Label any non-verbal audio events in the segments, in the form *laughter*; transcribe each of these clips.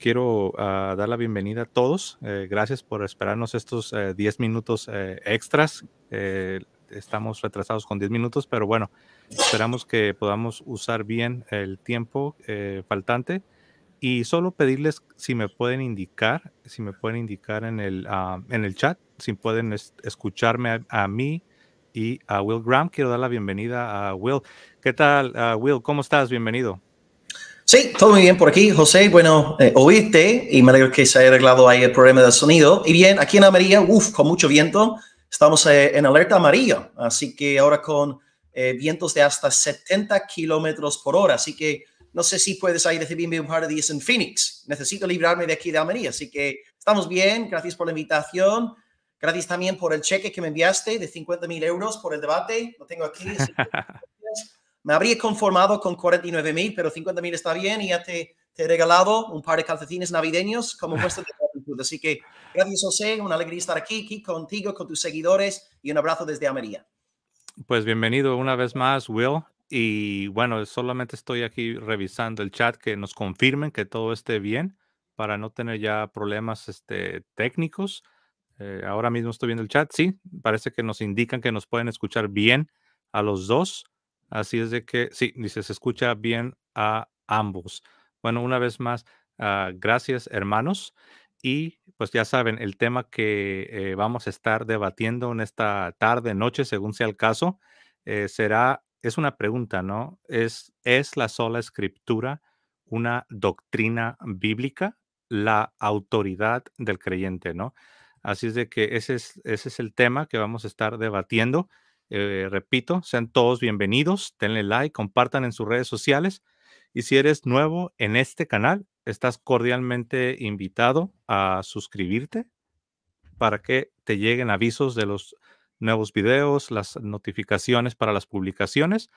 quiero ah, dar la bienvenida a todos. Eh, gracias por esperarnos estos 10 eh, minutos eh, extras. estamos retrasados con 10 minutos, pero bueno, esperamos que podamos usar bien el tiempo faltante. Y solo pedirles si me pueden indicar, si me pueden indicar en el, ah, en el chat, si pueden escucharme a, mí y a Will Graham. Quiero dar la bienvenida a Will. ¿Qué tal, ah, Will? ¿Cómo estás? Bienvenido. Sí, todo muy bien por aquí, José. Bueno, eh, oíste y me alegro que se haya arreglado ahí el problema del sonido. Y bien, aquí en Almería, uff, con mucho viento, estamos eh, en alerta amarilla. Así que ahora con eh, vientos de hasta 70 kilómetros por hora. Así que no sé si puedes ahí recibirme un par de días en Phoenix. Necesito librarme de aquí de Almería. Así que estamos bien. Gracias por la invitación. Gracias también por el cheque que me enviaste de 50 mil euros por el debate. Lo tengo aquí. *laughs* me habría conformado con 49 mil, pero 50 mil está bien y ya te, he regalado un par de calcetines navideños como *laughs* muestra de gratitud. Así que gracias, José. Una alegría estar aquí, contigo, con tus seguidores y un abrazo desde amería Pues bienvenido una vez más, Will. Y bueno, solamente estoy aquí revisando el chat que nos confirmen que todo esté bien para no tener ya problemas este, técnicos. Eh, ahora mismo estoy viendo el chat, sí, parece que nos indican que nos pueden escuchar bien a los dos. Así es de que, sí, dice, se escucha bien a ambos. Bueno, una vez más, ah, gracias hermanos. Y pues ya saben, el tema que eh, vamos a estar debatiendo en esta tarde, noche, según sea el caso, eh, será, es una pregunta, ¿no? ¿Es, ¿Es la sola escritura una doctrina bíblica? La autoridad del creyente, ¿no? Así es de que ese ese es el tema que vamos a estar debatiendo. Eh, repito, sean todos bienvenidos, denle like, compartan en sus redes sociales. Y si eres nuevo en este canal, estás cordialmente invitado a suscribirte para que te lleguen avisos de los nuevos videos, las notificaciones para las publicaciones.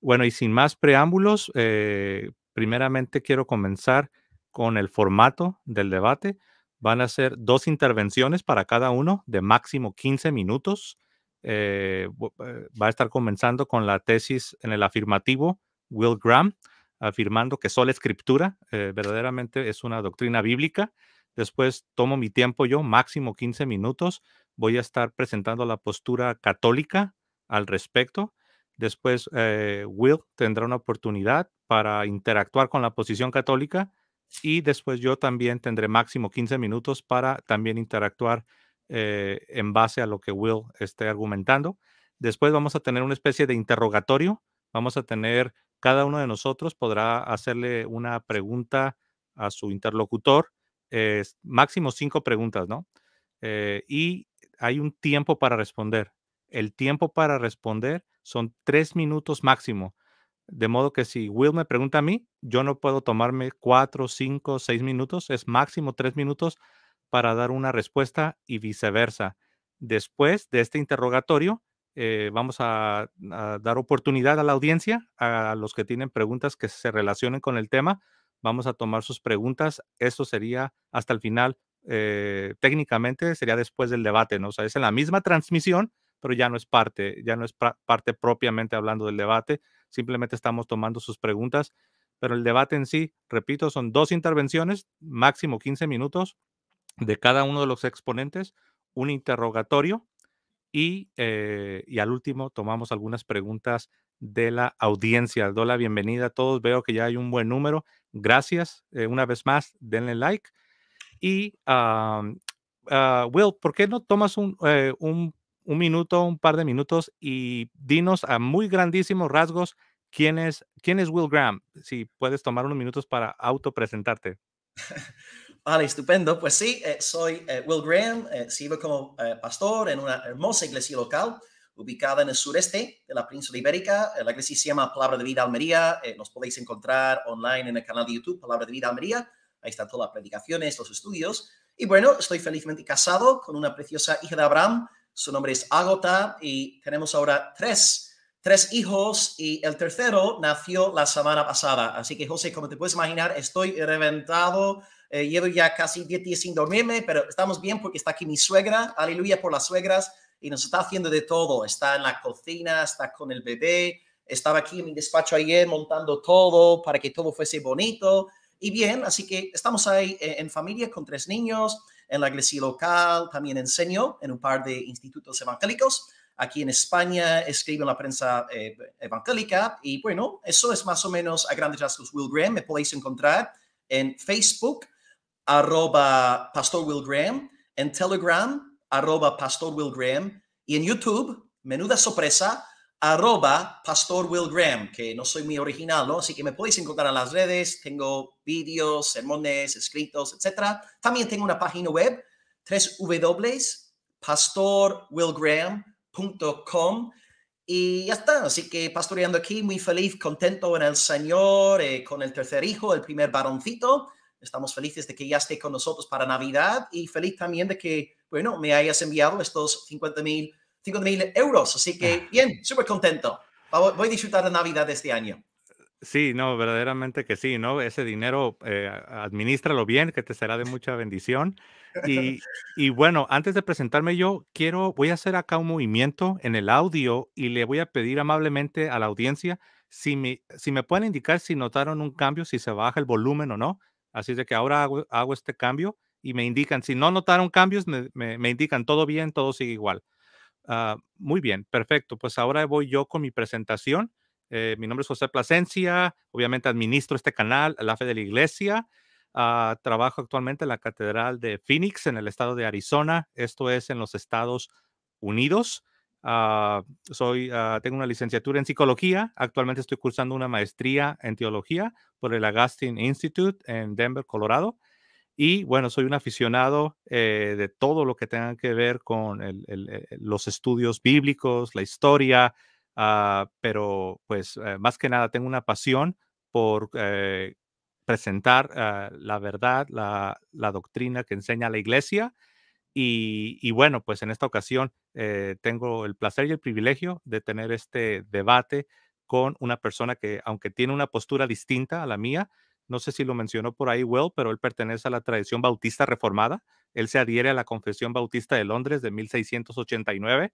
Bueno, y sin más preámbulos, eh, primeramente quiero comenzar con el formato del debate. Van a ser dos intervenciones para cada uno de máximo 15 minutos. Eh, eh, va a estar comenzando con la tesis en el afirmativo Will Graham, afirmando que sola escritura eh, verdaderamente es una doctrina bíblica. Después tomo mi tiempo yo, máximo 15 minutos. Voy a estar presentando la postura católica al respecto. Después Will tendrá una oportunidad para interactuar con la posición católica y después yo también tendré máximo 15 minutos para también interactuar eh, en base a lo que Will esté argumentando. Después vamos a tener una especie de interrogatorio. Vamos a tener, cada uno de nosotros podrá hacerle una pregunta a su interlocutor, máximo cinco preguntas, ¿no? Eh, y hay un tiempo para responder. El tiempo para responder son tres minutos máximo. De modo que si Will me pregunta a mí, yo no puedo tomarme cuatro, cinco, seis minutos, es máximo tres minutos para dar una respuesta y viceversa. Después de este interrogatorio, eh, vamos a, dar oportunidad a la audiencia, a los que tienen preguntas que se relacionen con el tema. Vamos a tomar sus preguntas. eso sería hasta el final, eh, técnicamente sería después del debate, ¿no? O sea, es en la misma transmisión, pero ya no es parte, ya no es parte propiamente hablando del debate. Simplemente estamos tomando sus preguntas, pero el debate en sí, repito, son dos intervenciones, máximo 15 minutos de cada uno de los exponentes un interrogatorio y, eh, al último tomamos algunas preguntas de la audiencia. do la bienvenida a todos. Veo que ya hay un buen número. Gracias. Eh, una vez más, denle like. Y ah, Will, ¿por qué no tomas eh, un, minuto, un par de minutos y dinos a muy grandísimos rasgos quién es, quién es Will Graham? Si puedes tomar unos minutos para autopresentarte. *laughs* Vale, estupendo. Pues sí, eh, soy eh, Will Graham, eh, sirvo como pastor en una hermosa iglesia local ubicada en el sureste de la península ibérica. La iglesia se llama Palabra de Vida Almería. nos podéis encontrar online en el canal de YouTube Palabra de Vida Almería. Ahí están todas las predicaciones, los estudios. Y bueno, estoy felizmente casado con una preciosa hija de Abraham. Su nombre es Agota y tenemos ahora tres tres hijos y el tercero nació la semana pasada. Así que, José, como te puedes imaginar, estoy reventado. Eh, llevo ya casi 10 días sin dormirme, pero estamos bien porque está aquí mi suegra. Aleluya por las suegras. Y nos está haciendo de todo. Está en la cocina, está con el bebé. Estaba aquí en mi despacho ayer montando todo para que todo fuese bonito. Y bien, así que estamos ahí eh, en familia con tres niños, en la iglesia local, también enseño en un par de institutos evangélicos. Aquí en España escribe la prensa eh, evangélica y bueno, eso es más o menos a grandes rasgos Will Graham. Me podéis encontrar en Facebook, arroba Pastor Will Graham, en Telegram, arroba Pastor Will Graham y en YouTube, menuda sorpresa, arroba Pastor Will Graham, que no soy muy original, ¿no? Así que me podéis encontrar en las redes, tengo vídeos, sermones, escritos, etc. También tengo una página web, www.pastorwillgraham.com .com Y ya está, así que pastoreando aquí, muy feliz, contento en el Señor, eh, con el tercer hijo, el primer varoncito. Estamos felices de que ya esté con nosotros para Navidad y feliz también de que, bueno, me hayas enviado estos 50 mil euros. Así que, ah. bien, súper contento. Voy a disfrutar de Navidad este año. Sí, no, verdaderamente que sí, ¿no? Ese dinero, eh, administralo bien, que te será de mucha bendición. *laughs* Y, bueno, antes de presentarme yo, quiero, voy a hacer acá un movimiento en el audio y le voy a pedir amablemente a la audiencia si me, si me pueden indicar si notaron un cambio, si se baja el volumen o no. Así de que ahora hago, este cambio y me indican, si no notaron cambios, me, indican todo bien, todo sigue igual. Ah, muy bien, perfecto. Pues ahora voy yo con mi presentación eh, mi nombre es José Plasencia, obviamente administro este canal, la fe de la iglesia. Ah, trabajo actualmente en la Catedral de Phoenix, en el estado de Arizona. Esto es en los Estados Unidos. Ah, soy, ah, tengo una licenciatura en psicología. Actualmente estoy cursando una maestría en teología por el Augustine Institute en Denver, Colorado. Y bueno, soy un aficionado eh, de todo lo que tenga que ver con eh, los estudios bíblicos, la historia, Ah, pero pues eh, más que nada tengo una pasión por eh, presentar ah, la verdad, la, doctrina que enseña la iglesia. Y, y bueno, pues en esta ocasión eh, tengo el placer y el privilegio de tener este debate con una persona que, aunque tiene una postura distinta a la mía, no sé si lo mencionó por ahí Will, pero él pertenece a la tradición bautista reformada. Él se adhiere a la Confesión Bautista de Londres de 1689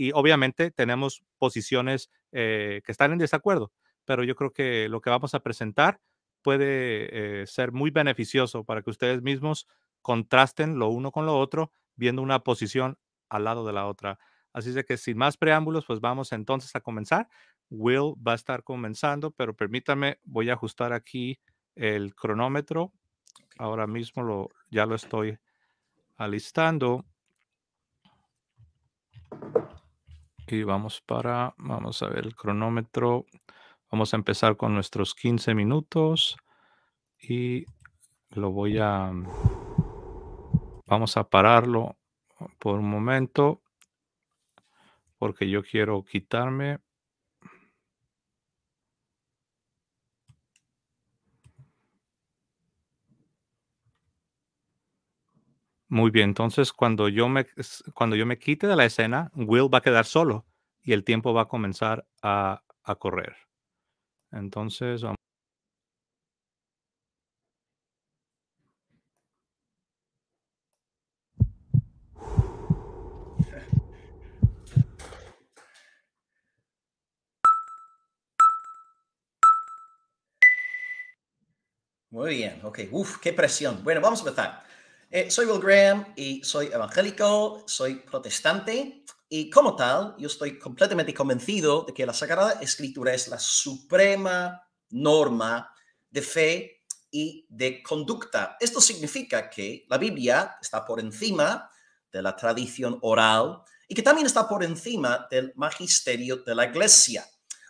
y obviamente tenemos posiciones eh, que están en desacuerdo, pero yo creo que lo que vamos a presentar puede eh, ser muy beneficioso para que ustedes mismos contrasten lo uno con lo otro, viendo una posición al lado de la otra. Así es que sin más preámbulos, pues vamos entonces a comenzar. Will va a estar comenzando, pero permítame, voy a ajustar aquí el cronómetro. Ahora mismo lo, ya lo estoy alistando y vamos para, vamos a ver el cronómetro. Vamos a empezar con nuestros 15 minutos y lo voy a, vamos a pararlo por un momento porque yo quiero quitarme Muy bien, entonces cuando yo, me, cuando yo me quite de la escena, Will va a quedar solo y el tiempo va a comenzar a, correr. Entonces vamos. Muy bien, ok. Uf, qué presión. Bueno, vamos a empezar. Eh, soy Will Graham y soy evangélico, soy protestante y como tal, yo estoy completamente convencido de que la Sagrada Escritura es la suprema norma de fe y de conducta. Esto significa que la Biblia está por encima de la tradición oral y que también está por encima del magisterio de la Iglesia.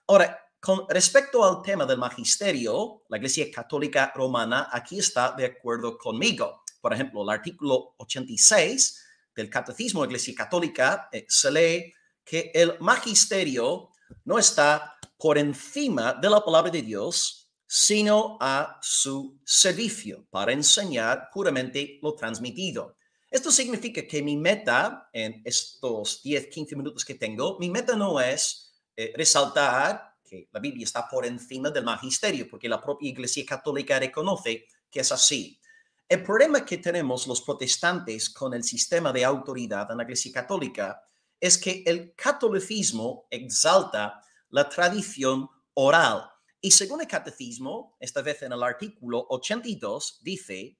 Ahora, con respecto al tema del magisterio, la Iglesia Católica Romana aquí está de acuerdo conmigo. Por ejemplo, el artículo 86 del Catecismo de la Iglesia Católica eh, se lee que el magisterio no está por encima de la palabra de Dios, sino a su servicio para enseñar puramente lo transmitido. Esto significa que mi meta en estos 10, 15 minutos que tengo, mi meta no es eh, resaltar que la Biblia está por encima del magisterio, porque la propia Iglesia Católica reconoce que es así. El problema que tenemos los protestantes con el sistema de autoridad en la Iglesia Católica es que el catolicismo exalta la tradición oral. Y según el catecismo, esta vez en el artículo 82, dice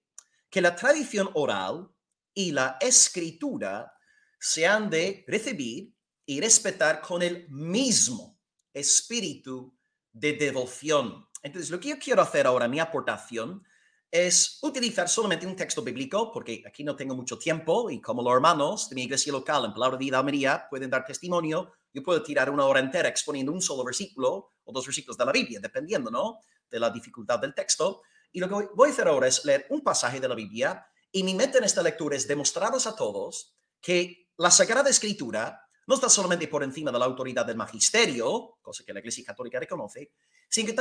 que la tradición oral y la escritura se han de recibir y respetar con el mismo espíritu de devoción. Entonces, lo que yo quiero hacer ahora, mi aportación, es utilizar solamente un texto bíblico, porque aquí no tengo mucho tiempo y como los hermanos de mi iglesia local en Palabra de Ida, Almería pueden dar testimonio, yo puedo tirar una hora entera exponiendo un solo versículo o dos versículos de la Biblia, dependiendo ¿no? de la dificultad del texto. Y lo que voy a hacer ahora es leer un pasaje de la Biblia y mi meta en esta lectura es demostraros a todos que la Sagrada Escritura no está solamente por encima de la autoridad del magisterio, cosa que la Iglesia Católica reconoce, sino que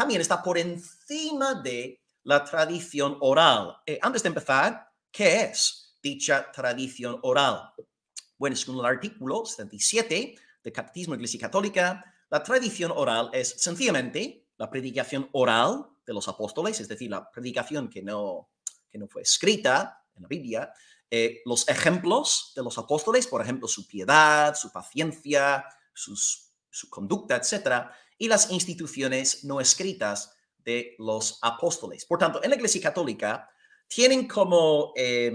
también está por encima de la tradición oral. Eh, antes de empezar, ¿qué es dicha tradición oral? Bueno, según el artículo 77 del Catecismo de la Iglesia Católica, la tradición oral es sencillamente la predicación oral de los apóstoles, es decir, la predicación que no, que no fue escrita en la Biblia, eh, los ejemplos de los apóstoles, por ejemplo, su piedad, su paciencia, su conducta, etc., y las instituciones no escritas de los apóstoles. Por tanto, en la Iglesia Católica tienen como eh,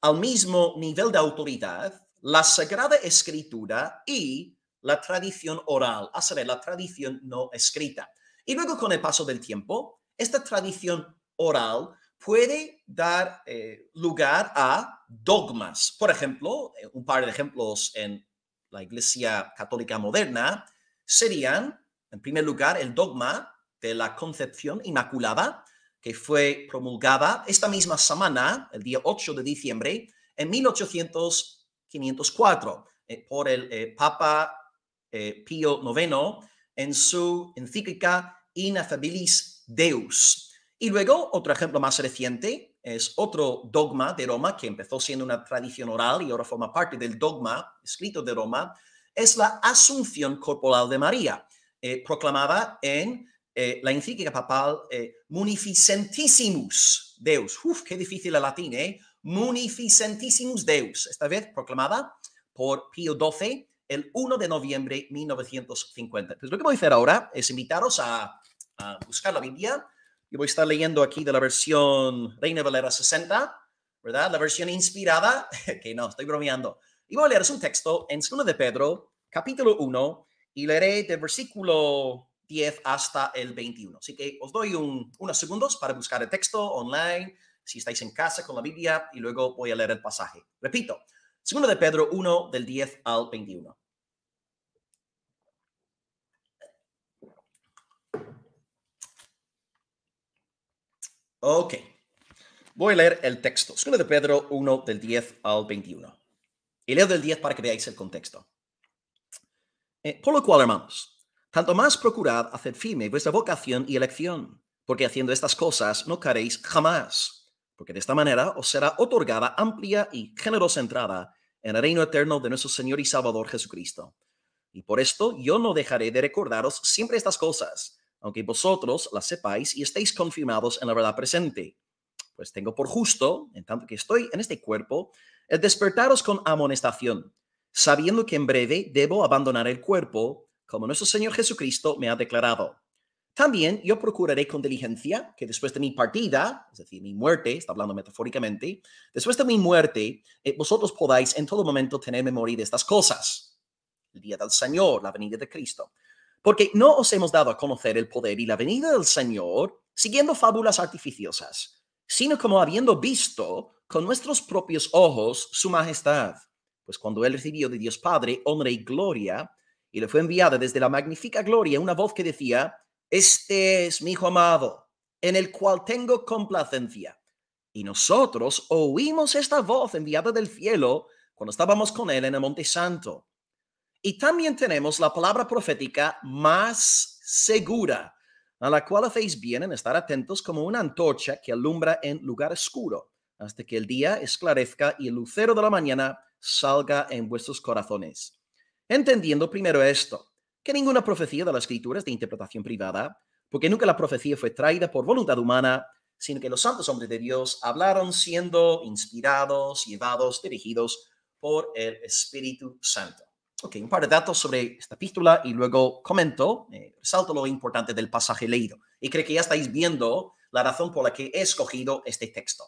al mismo nivel de autoridad la Sagrada Escritura y la tradición oral, a saber, la tradición no escrita. Y luego con el paso del tiempo, esta tradición oral puede dar eh, lugar a dogmas. Por ejemplo, eh, un par de ejemplos en la Iglesia Católica moderna serían, en primer lugar, el dogma de la Concepción Inmaculada, que fue promulgada esta misma semana, el día 8 de diciembre, en 1804, eh, por el eh, Papa eh, Pío IX en su encíclica Inafabilis Deus. Y luego, otro ejemplo más reciente es otro dogma de Roma que empezó siendo una tradición oral y ahora forma parte del dogma escrito de Roma, es la Asunción Corporal de María, proclamada en eh, la encíclica papal eh, Munificentissimus Deus. Uf, qué difícil el latín, ¿eh? Munificentissimus Deus, esta vez proclamada por Pío XII el 1 de noviembre de 1950. Entonces, lo que voy a hacer ahora es invitaros a, a buscar la Biblia. Y voy a estar leyendo aquí de la versión Reina Valera 60, ¿verdad? La versión inspirada, *laughs* que no, estoy bromeando. Y voy a leeros un texto en 2 de Pedro, capítulo 1, y leeré del versículo 10 hasta el 21. Así que os doy unos segundos para buscar el texto online, si estáis en casa con la Biblia, y luego voy a leer el pasaje. Repito, segundo de Pedro 1 del 10 al 21. Ok, voy a leer el texto. Segundo de Pedro 1 del 10 al 21. Y leo del 10 para que veáis el contexto. Eh, por lo cual, hermanos, tanto más procurad hacer firme vuestra vocación y elección, porque haciendo estas cosas no caeréis jamás, porque de esta manera os será otorgada amplia y generosa entrada en el reino eterno de nuestro Señor y Salvador Jesucristo. Y por esto yo no dejaré de recordaros siempre estas cosas, aunque vosotros las sepáis y estéis confirmados en la verdad presente. Pues tengo por justo, en tanto que estoy en este cuerpo, el despertaros con amonestación, sabiendo que en breve debo abandonar el cuerpo como nuestro Señor Jesucristo me ha declarado. También yo procuraré con diligencia que después de mi partida, es decir, mi muerte, está hablando metafóricamente, después de mi muerte, eh, vosotros podáis en todo momento tener memoria de estas cosas. El día del Señor, la venida de Cristo. Porque no os hemos dado a conocer el poder y la venida del Señor siguiendo fábulas artificiosas, sino como habiendo visto con nuestros propios ojos su majestad. Pues cuando él recibió de Dios Padre honra y gloria, y le fue enviada desde la magnífica gloria una voz que decía, Este es mi hijo amado, en el cual tengo complacencia. Y nosotros oímos esta voz enviada del cielo cuando estábamos con él en el Monte Santo. Y también tenemos la palabra profética más segura, a la cual hacéis bien en estar atentos como una antorcha que alumbra en lugar oscuro, hasta que el día esclarezca y el lucero de la mañana salga en vuestros corazones. Entendiendo primero esto, que ninguna profecía de la escritura es de interpretación privada, porque nunca la profecía fue traída por voluntad humana, sino que los santos hombres de Dios hablaron siendo inspirados, llevados, dirigidos por el Espíritu Santo. Ok, un par de datos sobre esta epístola y luego comento, salto eh, resalto lo importante del pasaje leído. Y creo que ya estáis viendo la razón por la que he escogido este texto.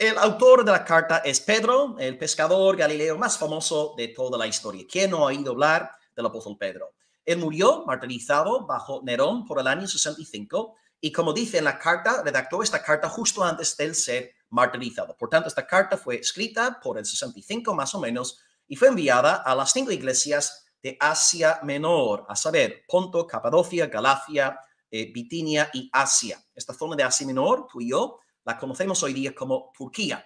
El autor de la carta es Pedro, el pescador galileo más famoso de toda la historia. ¿Quién no ha oído hablar del apóstol Pedro? Él murió martirizado bajo Nerón por el año 65 y como dice en la carta, redactó esta carta justo antes del ser martirizado. Por tanto, esta carta fue escrita por el 65 más o menos y fue enviada a las cinco iglesias de Asia Menor, a saber, Ponto, Capadocia, Galacia, eh, Bitinia y Asia. Esta zona de Asia Menor, tú y yo, la conocemos hoy día como Turquía.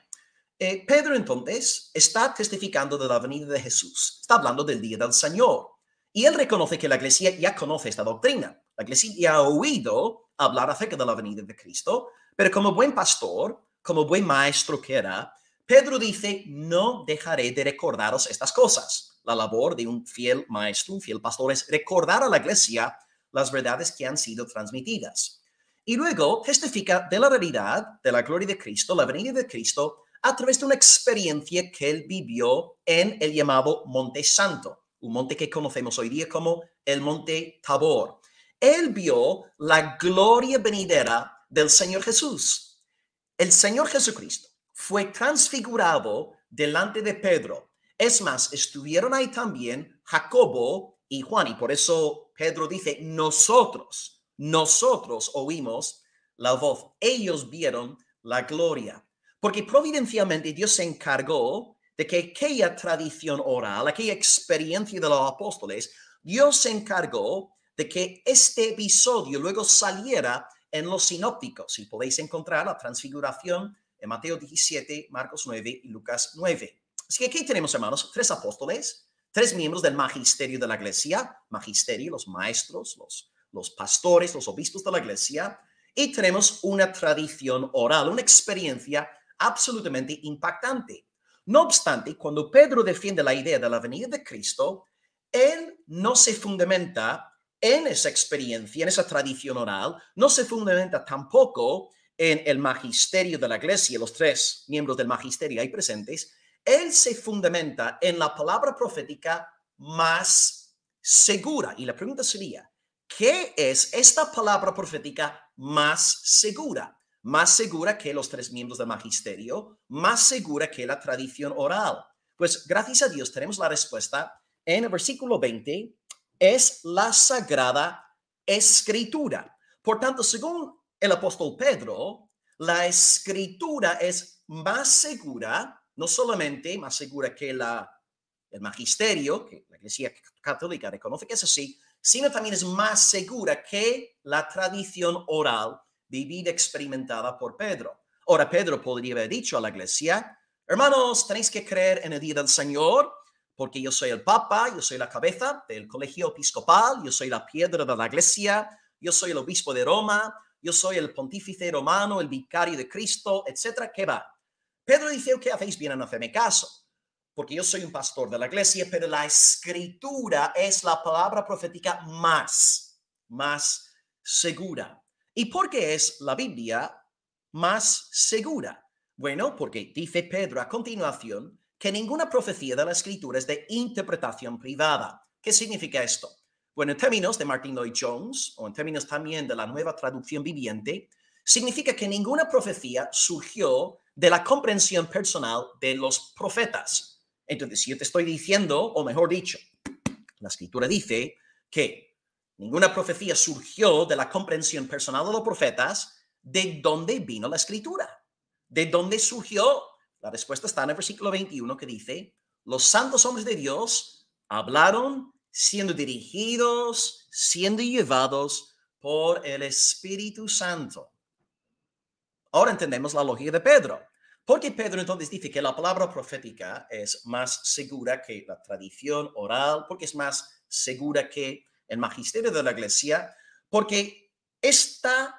Eh, Pedro entonces está testificando de la venida de Jesús, está hablando del día del Señor. Y él reconoce que la iglesia ya conoce esta doctrina, la iglesia ya ha oído hablar acerca de la venida de Cristo, pero como buen pastor, como buen maestro que era, Pedro dice, no dejaré de recordaros estas cosas. La labor de un fiel maestro, un fiel pastor es recordar a la iglesia las verdades que han sido transmitidas y luego testifica de la realidad, de la gloria de Cristo, la venida de Cristo, a través de una experiencia que él vivió en el llamado Monte Santo, un monte que conocemos hoy día como el Monte Tabor. Él vio la gloria venidera del Señor Jesús. El Señor Jesucristo fue transfigurado delante de Pedro. Es más, estuvieron ahí también Jacobo y Juan, y por eso Pedro dice, nosotros nosotros oímos la voz, ellos vieron la gloria, porque providencialmente Dios se encargó de que aquella tradición oral, aquella experiencia de los apóstoles, Dios se encargó de que este episodio luego saliera en los sinópticos. Si podéis encontrar la transfiguración en Mateo 17, Marcos 9 y Lucas 9. Así que aquí tenemos, hermanos, tres apóstoles, tres miembros del magisterio de la iglesia, magisterio, los maestros, los los pastores, los obispos de la iglesia, y tenemos una tradición oral, una experiencia absolutamente impactante. No obstante, cuando Pedro defiende la idea de la venida de Cristo, él no se fundamenta en esa experiencia, en esa tradición oral, no se fundamenta tampoco en el magisterio de la iglesia, los tres miembros del magisterio ahí presentes, él se fundamenta en la palabra profética más segura. Y la pregunta sería, ¿Qué es esta palabra profética más segura? Más segura que los tres miembros del magisterio, más segura que la tradición oral. Pues gracias a Dios tenemos la respuesta en el versículo 20, es la sagrada escritura. Por tanto, según el apóstol Pedro, la escritura es más segura, no solamente más segura que la, el magisterio, que la Iglesia Católica reconoce que es así, sino también es más segura que la tradición oral vivida experimentada por Pedro. Ahora, Pedro podría haber dicho a la iglesia, hermanos, tenéis que creer en el día del Señor, porque yo soy el Papa, yo soy la cabeza del colegio episcopal, yo soy la piedra de la iglesia, yo soy el obispo de Roma, yo soy el pontífice romano, el vicario de Cristo, etcétera, ¿qué va? Pedro dice, ¿qué hacéis bien en hacerme caso porque yo soy un pastor de la iglesia, pero la escritura es la palabra profética más, más segura. ¿Y por qué es la Biblia más segura? Bueno, porque dice Pedro a continuación que ninguna profecía de la escritura es de interpretación privada. ¿Qué significa esto? Bueno, en términos de Martin Lloyd Jones, o en términos también de la nueva traducción viviente, significa que ninguna profecía surgió de la comprensión personal de los profetas. Entonces, si yo te estoy diciendo, o mejor dicho, la escritura dice que ninguna profecía surgió de la comprensión personal de los profetas, ¿de dónde vino la escritura? ¿De dónde surgió? La respuesta está en el versículo 21 que dice, los santos hombres de Dios hablaron siendo dirigidos, siendo llevados por el Espíritu Santo. Ahora entendemos la lógica de Pedro qué Pedro entonces dice que la palabra profética es más segura que la tradición oral, porque es más segura que el magisterio de la iglesia, porque esta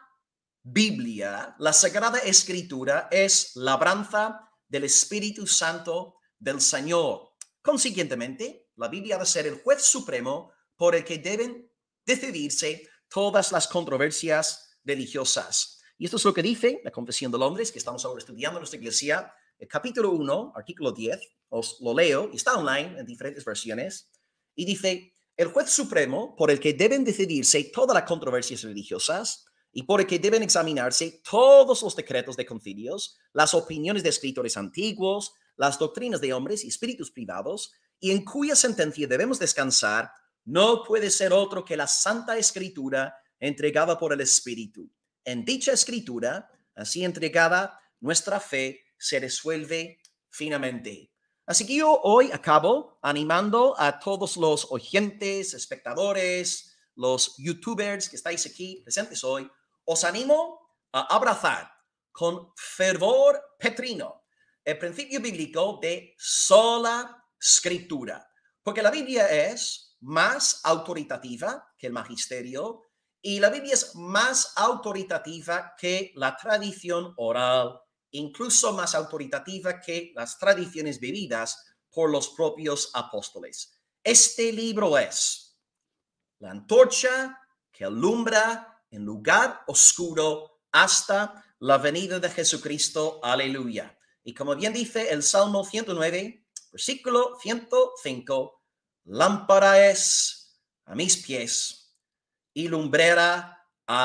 Biblia, la Sagrada Escritura, es labranza del Espíritu Santo del Señor. Consiguientemente, la Biblia ha de ser el juez supremo por el que deben decidirse todas las controversias religiosas. Y esto es lo que dice la Confesión de Londres, que estamos ahora estudiando en nuestra iglesia, el capítulo 1, artículo 10, os lo leo, y está online en diferentes versiones, y dice, el juez supremo por el que deben decidirse todas las controversias religiosas y por el que deben examinarse todos los decretos de concilios, las opiniones de escritores antiguos, las doctrinas de hombres y espíritus privados, y en cuya sentencia debemos descansar, no puede ser otro que la Santa Escritura entregada por el Espíritu, en dicha escritura, así entregada, nuestra fe se resuelve finamente. Así que yo hoy acabo animando a todos los oyentes, espectadores, los youtubers que estáis aquí presentes hoy, os animo a abrazar con fervor petrino el principio bíblico de sola escritura, porque la Biblia es más autoritativa que el magisterio, y la Biblia es más autoritativa que la tradición oral, incluso más autoritativa que las tradiciones vividas por los propios apóstoles. Este libro es la antorcha que alumbra en lugar oscuro hasta la venida de Jesucristo. Aleluya. Y como bien dice el Salmo 109, versículo 105, lámpara es a mis pies ilumbrera a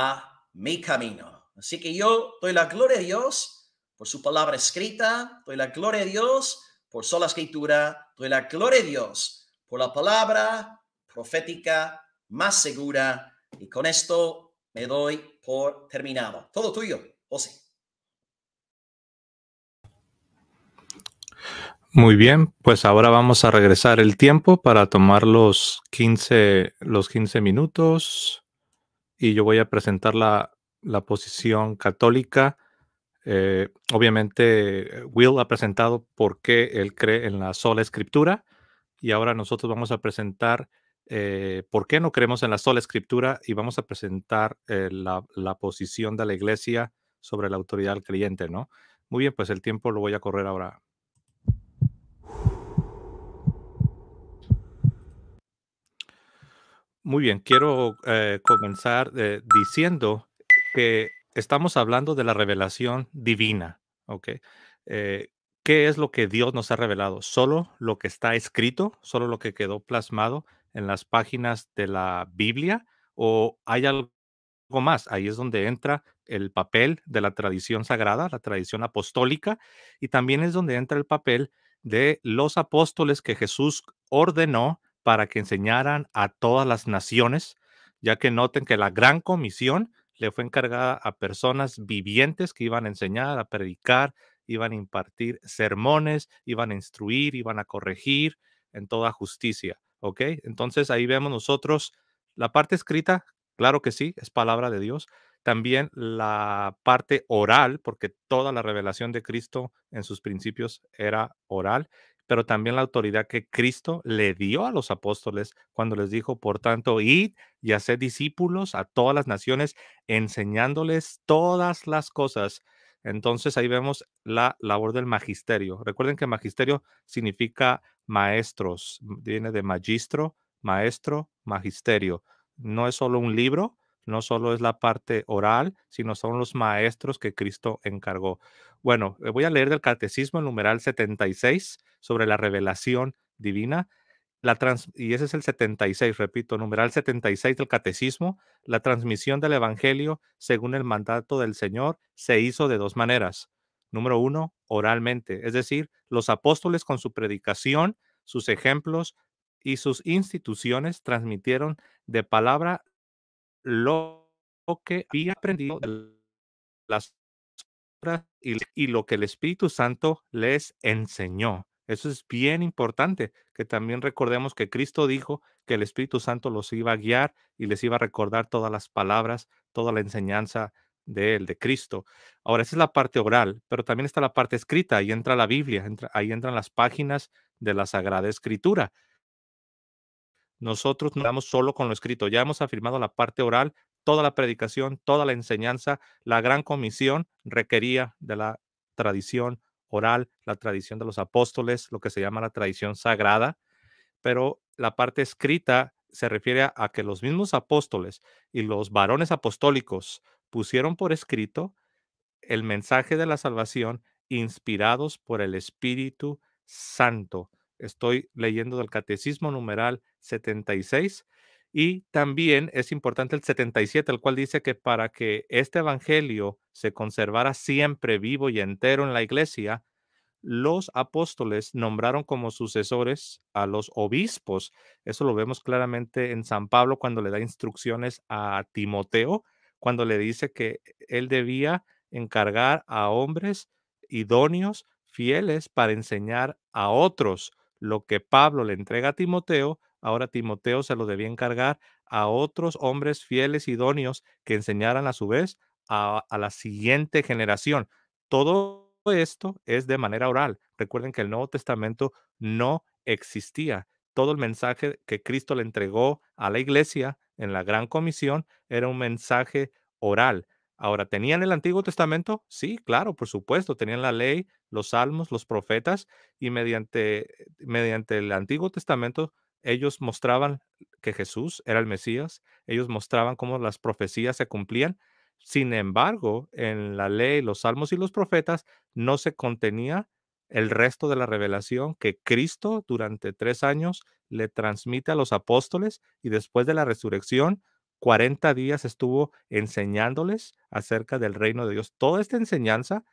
mi camino. Así que yo doy la gloria a Dios por su palabra escrita, doy la gloria a Dios por sola escritura, doy la gloria a Dios por la palabra profética más segura. Y con esto me doy por terminado. Todo tuyo, José. Muy bien, pues ahora vamos a regresar el tiempo para tomar los 15, los 15 minutos y yo voy a presentar la, posición católica. Eh, obviamente, Will ha presentado por qué él cree en la sola escritura y ahora nosotros vamos a presentar eh, por qué no creemos en la sola escritura y vamos a presentar eh, la, la posición de la iglesia sobre la autoridad del creyente, ¿no? Muy bien, pues el tiempo lo voy a correr ahora. Muy bien, quiero eh, comenzar eh, diciendo que estamos hablando de la revelación divina, ¿ok? Eh, ¿Qué es lo que Dios nos ha revelado? Solo lo que está escrito, solo lo que quedó plasmado en las páginas de la Biblia, o hay algo más. Ahí es donde entra el papel de la tradición sagrada, la tradición apostólica, y también es donde entra el papel de los apóstoles que Jesús ordenó para que enseñaran a todas las naciones, ya que noten que la gran comisión le fue encargada a personas vivientes que iban a enseñar, a predicar, iban a impartir sermones, iban a instruir, iban a corregir en toda justicia. ¿Ok? Entonces ahí vemos nosotros la parte escrita, claro que sí, es palabra de Dios. También la parte oral, porque toda la revelación de Cristo en sus principios era oral pero también la autoridad que Cristo le dio a los apóstoles cuando les dijo, por tanto, id y haced discípulos a todas las naciones, enseñándoles todas las cosas. Entonces ahí vemos la labor del magisterio. Recuerden que magisterio significa maestros, viene de magistro, maestro, magisterio. No es solo un libro, no solo es la parte oral, sino son los maestros que Cristo encargó. Bueno, eh, voy a leer del Catecismo, el numeral 76, sobre la revelación divina. La trans, y ese es el 76, repito, numeral 76 del Catecismo. La transmisión del Evangelio, según el mandato del Señor, se hizo de dos maneras. Número uno, oralmente, es decir, los apóstoles con su predicación, sus ejemplos, y sus instituciones transmitieron de palabra lo que había aprendido de las obras y, lo que el Espíritu Santo les enseñó. Eso es bien importante, que también recordemos que Cristo dijo que el Espíritu Santo los iba a guiar y les iba a recordar todas las palabras, toda la enseñanza de él, de Cristo. Ahora, esa es la parte oral, pero también está la parte escrita, ahí entra la Biblia, ahí entran las páginas de la Sagrada Escritura. Nosotros no damos solo con lo escrito, ya hemos afirmado la parte oral, toda la predicación, toda la enseñanza, la gran comisión requería de la tradición oral, la tradición de los apóstoles, lo que se llama la tradición sagrada, pero la parte escrita se refiere a que los mismos apóstoles y los varones apostólicos pusieron por escrito el mensaje de la salvación inspirados por el Espíritu Santo Estoy leyendo del Catecismo numeral 76. Y también es importante el 77, el cual dice que para que este Evangelio se conservara siempre vivo y entero en la iglesia, los apóstoles nombraron como sucesores a los obispos. Eso lo vemos claramente en San Pablo cuando le da instrucciones a Timoteo, cuando le dice que él debía encargar a hombres idóneos, fieles, para enseñar a otros. Lo que Pablo le entrega a Timoteo, ahora Timoteo se lo debía encargar a otros hombres fieles idóneos que enseñaran a su vez a, a la siguiente generación. Todo esto es de manera oral. Recuerden que el Nuevo Testamento no existía. Todo el mensaje que Cristo le entregó a la iglesia en la gran comisión era un mensaje oral. Ahora, ¿tenían el Antiguo Testamento? Sí, claro, por supuesto, tenían la ley, los salmos, los profetas, y mediante, mediante el Antiguo Testamento ellos mostraban que Jesús era el Mesías, ellos mostraban cómo las profecías se cumplían. Sin embargo, en la ley, los salmos y los profetas no se contenía el resto de la revelación que Cristo durante tres años le transmite a los apóstoles y después de la resurrección 40 días estuvo enseñándoles acerca del reino de Dios. Toda esta enseñanza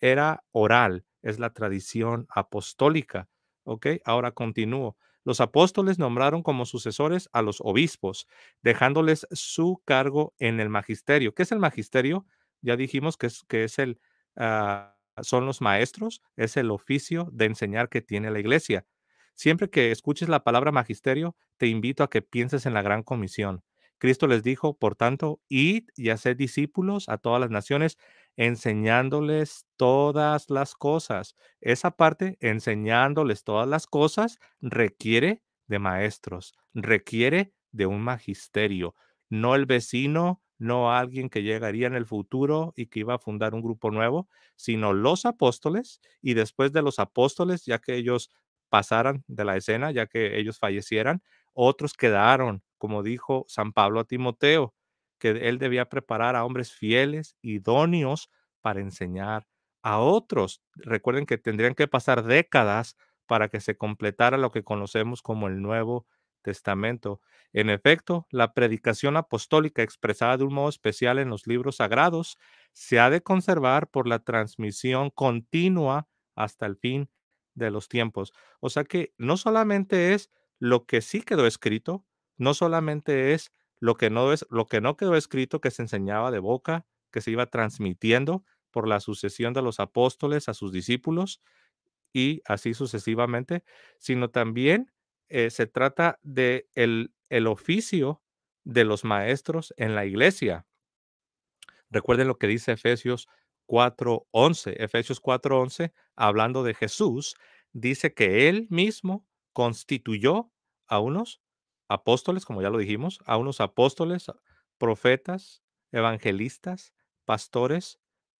era oral, es la tradición apostólica. ¿Ok? Ahora continúo. Los apóstoles nombraron como sucesores a los obispos, dejándoles su cargo en el magisterio. ¿Qué es el magisterio? Ya dijimos que es, que es el, ah, son los maestros, es el oficio de enseñar que tiene la iglesia. Siempre que escuches la palabra magisterio, te invito a que pienses en la gran comisión. Cristo les dijo, por tanto, id y haced discípulos a todas las naciones, enseñándoles todas las cosas. Esa parte, enseñándoles todas las cosas, requiere de maestros, requiere de un magisterio, no el vecino, no alguien que llegaría en el futuro y que iba a fundar un grupo nuevo, sino los apóstoles y después de los apóstoles, ya que ellos pasaran de la escena, ya que ellos fallecieran, otros quedaron como dijo San Pablo a Timoteo, que él debía preparar a hombres fieles, idóneos para enseñar a otros. Recuerden que tendrían que pasar décadas para que se completara lo que conocemos como el Nuevo Testamento. En efecto, la predicación apostólica expresada de un modo especial en los libros sagrados se ha de conservar por la transmisión continua hasta el fin de los tiempos. O sea que no solamente es lo que sí quedó escrito, no solamente es lo que no es lo que no quedó escrito que se enseñaba de boca, que se iba transmitiendo por la sucesión de los apóstoles a sus discípulos y así sucesivamente, sino también eh, se trata de el, el oficio de los maestros en la iglesia. Recuerden lo que dice Efesios 4:11. Efesios 4:11, hablando de Jesús, dice que él mismo constituyó a unos apóstoles, como ya lo dijimos, a unos apóstoles, profetas, evangelistas, pastores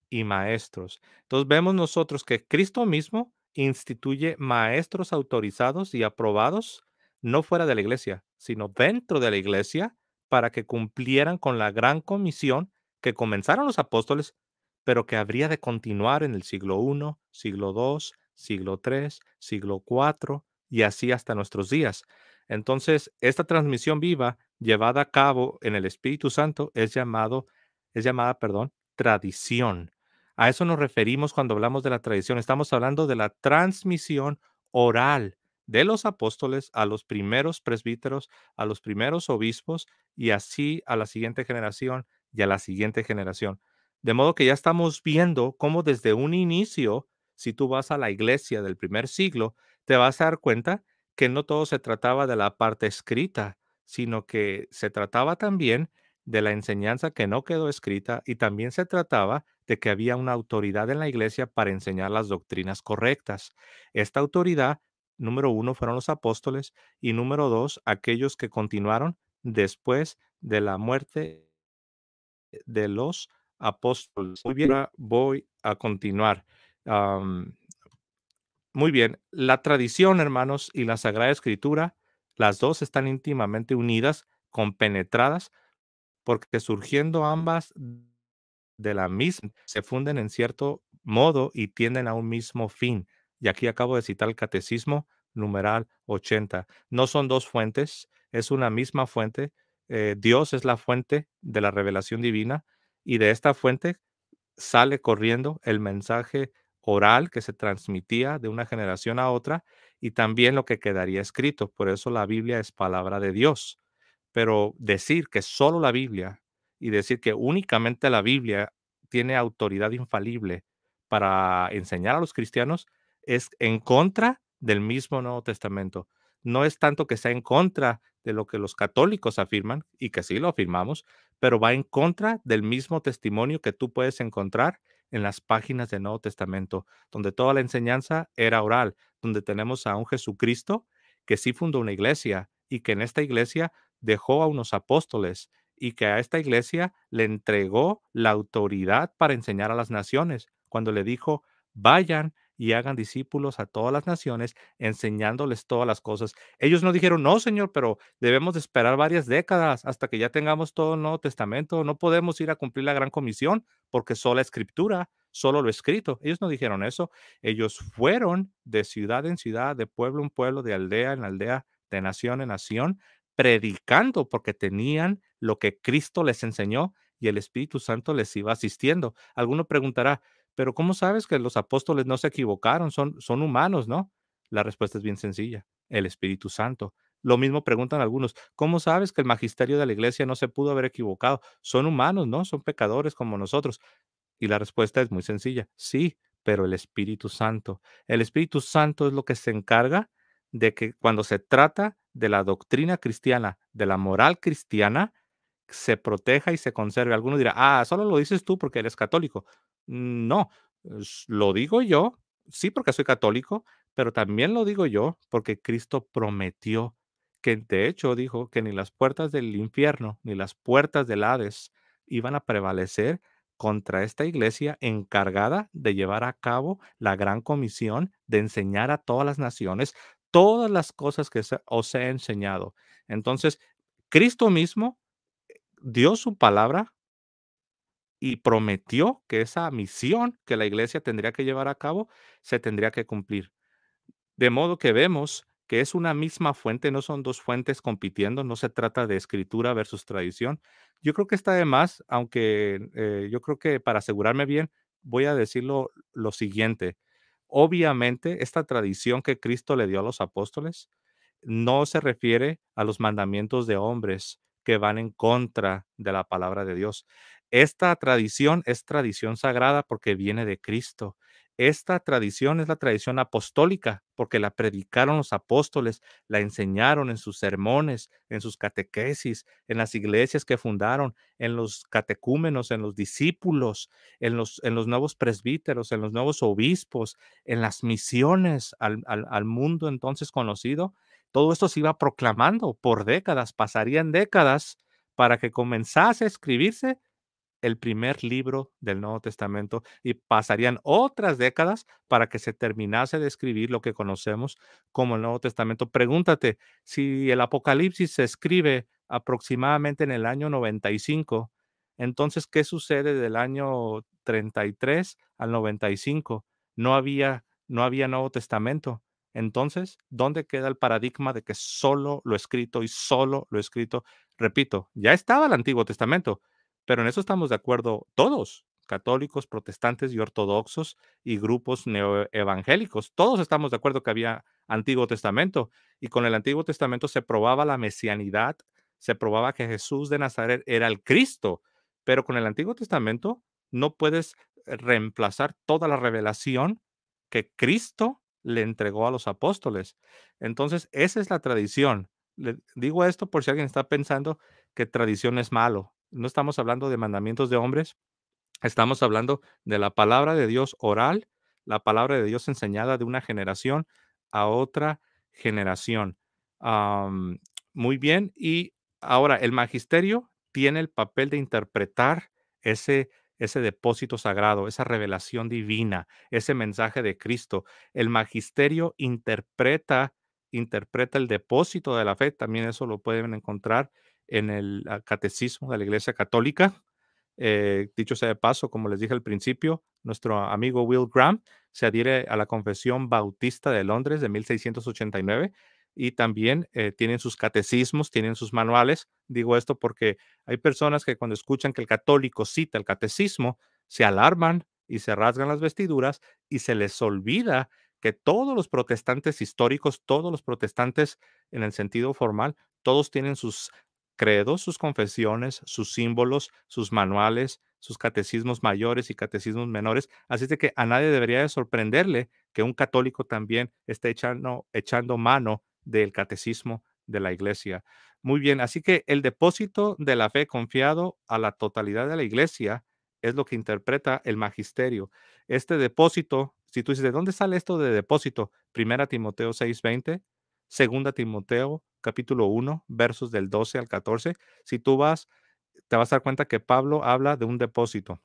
y maestros. Entonces vemos nosotros que Cristo mismo instituye maestros autorizados y aprobados no fuera de la iglesia, sino dentro de la iglesia para que cumplieran con la gran comisión que comenzaron los apóstoles, pero que habría de continuar en el siglo I, siglo II, siglo III, siglo IV y así hasta nuestros días. Entonces, esta transmisión viva llevada a cabo en el Espíritu Santo es llamado es llamada, perdón, tradición. A eso nos referimos cuando hablamos de la tradición. Estamos hablando de la transmisión oral de los apóstoles a los primeros presbíteros, a los primeros obispos y así a la siguiente generación y a la siguiente generación. De modo que ya estamos viendo cómo desde un inicio, si tú vas a la iglesia del primer siglo, te vas a dar cuenta que no todo se trataba de la parte escrita, sino que se trataba también de la enseñanza que no quedó escrita y también se trataba de que había una autoridad en la iglesia para enseñar las doctrinas correctas. Esta autoridad, número uno, fueron los apóstoles y número dos, aquellos que continuaron después de la muerte de los apóstoles. Muy bien, voy a continuar. Muy bien, la tradición, hermanos, y la Sagrada Escritura, las dos están íntimamente unidas, compenetradas, porque surgiendo ambas de la misma, se funden en cierto modo y tienden a un mismo fin. Y aquí acabo de citar el Catecismo numeral 80. No son dos fuentes, es una misma fuente. Eh, Dios es la fuente de la revelación divina y de esta fuente sale corriendo el mensaje oral que se transmitía de una generación a otra y también lo que quedaría escrito. Por eso la Biblia es palabra de Dios. Pero decir que solo la Biblia y decir que únicamente la Biblia tiene autoridad infalible para enseñar a los cristianos es en contra del mismo Nuevo Testamento. No es tanto que sea en contra de lo que los católicos afirman, y que sí lo afirmamos, pero va en contra del mismo testimonio que tú puedes encontrar en las páginas del Nuevo Testamento, donde toda la enseñanza era oral, donde tenemos a un Jesucristo que sí fundó una iglesia y que en esta iglesia dejó a unos apóstoles y que a esta iglesia le entregó la autoridad para enseñar a las naciones, cuando le dijo, vayan y hagan discípulos a todas las naciones, enseñándoles todas las cosas. Ellos no dijeron, no, Señor, pero debemos esperar varias décadas hasta que ya tengamos todo el Nuevo Testamento. No podemos ir a cumplir la gran comisión porque la escritura, solo lo escrito. Ellos no dijeron eso. Ellos fueron de ciudad en ciudad, de pueblo en pueblo, de aldea en aldea, de nación en nación, predicando porque tenían lo que Cristo les enseñó y el Espíritu Santo les iba asistiendo. Alguno preguntará, pero ¿cómo sabes que los apóstoles no se equivocaron? Son, son humanos, ¿no? La respuesta es bien sencilla, el Espíritu Santo. Lo mismo preguntan algunos, ¿cómo sabes que el magisterio de la iglesia no se pudo haber equivocado? Son humanos, ¿no? Son pecadores como nosotros. Y la respuesta es muy sencilla, sí, pero el Espíritu Santo. El Espíritu Santo es lo que se encarga de que cuando se trata de la doctrina cristiana, de la moral cristiana, se proteja y se conserve. Alguno dirá, ah, solo lo dices tú porque eres católico. Mm, no, lo digo yo, sí porque soy católico, pero también lo digo yo porque Cristo prometió que de hecho dijo que ni las puertas del infierno ni las puertas del Hades iban a prevalecer contra esta iglesia encargada de llevar a cabo la gran comisión de enseñar a todas las naciones todas las cosas que os he enseñado. Entonces, Cristo mismo dio su palabra y prometió que esa misión que la iglesia tendría que llevar a cabo se tendría que cumplir. De modo que vemos que es una misma fuente, no son dos fuentes compitiendo, no se trata de escritura versus tradición. Yo creo que está de más, aunque eh, yo creo que para asegurarme bien, voy a decirlo lo siguiente. Obviamente, esta tradición que Cristo le dio a los apóstoles no se refiere a los mandamientos de hombres, van en contra de la palabra de Dios. Esta tradición es tradición sagrada porque viene de Cristo. Esta tradición es la tradición apostólica porque la predicaron los apóstoles, la enseñaron en sus sermones, en sus catequesis, en las iglesias que fundaron, en los catecúmenos, en los discípulos, en los, en los nuevos presbíteros, en los nuevos obispos, en las misiones al mundo entonces conocido todo esto se iba proclamando por décadas, pasarían décadas para que comenzase a escribirse el primer libro del Nuevo Testamento y pasarían otras décadas para que se terminase de escribir lo que conocemos como el Nuevo Testamento. Pregúntate si el Apocalipsis se escribe aproximadamente en el año 95, entonces, ¿qué sucede del año 33 al 95? No había, no había Nuevo Testamento. Entonces, ¿dónde queda el paradigma de que solo lo escrito y solo lo escrito? Repito, ya estaba el Antiguo Testamento, pero en eso estamos de acuerdo todos, católicos, protestantes y ortodoxos y grupos neoevangélicos. Todos estamos de acuerdo que había Antiguo Testamento y con el Antiguo Testamento se probaba la mesianidad, se probaba que Jesús de Nazaret era el Cristo, pero con el Antiguo Testamento no puedes reemplazar toda la revelación que Cristo le entregó a los apóstoles. Entonces, esa es la tradición. Le digo esto por si alguien está pensando que tradición es malo. No estamos hablando de mandamientos de hombres, estamos hablando de la palabra de Dios oral, la palabra de Dios enseñada de una generación a otra generación. muy bien, y ahora el magisterio tiene el papel de interpretar ese ese depósito sagrado, esa revelación divina, ese mensaje de Cristo. El magisterio interpreta, interpreta el depósito de la fe, también eso lo pueden encontrar en el ah, catecismo de la Iglesia Católica. Eh, dicho sea de paso, como les dije al principio, nuestro amigo Will Graham se adhiere a la Confesión Bautista de Londres de 1689 y también eh, tienen sus catecismos, tienen sus manuales. Digo esto porque hay personas que cuando escuchan que el católico cita el catecismo, se alarman y se rasgan las vestiduras y se les olvida que todos los protestantes históricos, todos los protestantes en el sentido formal, todos tienen sus credos, sus confesiones, sus símbolos, sus manuales, sus catecismos mayores y catecismos menores. Así de que a nadie debería sorprenderle que un católico también esté echando mano del catecismo de la iglesia. Muy bien, así que el depósito de la fe confiado a la totalidad de la iglesia es lo que interpreta el magisterio. Este depósito, si tú dices, ¿de dónde sale esto de depósito? Primera Timoteo 6:20, Segunda Timoteo capítulo 1, versos del 12 al 14. Si tú vas, te vas a dar cuenta que Pablo habla de un depósito.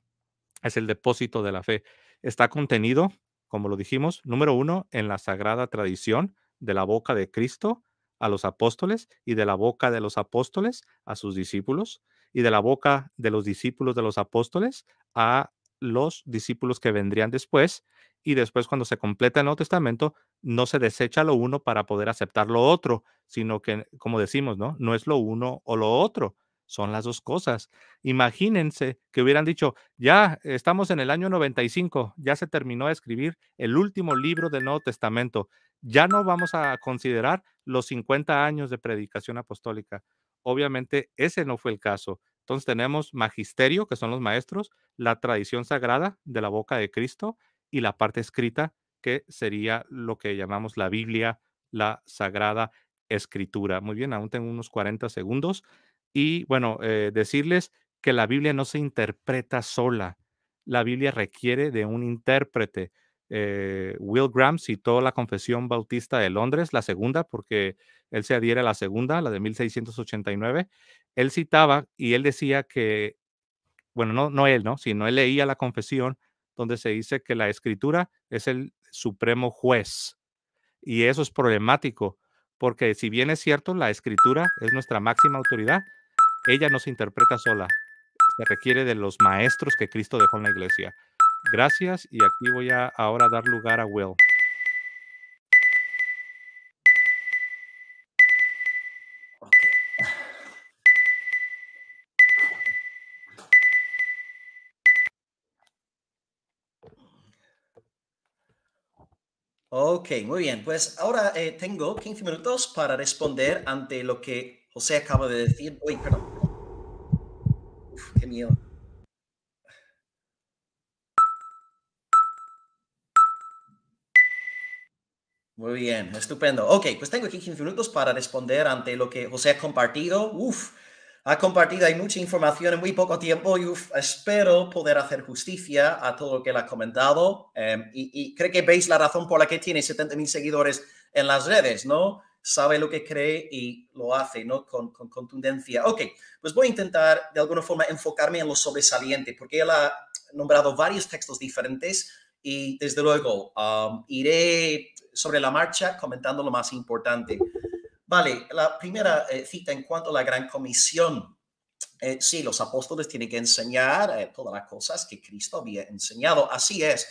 Es el depósito de la fe. Está contenido, como lo dijimos, número uno, en la sagrada tradición, de la boca de Cristo a los apóstoles y de la boca de los apóstoles a sus discípulos y de la boca de los discípulos de los apóstoles a los discípulos que vendrían después y después cuando se completa el Nuevo Testamento no se desecha lo uno para poder aceptar lo otro, sino que como decimos, ¿no? No es lo uno o lo otro, son las dos cosas. Imagínense que hubieran dicho, ya estamos en el año 95, ya se terminó de escribir el último libro del Nuevo Testamento ya no vamos a considerar los 50 años de predicación apostólica. Obviamente ese no fue el caso. Entonces tenemos magisterio, que son los maestros, la tradición sagrada de la boca de Cristo y la parte escrita, que sería lo que llamamos la Biblia, la sagrada escritura. Muy bien, aún tengo unos 40 segundos. Y bueno, eh, decirles que la Biblia no se interpreta sola. La Biblia requiere de un intérprete. Eh, Will Graham citó la Confesión Bautista de Londres, la segunda, porque él se adhiere a la segunda, la de 1689. Él citaba y él decía que, bueno, no, no él, ¿no? sino él leía la confesión donde se dice que la escritura es el supremo juez. Y eso es problemático, porque si bien es cierto, la escritura es nuestra máxima autoridad, ella no se interpreta sola, se requiere de los maestros que Cristo dejó en la iglesia. Gracias y aquí voy a ahora dar lugar a Will. Ok, muy bien. Pues ahora eh, tengo 15 minutos para responder ante lo que José acaba de decir. Uy, perdón. qué miedo. Muy bien, estupendo. Ok, pues tengo aquí 15 minutos para responder ante lo que José ha compartido. Uf, ha compartido, hay mucha información en muy poco tiempo y espero poder hacer justicia a todo lo que él ha comentado. Em, y, creo que veis la razón por la que tiene 70.000 seguidores en las redes, ¿no? Sabe lo que cree y lo hace, ¿no? Con, con, contundencia. Ok, pues voy a intentar de alguna forma enfocarme en lo sobresaliente, porque él ha nombrado varios textos diferentes y desde luego um, iré sobre la marcha comentando lo más importante. Vale, la primera eh, cita en cuanto a la gran comisión. Eh, sí, los apóstoles tienen que enseñar eh, todas las cosas que Cristo había enseñado, así es,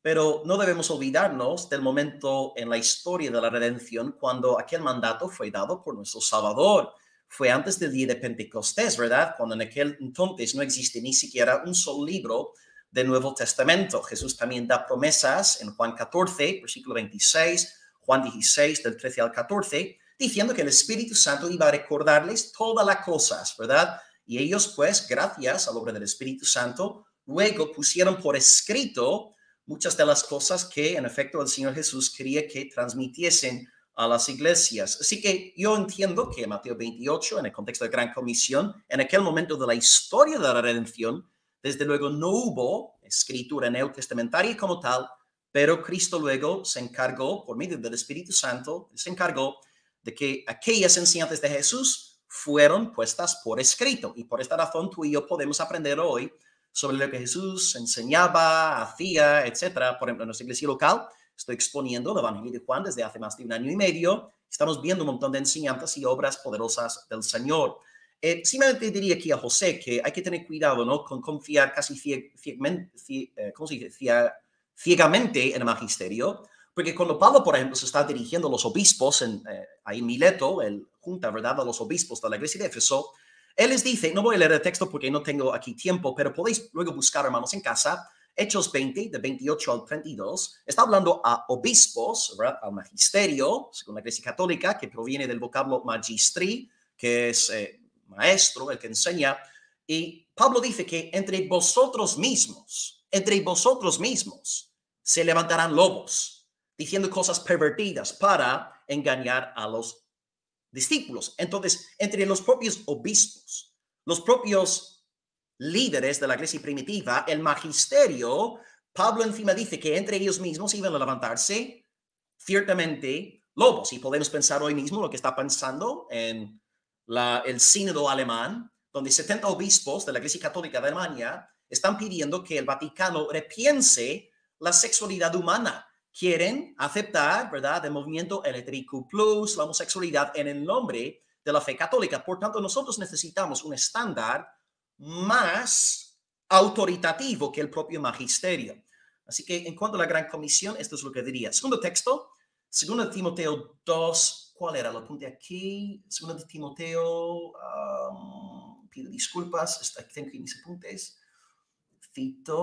pero no debemos olvidarnos del momento en la historia de la redención cuando aquel mandato fue dado por nuestro Salvador. Fue antes del día de Pentecostés, ¿verdad? Cuando en aquel entonces no existe ni siquiera un solo libro del Nuevo Testamento. Jesús también da promesas en Juan 14, versículo 26, Juan 16, del 13 al 14, diciendo que el Espíritu Santo iba a recordarles todas las cosas, ¿verdad? Y ellos, pues, gracias al la obra del Espíritu Santo, luego pusieron por escrito muchas de las cosas que, en efecto, el Señor Jesús quería que transmitiesen a las iglesias. Así que yo entiendo que Mateo 28, en el contexto de Gran Comisión, en aquel momento de la historia de la redención, desde luego no hubo escritura neotestamentaria como tal, pero Cristo luego se encargó, por medio del Espíritu Santo, se encargó de que aquellas enseñanzas de Jesús fueron puestas por escrito. Y por esta razón tú y yo podemos aprender hoy sobre lo que Jesús enseñaba, hacía, etc. Por ejemplo, en nuestra iglesia local estoy exponiendo el Evangelio de Juan desde hace más de un año y medio. Estamos viendo un montón de enseñanzas y obras poderosas del Señor. Eh, simplemente diría aquí a José que hay que tener cuidado ¿no? con confiar casi eh, ciegamente en el magisterio, porque cuando Pablo, por ejemplo, se está dirigiendo a los obispos en, eh, ahí Mileto, el junta ¿verdad? a los obispos de la iglesia de Éfeso, él les dice, no voy a leer el texto porque no tengo aquí tiempo, pero podéis luego buscar, hermanos, en casa, Hechos 20, de 28 al 32, está hablando a obispos, ¿verdad? al magisterio, según la Iglesia Católica, que proviene del vocablo magistri, que es maestro, el que enseña. Y Pablo dice que entre vosotros mismos, entre vosotros mismos, se levantarán lobos, diciendo cosas pervertidas para engañar a los discípulos. Entonces, entre los propios obispos, los propios líderes de la iglesia primitiva, el magisterio, Pablo encima dice que entre ellos mismos iban a levantarse ciertamente lobos. Y podemos pensar hoy mismo lo que está pensando en el sínodo alemán, donde 70 obispos de la Iglesia Católica de Alemania están pidiendo que el Vaticano repiense la sexualidad humana. Quieren aceptar, ¿verdad?, el movimiento plus, la homosexualidad en el nombre de la fe católica. Por tanto, nosotros necesitamos un estándar más autoritativo que el propio magisterio. Así que en cuanto a la Gran Comisión, esto es lo que diría. Segundo texto, segundo Timoteo 2, ¿Cuál era? el apunte aquí. Segunda de Timoteo. pido disculpas. tengo mis apuntes.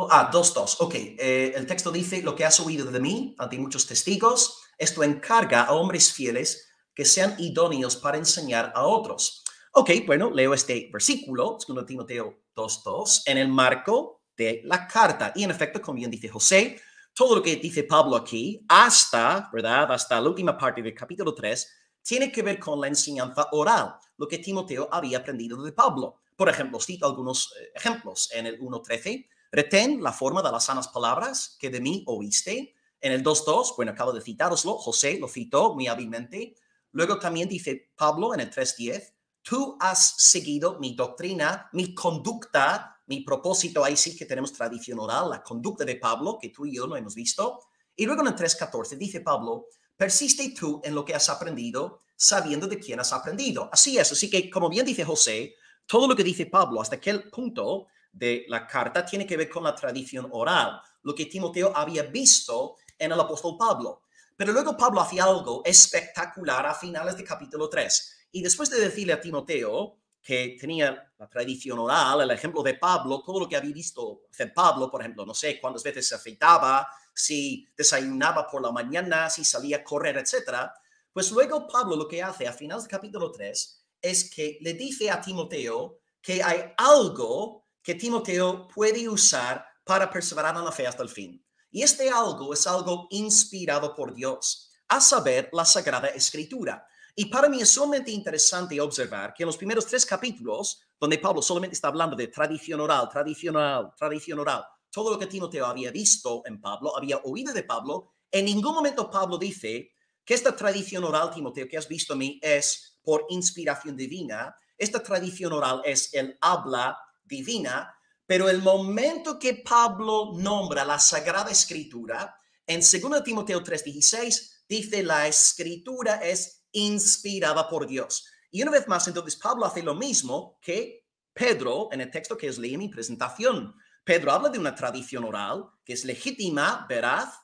Ah, 2.2. Ok. Eh, el texto dice: Lo que has oído de mí ante muchos testigos, esto encarga a hombres fieles que sean idóneos para enseñar a otros. Ok, bueno, leo este versículo, de Timoteo 2.2, en el marco de la carta. Y en efecto, como bien dice José, todo lo que dice Pablo aquí, hasta, ¿verdad? Hasta la última parte del capítulo 3, tiene que ver con la enseñanza oral, lo que Timoteo había aprendido de Pablo. Por ejemplo, cito algunos eh, ejemplos en el 1.13. Retén la forma de las sanas palabras que de mí oíste. En el 2.2, bueno, acabo de citaroslo, José lo citó muy hábilmente. Luego también dice Pablo en el 3.10, tú has seguido mi doctrina, mi conducta, mi propósito, ahí sí que tenemos tradición oral, la conducta de Pablo, que tú y yo no hemos visto. Y luego en el 3.14 dice Pablo, persiste tú en lo que has aprendido, sabiendo de quién has aprendido. Así es, así que como bien dice José, todo lo que dice Pablo hasta aquel punto de la carta tiene que ver con la tradición oral, lo que Timoteo había visto en el apóstol Pablo. Pero luego Pablo hacía algo espectacular a finales de capítulo 3. Y después de decirle a Timoteo, que tenían la tradición oral, el ejemplo de Pablo, todo lo que había visto hacer Pablo, por ejemplo, no sé cuántas veces se afeitaba, si desayunaba por la mañana, si salía a correr, etc. Pues luego Pablo lo que hace a finales del capítulo 3 es que le dice a Timoteo que hay algo que Timoteo puede usar para perseverar en la fe hasta el fin. Y este algo es algo inspirado por Dios, a saber, la Sagrada Escritura. Y para mí es sumamente interesante observar que en los primeros tres capítulos, donde Pablo solamente está hablando de tradición oral, tradición oral, tradición oral, todo lo que Timoteo había visto en Pablo, había oído de Pablo, en ningún momento Pablo dice que esta tradición oral, Timoteo, que has visto a mí, es por inspiración divina. Esta tradición oral es el habla divina, pero el momento que Pablo nombra la Sagrada Escritura, en 2 Timoteo 3:16, dice la escritura es inspirada por Dios. Y una vez más, entonces Pablo hace lo mismo que Pedro en el texto que es leí en mi presentación. Pedro habla de una tradición oral que es legítima, veraz,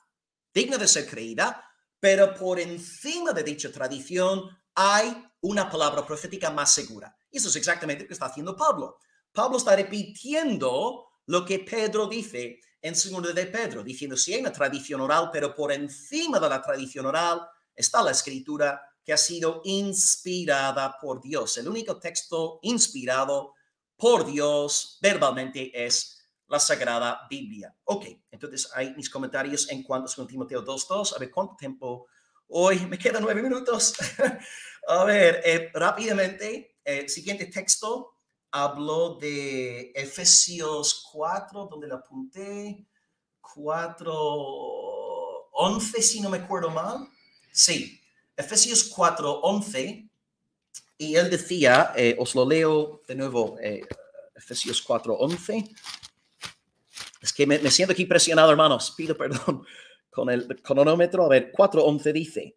digna de ser creída, pero por encima de dicha tradición hay una palabra profética más segura. Y eso es exactamente lo que está haciendo Pablo. Pablo está repitiendo lo que Pedro dice en segundo de Pedro, diciendo si hay una tradición oral, pero por encima de la tradición oral está la escritura ha sido inspirada por Dios. El único texto inspirado por Dios verbalmente es la Sagrada Biblia. Ok, entonces hay mis comentarios en cuanto a 2 Timoteo 2.2. A ver, ¿cuánto tiempo? Hoy me quedan nueve minutos. *laughs* a ver, eh, rápidamente, el eh, siguiente texto habló de Efesios 4, donde le apunté. 4, si no me acuerdo mal. Sí, Efesios 4.11, y él decía, eh, os lo leo de nuevo, eh, Efesios 4.11, Es que me, siento aquí presionado, hermanos, pido perdón *laughs* con el cronómetro. A ver, 4.11 dice,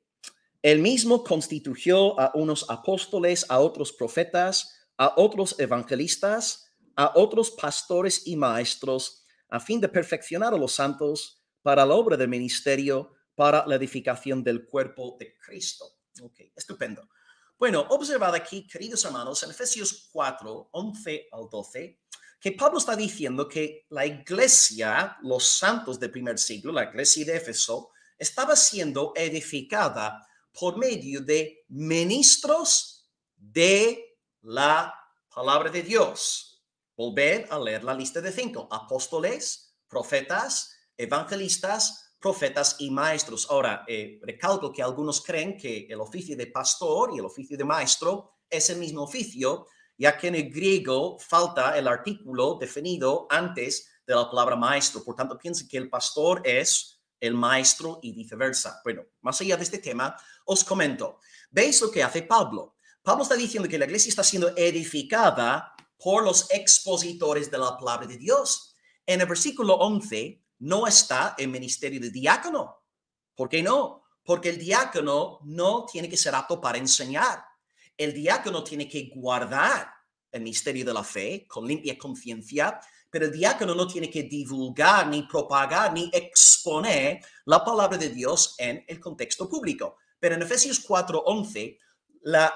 el mismo constituyó a unos apóstoles, a otros profetas, a otros evangelistas, a otros pastores y maestros, a fin de perfeccionar a los santos para la obra del ministerio para la edificación del cuerpo de Cristo. Ok, estupendo. Bueno, observad aquí, queridos hermanos, en Efesios 4, 11 al 12, que Pablo está diciendo que la iglesia, los santos del primer siglo, la iglesia de Éfeso, estaba siendo edificada por medio de ministros de la palabra de Dios. Volved a leer la lista de cinco, apóstoles, profetas, evangelistas, profetas y maestros. Ahora, eh, recalco que algunos creen que el oficio de pastor y el oficio de maestro es el mismo oficio, ya que en el griego falta el artículo definido antes de la palabra maestro. Por tanto, piensen que el pastor es el maestro y viceversa. Bueno, más allá de este tema, os comento. ¿Veis lo que hace Pablo? Pablo está diciendo que la iglesia está siendo edificada por los expositores de la palabra de Dios. En el versículo 11, no está en ministerio de diácono. ¿Por qué no? Porque el diácono no tiene que ser apto para enseñar. El diácono tiene que guardar el ministerio de la fe con limpia conciencia, pero el diácono no tiene que divulgar, ni propagar, ni exponer la palabra de Dios en el contexto público. Pero en Efesios 4:11,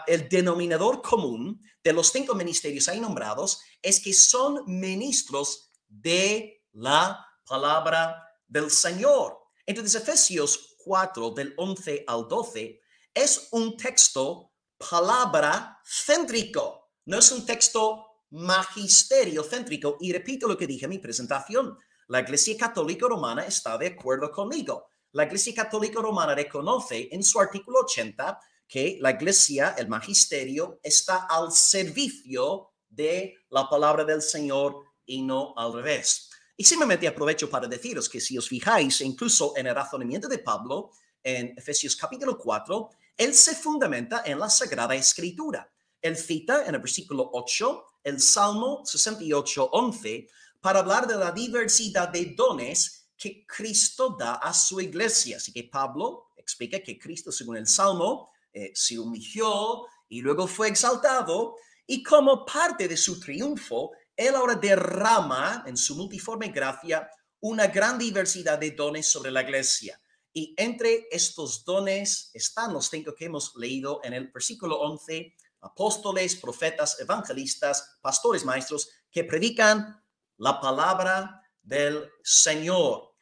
el denominador común de los cinco ministerios ahí nombrados es que son ministros de la palabra del Señor. Entonces, Efesios 4, del 11 al 12, es un texto palabra céntrico, no es un texto magisterio céntrico. Y repito lo que dije en mi presentación, la Iglesia Católica Romana está de acuerdo conmigo. La Iglesia Católica Romana reconoce en su artículo 80 que la Iglesia, el magisterio, está al servicio de la palabra del Señor y no al revés. Y simplemente aprovecho para deciros que si os fijáis incluso en el razonamiento de Pablo, en Efesios capítulo 4, él se fundamenta en la Sagrada Escritura. Él cita en el versículo 8 el Salmo 68, 11, para hablar de la diversidad de dones que Cristo da a su iglesia. Así que Pablo explica que Cristo, según el Salmo, eh, se humilló y luego fue exaltado, y como parte de su triunfo, él ahora derrama en su multiforme gracia una gran diversidad de dones sobre la iglesia. Y entre estos dones están los cinco que hemos leído en el versículo 11, apóstoles, profetas, evangelistas, pastores, maestros, que predican la palabra del Señor.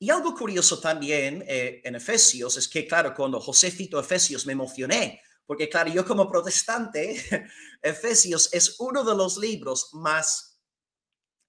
Y algo curioso también eh, en Efesios es que, claro, cuando José Efesios me emocioné, porque claro, yo como protestante, *laughs* Efesios es uno de los libros más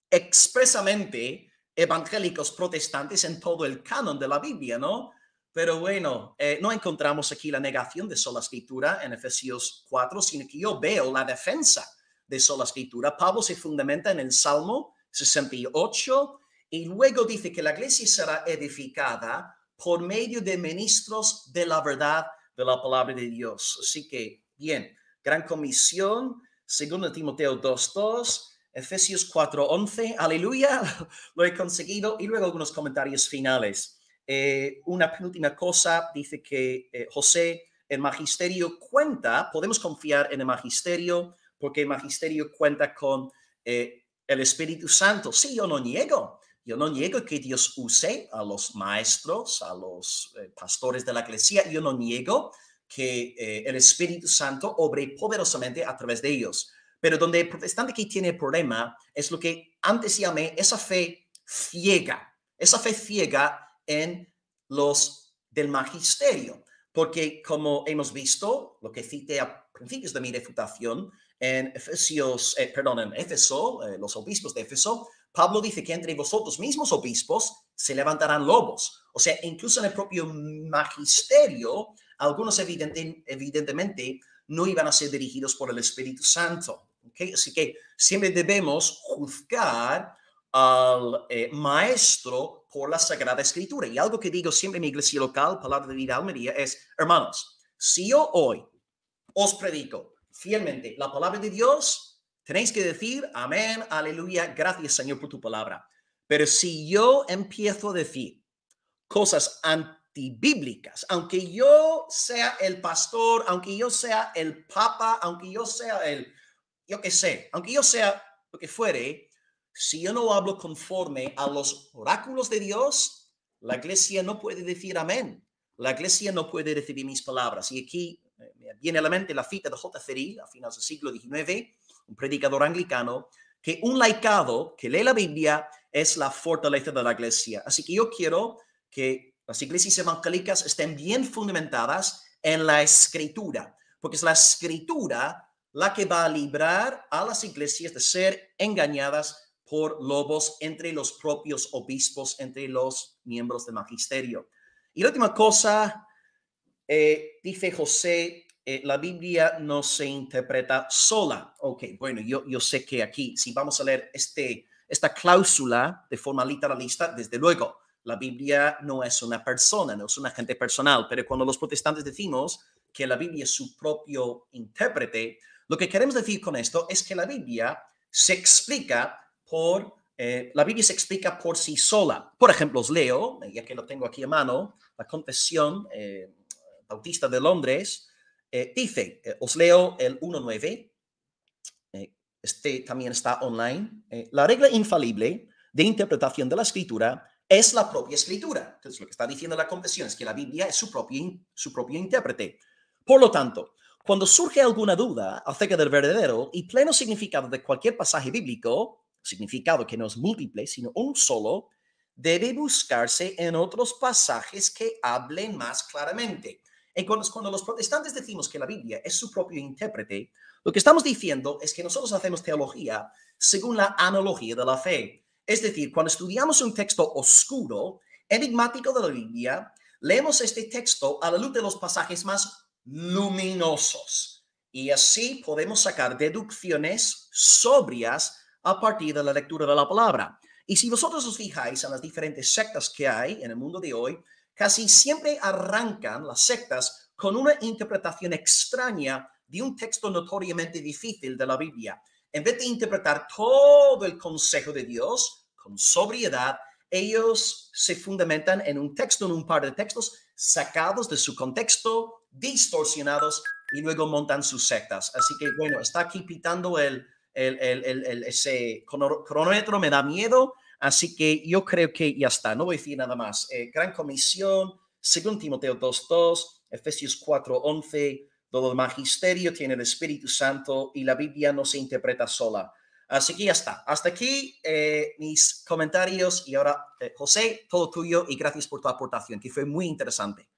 expresamente evangélicos protestantes en todo el canon de la Biblia, ¿no? Pero bueno, eh, no encontramos aquí la negación de sola escritura en Efesios 4, sino que yo veo la defensa de sola escritura. Pablo se fundamenta en el Salmo 68 y luego dice que la iglesia será edificada por medio de ministros de la verdad la palabra de Dios. Así que, bien, gran comisión, segundo Timoteo 2.2, Efesios 4.11, aleluya, *laughs* lo he conseguido. Y luego algunos comentarios finales. Eh, una penúltima cosa, dice que eh, José, el magisterio cuenta, podemos confiar en el magisterio, porque el magisterio cuenta con eh, el Espíritu Santo. Sí, yo no niego yo no niego que Dios use a los maestros, a los eh, pastores de la iglesia. Yo no niego que eh, el Espíritu Santo obre poderosamente a través de ellos. Pero donde el protestante aquí tiene problema es lo que antes llamé esa fe ciega, esa fe ciega en los del magisterio. Porque como hemos visto, lo que cité a principios de mi refutación, en Efesios, eh, perdón, en Éfeso, eh, los obispos de Éfeso, Pablo dice que entre vosotros mismos obispos se levantarán lobos. O sea, incluso en el propio magisterio, algunos evidentemente no iban a ser dirigidos por el Espíritu Santo. ¿okay? Así que siempre debemos juzgar al eh, maestro por la Sagrada Escritura. Y algo que digo siempre en mi iglesia local, Palabra de Vida Almería, es, hermanos, si yo hoy os predico fielmente la palabra de Dios, tenéis que decir, amén, aleluya, gracias Señor por tu palabra. Pero si yo empiezo a decir cosas antibíblicas, aunque yo sea el pastor, aunque yo sea el papa, aunque yo sea el, yo qué sé, aunque yo sea lo que fuere, si yo no hablo conforme a los oráculos de Dios, la iglesia no puede decir amén. La iglesia no puede recibir mis palabras. Y aquí me viene a la mente la cita de J.C. a finales del siglo XIX, un predicador anglicano, que un laicado que lee la Biblia es la fortaleza de la iglesia. Así que yo quiero que las iglesias evangélicas estén bien fundamentadas en la escritura, porque es la escritura la que va a librar a las iglesias de ser engañadas por lobos entre los propios obispos, entre los miembros del magisterio. Y la última cosa eh, dice José, eh, la Biblia no se interpreta sola. Ok, bueno, yo, yo sé que aquí, si vamos a leer este, esta cláusula de forma literalista, desde luego, la Biblia no es una persona, no es un agente personal, pero cuando los protestantes decimos que la Biblia es su propio intérprete, lo que queremos decir con esto es que la Biblia se explica por eh, la Biblia se explica por sí sola. Por ejemplo, os leo, ya que lo tengo aquí a mano, la confesión, autista de Londres, eh, dice, eh, os leo el 1.9, eh, este también está online, la regla infalible de interpretación de la escritura es la propia escritura. Entonces, lo que está diciendo la confesión es que la Biblia es su propio, su propio intérprete. Por lo tanto, cuando surge alguna duda acerca del verdadero y pleno significado de cualquier pasaje bíblico, significado que no es múltiple, sino un solo, debe buscarse en otros pasajes que hablen más claramente. Y cuando, los protestantes decimos que la Biblia es su propio intérprete, lo que estamos diciendo es que nosotros hacemos teología según la analogía de la fe. Es decir, cuando estudiamos un texto oscuro, enigmático de la Biblia, leemos este texto a la luz de los pasajes más luminosos. Y así podemos sacar deducciones sobrias a partir de la lectura de la palabra. Y si vosotros os fijáis en las diferentes sectas que hay en el mundo de hoy, Casi siempre arrancan las sectas con una interpretación extraña de un texto notoriamente difícil de la Biblia. En vez de interpretar todo el consejo de Dios con sobriedad, ellos se fundamentan en un texto, en un par de textos sacados de su contexto, distorsionados y luego montan sus sectas. Así que bueno, está aquí pitando el, ese cronómetro, me da miedo Así que yo creo que ya está, no voy a decir nada más. Eh, gran Comisión, según Timoteo 2.2, Efesios 4.11, todo el magisterio tiene el Espíritu Santo y la Biblia no se interpreta sola. Así que ya está. Hasta aquí eh, mis comentarios y ahora, eh, José, todo tuyo y gracias por tu aportación, que fue muy interesante.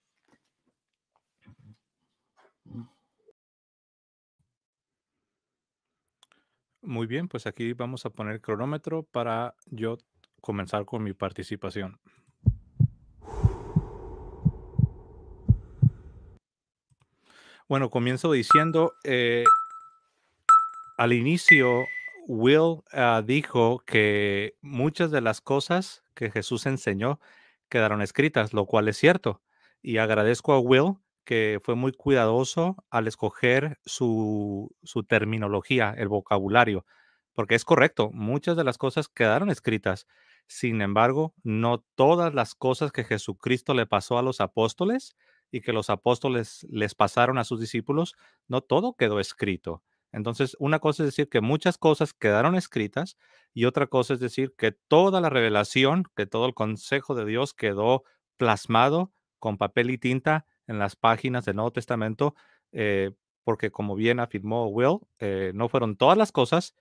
Muy bien, pues aquí vamos a poner cronómetro para yo comenzar con mi participación. Bueno, comienzo diciendo, eh, al inicio, Will ah, dijo que muchas de las cosas que Jesús enseñó quedaron escritas, lo cual es cierto. Y agradezco a Will que fue muy cuidadoso al escoger su, su terminología, el vocabulario, porque es correcto, muchas de las cosas quedaron escritas. Sin embargo, no todas las cosas que Jesucristo le pasó a los apóstoles y que los apóstoles les pasaron a sus discípulos, no todo quedó escrito. Entonces, una cosa es decir que muchas cosas quedaron escritas y otra cosa es decir que toda la revelación, que todo el consejo de Dios quedó plasmado con papel y tinta en las páginas del Nuevo Testamento, eh, porque como bien afirmó Will, eh, no fueron todas las cosas,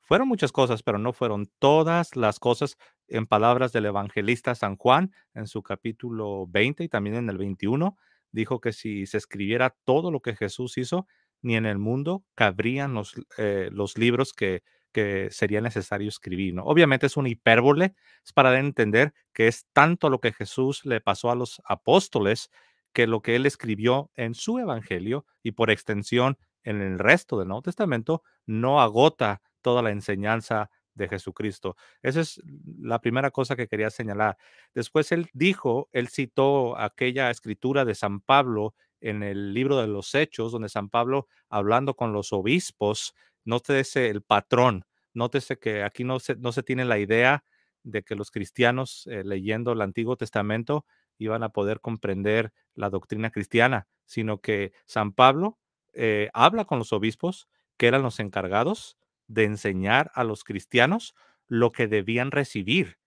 fueron muchas cosas, pero no fueron todas las cosas en palabras del evangelista San Juan, en su capítulo 20 y también en el 21, dijo que si se escribiera todo lo que Jesús hizo, ni en el mundo cabrían los, eh, libros que, sería necesario escribir. ¿no? Obviamente es una hipérbole, es para entender que es tanto lo que Jesús le pasó a los apóstoles que lo que él escribió en su evangelio y por extensión en el resto del Nuevo Testamento no agota toda la enseñanza de Jesucristo. Esa es la primera cosa que quería señalar. Después él dijo, él citó aquella escritura de San Pablo en el libro de los Hechos, donde San Pablo, hablando con los obispos, nótese el patrón, nótese que aquí no se, no se tiene la idea de que los cristianos eh, leyendo el Antiguo Testamento iban a poder comprender la doctrina cristiana, sino que San Pablo eh, habla con los obispos, que eran los encargados de enseñar a los cristianos lo que debían recibir.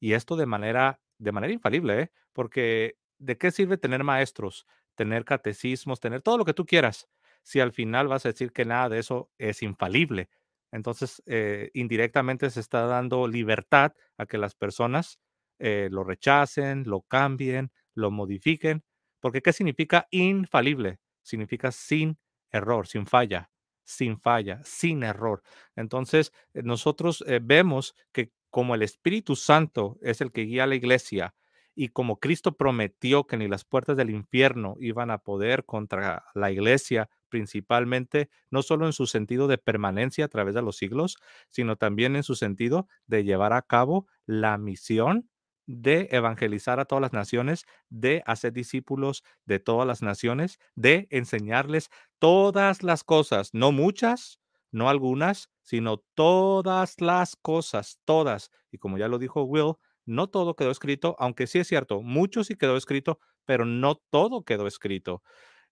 Y esto de manera, de manera infalible, ¿eh? porque ¿de qué sirve tener maestros, tener catecismos, tener todo lo que tú quieras, si al final vas a decir que nada de eso es infalible? Entonces, eh, indirectamente se está dando libertad a que las personas eh, lo rechacen, lo cambien, lo modifiquen, porque ¿qué significa infalible? Significa sin error, sin falla sin falla, sin error. Entonces, eh, nosotros eh, vemos que como el Espíritu Santo es el que guía a la iglesia y como Cristo prometió que ni las puertas del infierno iban a poder contra la iglesia, principalmente, no solo en su sentido de permanencia a través de los siglos, sino también en su sentido de llevar a cabo la misión de evangelizar a todas las naciones, de hacer discípulos de todas las naciones, de enseñarles todas las cosas, no muchas, no algunas, sino todas las cosas, todas. Y como ya lo dijo Will, no todo quedó escrito, aunque sí es cierto, mucho sí quedó escrito, pero no todo quedó escrito.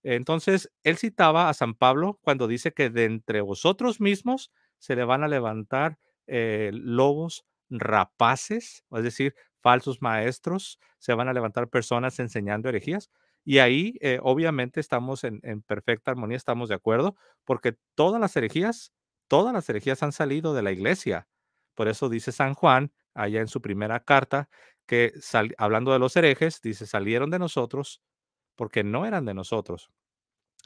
Entonces, él citaba a San Pablo cuando dice que de entre vosotros mismos se le van a levantar eh, lobos rapaces, es decir, falsos maestros, se van a levantar personas enseñando herejías. Y ahí, eh, obviamente, estamos en, perfecta armonía, estamos de acuerdo, porque todas las herejías, todas las herejías han salido de la iglesia. Por eso dice San Juan, allá en su primera carta, que hablando de los herejes, dice, salieron de nosotros porque no eran de nosotros.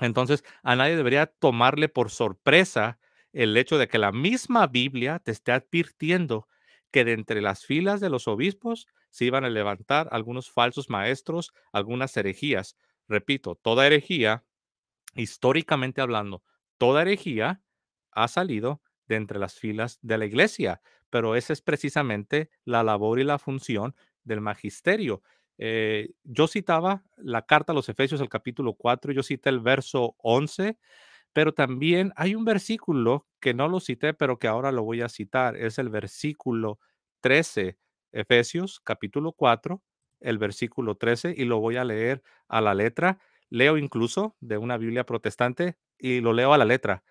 Entonces, a nadie debería tomarle por sorpresa el hecho de que la misma Biblia te esté advirtiendo que de entre las filas de los obispos se iban a levantar algunos falsos maestros, algunas herejías. Repito, toda herejía, históricamente hablando, toda herejía ha salido de entre las filas de la iglesia, pero esa es precisamente la labor y la función del magisterio. Eh, yo citaba la carta a los Efesios, el capítulo 4, yo cita el verso 11, pero también hay un versículo que no lo cité, pero que ahora lo voy a citar. Es el versículo 13, Efesios capítulo 4, el versículo 13, y lo voy a leer a la letra. Leo incluso de una Biblia protestante y lo leo a la letra.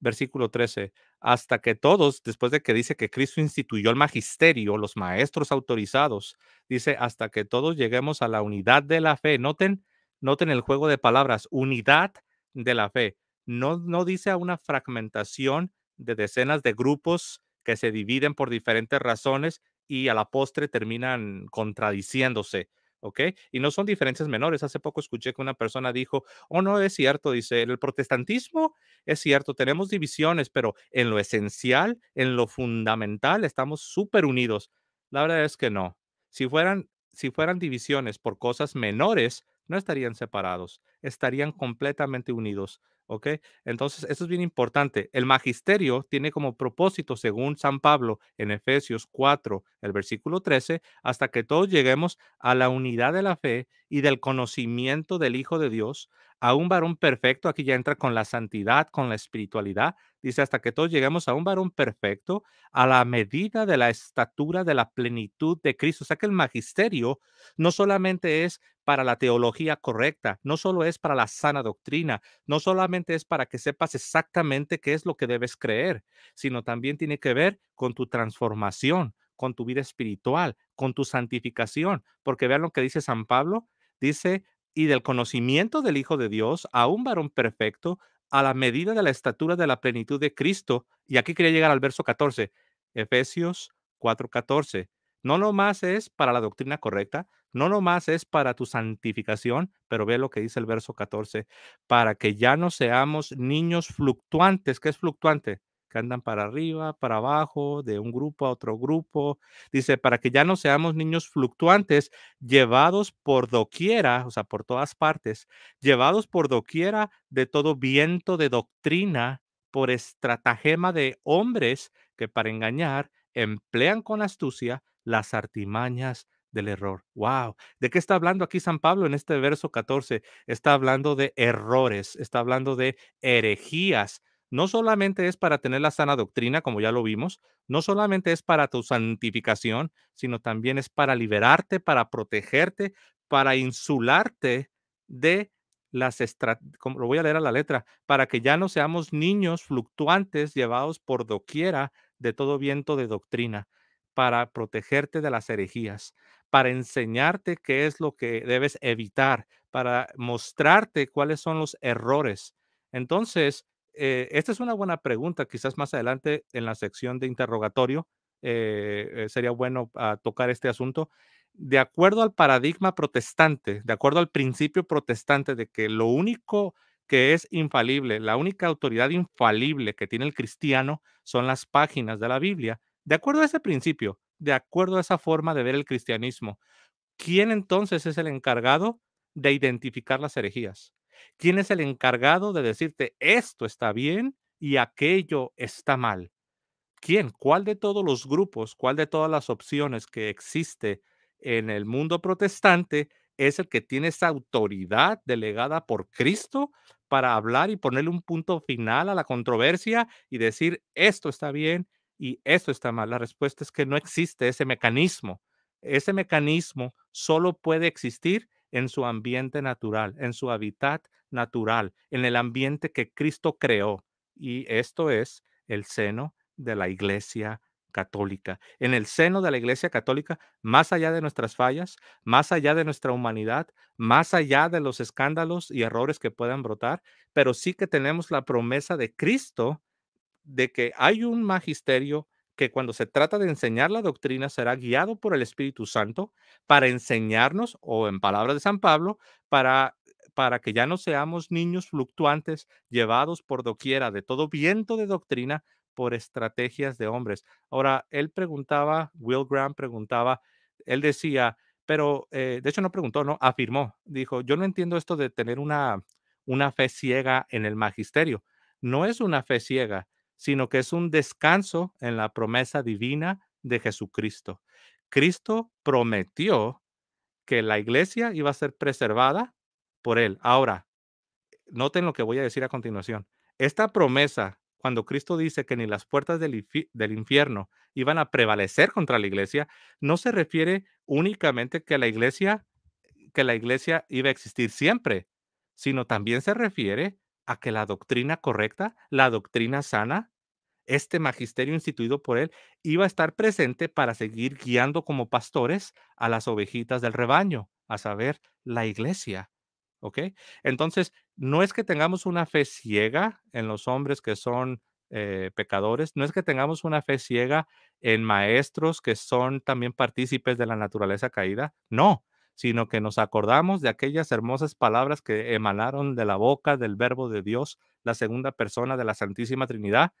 Versículo 13, hasta que todos, después de que dice que Cristo instituyó el magisterio, los maestros autorizados, dice, hasta que todos lleguemos a la unidad de la fe. Noten, noten el juego de palabras, unidad de la fe no, dice a una fragmentación de decenas de grupos que se dividen por diferentes razones y a la postre terminan contradiciéndose. ¿ok? Y no son diferencias menores. Hace poco escuché que una persona dijo, oh, no, es cierto, dice, el protestantismo es cierto, tenemos divisiones, pero en lo esencial, en lo fundamental, estamos súper unidos. La verdad es que no. Si fueran, si fueran divisiones por cosas menores, no estarían separados, estarían completamente unidos. ¿Ok? Entonces, eso es bien importante. El magisterio tiene como propósito, según San Pablo en Efesios 4, el versículo 13, hasta que todos lleguemos a la unidad de la fe y del conocimiento del Hijo de Dios, a un varón perfecto, aquí ya entra con la santidad, con la espiritualidad, dice, hasta que todos lleguemos a un varón perfecto, a la medida de la estatura de la plenitud de Cristo. O sea que el magisterio no solamente es para la teología correcta, no solo es para la sana doctrina, no solamente es para que sepas exactamente qué es lo que debes creer, sino también tiene que ver con tu transformación, con tu vida espiritual, con tu santificación, porque vean lo que dice San Pablo, dice, y del conocimiento del Hijo de Dios a un varón perfecto, a la medida de la estatura de la plenitud de Cristo. Y aquí quería llegar al verso 14, Efesios 4:14. No más es para la doctrina correcta, no nomás es para tu santificación, pero ve lo que dice el verso 14, para que ya no seamos niños fluctuantes. ¿Qué es fluctuante? Que andan para arriba, para abajo, de un grupo a otro grupo. Dice, para que ya no seamos niños fluctuantes, llevados por doquiera, o sea, por todas partes, llevados por doquiera de todo viento de doctrina, por estratagema de hombres que para engañar emplean con astucia las artimañas del error. ¡Wow! ¿De qué está hablando aquí San Pablo en este verso 14? Está hablando de errores, está hablando de herejías. No solamente es para tener la sana doctrina, como ya lo vimos, no solamente es para tu santificación, sino también es para liberarte, para protegerte, para insularte de las como lo voy a leer a la letra, para que ya no seamos niños fluctuantes llevados por doquiera de todo viento de doctrina, para protegerte de las herejías, para enseñarte qué es lo que debes evitar, para mostrarte cuáles son los errores. Entonces, eh, esta es una buena pregunta, quizás más adelante en la sección de interrogatorio eh, eh, sería bueno ah, tocar este asunto. De acuerdo al paradigma protestante, de acuerdo al principio protestante de que lo único que es infalible, la única autoridad infalible que tiene el cristiano son las páginas de la Biblia. De acuerdo a ese principio, de acuerdo a esa forma de ver el cristianismo, ¿quién entonces es el encargado de identificar las herejías? ¿Quién es el encargado de decirte esto está bien y aquello está mal? ¿Quién? ¿Cuál de todos los grupos, cuál de todas las opciones que existe en el mundo protestante es el que tiene esa autoridad delegada por Cristo para hablar y ponerle un punto final a la controversia y decir esto está bien y eso está mal. La respuesta es que no existe ese mecanismo. Ese mecanismo solo puede existir en su ambiente natural, en su hábitat natural, en el ambiente que Cristo creó. Y esto es el seno de la Iglesia católica. En el seno de la Iglesia católica, más allá de nuestras fallas, más allá de nuestra humanidad, más allá de los escándalos y errores que puedan brotar, pero sí que tenemos la promesa de Cristo de que hay un magisterio que cuando se trata de enseñar la doctrina será guiado por el Espíritu Santo para enseñarnos, o en palabras de San Pablo, para para que ya no seamos niños fluctuantes llevados por doquiera de todo viento de doctrina por estrategias de hombres. Ahora, él preguntaba, Will Graham preguntaba, él decía, pero eh, de hecho no preguntó, no, afirmó, dijo, yo no entiendo esto de tener una, una fe ciega en el magisterio. No es una fe ciega, sino que es un descanso en la promesa divina de Jesucristo. Cristo prometió que la iglesia iba a ser preservada por él. Ahora, noten lo que voy a decir a continuación. Esta promesa, cuando Cristo dice que ni las puertas del, infierno iban a prevalecer contra la iglesia, no se refiere únicamente que la iglesia que la iglesia iba a existir siempre, sino también se refiere a que la doctrina correcta, la doctrina sana, este magisterio instituido por él, iba a estar presente para seguir guiando como pastores a las ovejitas del rebaño, a saber, la iglesia. ¿Ok? Entonces, no es que tengamos una fe ciega en los hombres que son eh, pecadores, no es que tengamos una fe ciega en maestros que son también partícipes de la naturaleza caída, no, sino que nos acordamos de aquellas hermosas palabras que emanaron de la boca del Verbo de Dios, la segunda persona de la Santísima Trinidad,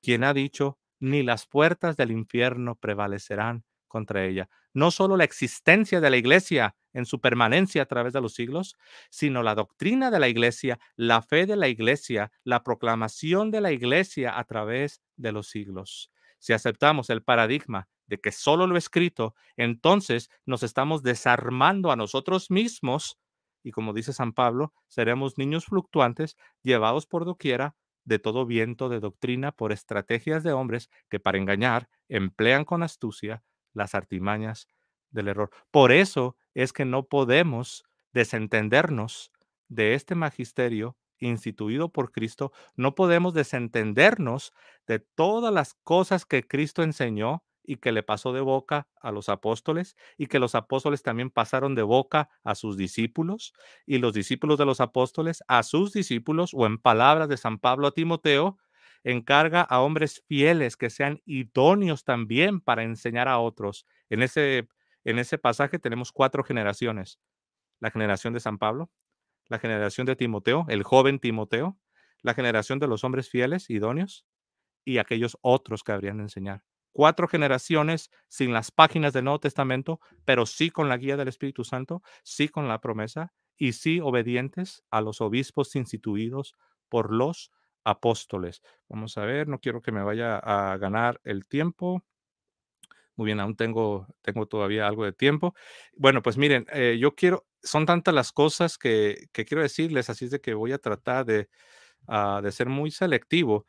quien ha dicho, ni las puertas del infierno prevalecerán contra ella. No solo la existencia de la iglesia en su permanencia a través de los siglos, sino la doctrina de la iglesia, la fe de la iglesia, la proclamación de la iglesia a través de los siglos. Si aceptamos el paradigma de que solo lo escrito, entonces nos estamos desarmando a nosotros mismos y como dice San Pablo, seremos niños fluctuantes llevados por doquiera de todo viento de doctrina por estrategias de hombres que para engañar emplean con astucia las artimañas del error. Por eso es que no podemos desentendernos de este magisterio instituido por Cristo, no podemos desentendernos de todas las cosas que Cristo enseñó y que le pasó de boca a los apóstoles y que los apóstoles también pasaron de boca a sus discípulos y los discípulos de los apóstoles a sus discípulos o en palabras de San Pablo a Timoteo, encarga a hombres fieles que sean idóneos también para enseñar a otros. En ese, en ese pasaje tenemos cuatro generaciones. La generación de San Pablo, la generación de Timoteo, el joven Timoteo, la generación de los hombres fieles, idóneos, y aquellos otros que habrían de enseñar. Cuatro generaciones sin las páginas del Nuevo Testamento, pero sí con la guía del Espíritu Santo, sí con la promesa y sí obedientes a los obispos instituidos por los apóstoles. Vamos a ver, no quiero que me vaya a ganar el tiempo. Muy bien, aún tengo, tengo todavía algo de tiempo. Bueno, pues miren, eh, yo quiero, son tantas las cosas que, quiero decirles, así es de que voy a tratar de, ah, ser muy selectivo.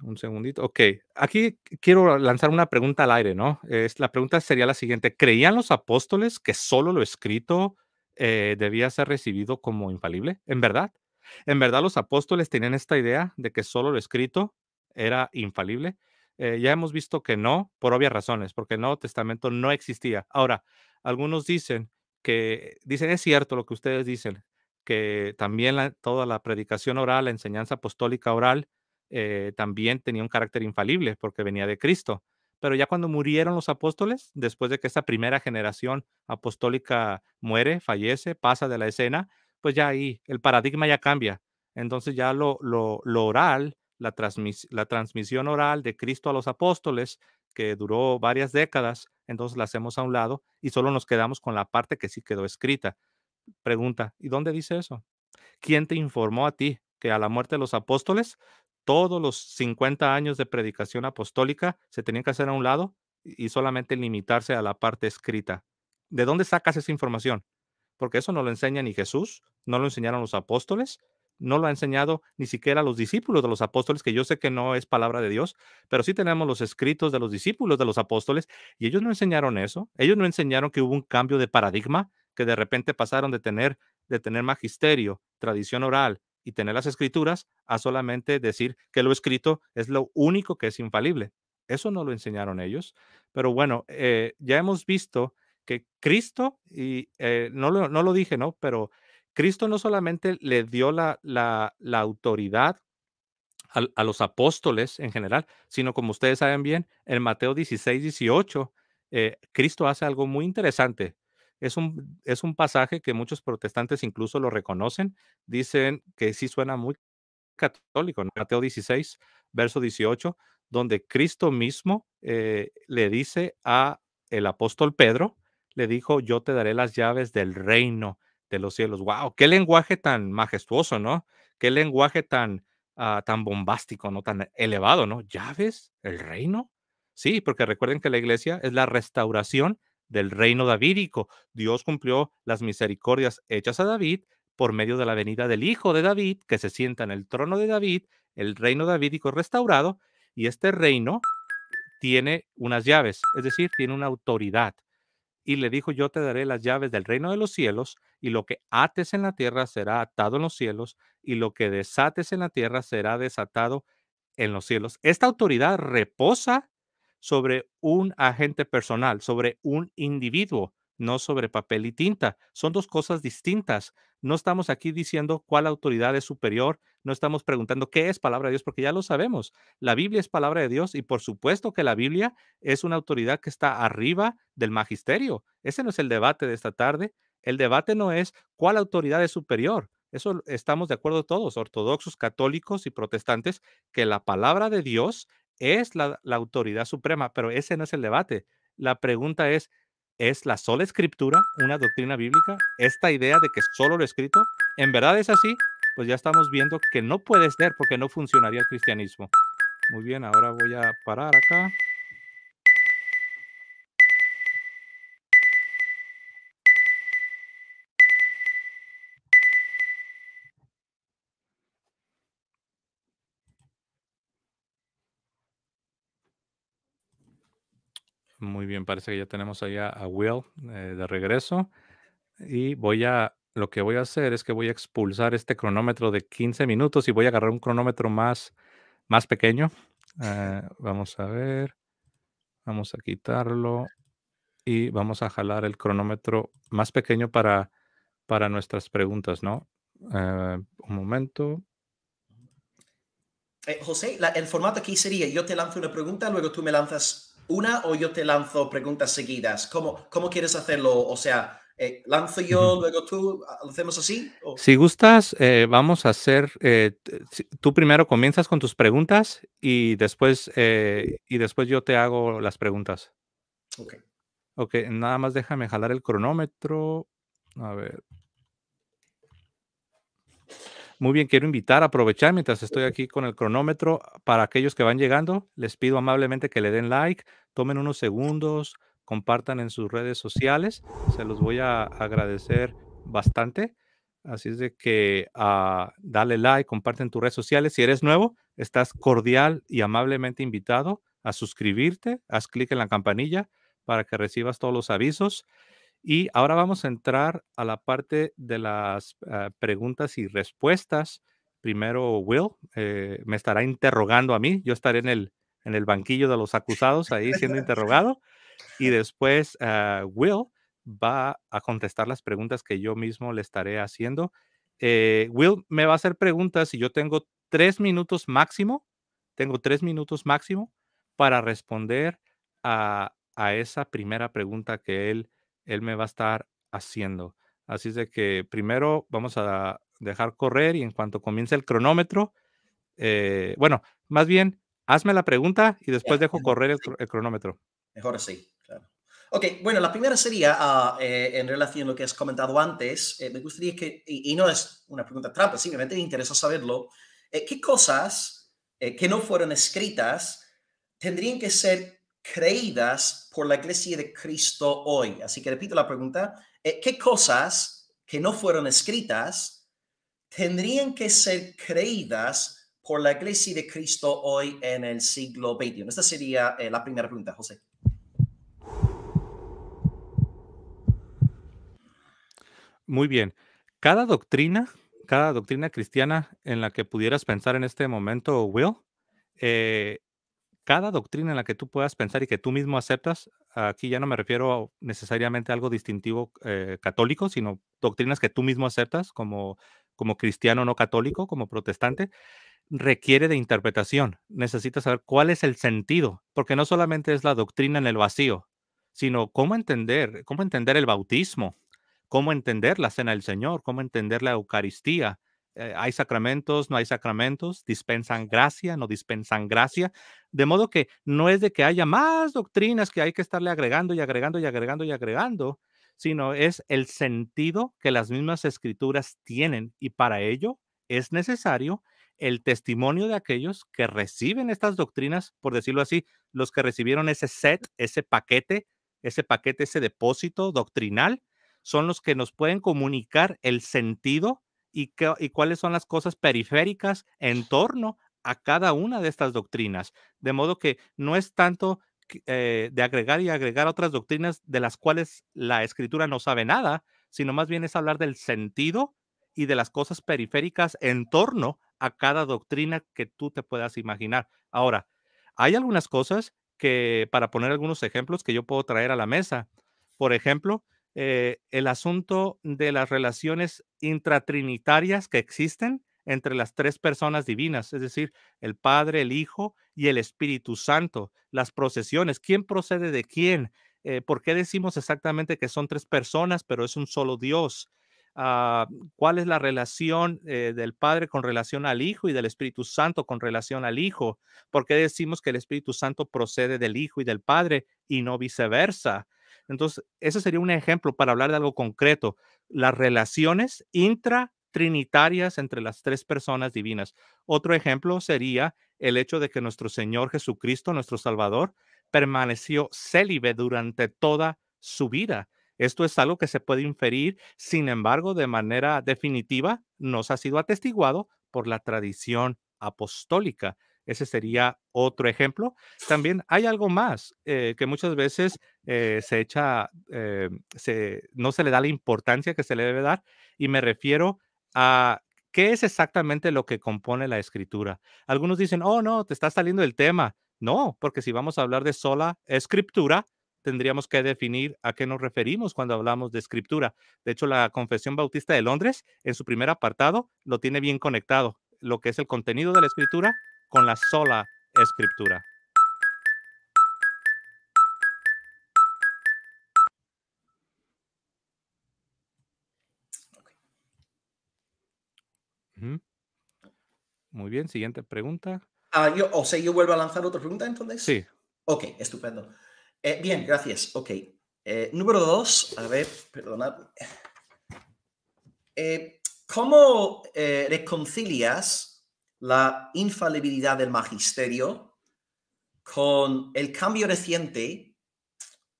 Un segundito. Ok, aquí quiero lanzar una pregunta al aire, ¿no? Es, la pregunta sería la siguiente. ¿Creían los apóstoles que solo lo escrito eh, debía ser recibido como infalible? ¿En verdad? ¿En verdad los apóstoles tenían esta idea de que solo lo escrito era infalible? Eh, ya hemos visto que no, por obvias razones, porque el Nuevo Testamento no existía. Ahora, algunos dicen que, dicen, es cierto lo que ustedes dicen, que también toda la predicación oral, la enseñanza apostólica oral, eh, también tenía un carácter infalible porque venía de Cristo. Pero ya cuando murieron los apóstoles, después de que esta primera generación apostólica muere, fallece, pasa de la escena, pues ya ahí el paradigma ya cambia. Entonces ya lo, lo oral la, transmisión oral de Cristo a los apóstoles, que duró varias décadas, entonces la hacemos a un lado y solo nos quedamos con la parte que sí quedó escrita. Pregunta, ¿y dónde dice eso? ¿Quién te informó a ti que a la muerte de los apóstoles todos los 50 años de predicación apostólica se tenían que hacer a un lado y solamente limitarse a la parte escrita? ¿De dónde sacas esa información? Porque eso no lo enseña ni Jesús, no lo enseñaron los apóstoles no lo ha enseñado ni siquiera a los discípulos de los apóstoles, que yo sé que no es palabra de Dios, pero sí tenemos los escritos de los discípulos de los apóstoles y ellos no enseñaron eso. Ellos no enseñaron que hubo un cambio de paradigma, que de repente pasaron de tener, de tener magisterio, tradición oral y tener las escrituras a solamente decir que lo escrito es lo único que es infalible. Eso no lo enseñaron ellos. Pero bueno, eh, ya hemos visto que Cristo, y eh, no, lo, no lo dije, ¿no? Pero Cristo no solamente le dio la, la, autoridad a, los apóstoles en general, sino como ustedes saben bien, en Mateo 16, 18, eh, Cristo hace algo muy interesante. Es un, es un pasaje que muchos protestantes incluso lo reconocen, dicen que sí suena muy católico, en Mateo 16, verso 18, donde Cristo mismo eh, le dice a el apóstol Pedro, le dijo, yo te daré las llaves del reino los cielos. ¡Wow! ¡Qué lenguaje tan majestuoso, ¿no? ¡Qué lenguaje tan, ah, tan bombástico, ¿no? Tan elevado, ¿no? ¿Llaves? ¿El reino? Sí, porque recuerden que la iglesia es la restauración del reino davídico. Dios cumplió las misericordias hechas a David por medio de la venida del Hijo de David, que se sienta en el trono de David, el reino davídico restaurado, y este reino tiene unas llaves, es decir, tiene una autoridad y le dijo, yo te daré las llaves del reino de los cielos, y lo que ates en la tierra será atado en los cielos, y lo que desates en la tierra será desatado en los cielos. Esta autoridad reposa sobre un agente personal, sobre un individuo, no sobre papel y tinta. Son dos cosas distintas. No estamos aquí diciendo cuál autoridad es superior, no estamos preguntando qué es palabra de Dios, porque ya lo sabemos. La Biblia es palabra de Dios y por supuesto que la Biblia es una autoridad que está arriba del magisterio. Ese no es el debate de esta tarde. El debate no es cuál autoridad es superior. Eso estamos de acuerdo todos, ortodoxos, católicos y protestantes, que la palabra de Dios es la, autoridad suprema, pero ese no es el debate. La pregunta es, es la sola escritura, una doctrina bíblica, esta idea de que solo lo escrito, en verdad es así, pues ya estamos viendo que no puedes ser porque no funcionaría el cristianismo. Muy bien, ahora voy a parar acá. Muy bien, parece que ya tenemos allá a, Will eh, de regreso. Y voy a, lo que voy a hacer es que voy a expulsar este cronómetro de 15 minutos y voy a agarrar un cronómetro más, más pequeño. Eh, vamos a ver, vamos a quitarlo y vamos a jalar el cronómetro más pequeño para, para nuestras preguntas, ¿no? Eh, un momento. José, el formato aquí sería, yo te lanzo una pregunta, luego tú me lanzas una o yo te lanzo preguntas seguidas? ¿Cómo, cómo quieres hacerlo? O sea, eh, ¿lanzo yo, luego tú? ¿Lo hacemos así? Si gustas, eh, vamos a hacer, eh, tú primero comienzas con tus preguntas y después, y después yo te hago las preguntas. Ok. Ok, nada más déjame jalar el cronómetro. A ver. Muy bien, quiero invitar, aprovechar mientras estoy aquí con el cronómetro, para aquellos que van llegando, les pido amablemente que le den like, tomen unos segundos, compartan en sus redes sociales, se los voy a agradecer bastante. Así es de que ah, dale like, comparte en tus redes sociales. Si eres nuevo, estás cordial y amablemente invitado a suscribirte, haz clic en la campanilla para que recibas todos los avisos. Y ahora vamos a entrar a la parte de las eh, preguntas y respuestas. Primero, Will eh, me estará interrogando a mí. Yo estaré en el, en el banquillo de los acusados ahí siendo interrogado. Y después, eh, Will va a contestar las preguntas que yo mismo le estaré haciendo. Will me va a hacer preguntas y yo tengo tres minutos máximo. Tengo tres minutos máximo para responder a esa primera pregunta que él él me va a estar haciendo. Así es de que primero vamos a dejar correr y en cuanto comience el cronómetro, eh, bueno, más bien, hazme la pregunta y después dejo correr el, cronómetro. Mejor así, claro. Ok, bueno, la primera sería, ah, eh, en relación a lo que has comentado antes, eh, me gustaría que, y, y, no es una pregunta trampa, simplemente me interesa saberlo, ¿qué cosas que no fueron escritas tendrían que ser creídas por la iglesia de Cristo hoy. Así que repito la pregunta, eh, ¿qué cosas que no fueron escritas tendrían que ser creídas por la iglesia de Cristo hoy en el siglo XXI? Esta sería eh, la primera pregunta, José. Muy bien. Cada doctrina, cada doctrina cristiana en la que pudieras pensar en este momento, Will, eh, cada doctrina en la que tú puedas pensar y que tú mismo aceptas, aquí ya no me refiero necesariamente a algo distintivo eh, católico, sino doctrinas que tú mismo aceptas como, como cristiano no católico, como protestante, requiere de interpretación. Necesitas saber cuál es el sentido, porque no solamente es la doctrina en el vacío, sino cómo entender, cómo entender el bautismo, cómo entender la cena del Señor, cómo entender la Eucaristía, eh, hay sacramentos, no hay sacramentos, dispensan gracia, no dispensan gracia. De modo que no es de que haya más doctrinas que hay que estarle agregando y agregando y agregando y agregando, sino es el sentido que las mismas escrituras tienen y para ello es necesario el testimonio de aquellos que reciben estas doctrinas, por decirlo así, los que recibieron ese set, ese paquete, ese paquete, ese depósito doctrinal, son los que nos pueden comunicar el sentido y, y cuáles son las cosas periféricas en torno a cada una de estas doctrinas. De modo que no es tanto eh, de agregar y agregar otras doctrinas de las cuales la escritura no sabe nada, sino más bien es hablar del sentido y de las cosas periféricas en torno a cada doctrina que tú te puedas imaginar. Ahora, hay algunas cosas que, para poner algunos ejemplos que yo puedo traer a la mesa, por ejemplo, eh, el asunto de las relaciones intratrinitarias que existen entre las tres personas divinas, es decir, el Padre, el Hijo y el Espíritu Santo, las procesiones, quién procede de quién, eh, por qué decimos exactamente que son tres personas, pero es un solo Dios, ah, cuál es la relación eh, del Padre con relación al Hijo y del Espíritu Santo con relación al Hijo, por qué decimos que el Espíritu Santo procede del Hijo y del Padre y no viceversa. Entonces, ese sería un ejemplo para hablar de algo concreto, las relaciones intratrinitarias entre las tres personas divinas. Otro ejemplo sería el hecho de que nuestro Señor Jesucristo, nuestro Salvador, permaneció célibe durante toda su vida. Esto es algo que se puede inferir, sin embargo, de manera definitiva, nos ha sido atestiguado por la tradición apostólica. Ese sería otro ejemplo. También hay algo más eh, que muchas veces eh, se echa, eh, no se le da la importancia que se le debe dar y me refiero a qué es exactamente lo que compone la escritura. Algunos dicen, oh, no, te está saliendo el tema. No, porque si vamos a hablar de sola escritura, tendríamos que definir a qué nos referimos cuando hablamos de escritura. De hecho, la Confesión Bautista de Londres, en su primer apartado, lo tiene bien conectado, lo que es el contenido de la escritura con la sola escritura. Muy bien, siguiente pregunta. Ah, o sea, yo vuelvo a lanzar otra pregunta entonces. Sí. Ok, estupendo. Eh, bien, gracias. Ok. Eh, número dos, a ver, perdonad. Eh, ¿Cómo reconcilias la infalibilidad del magisterio con el cambio reciente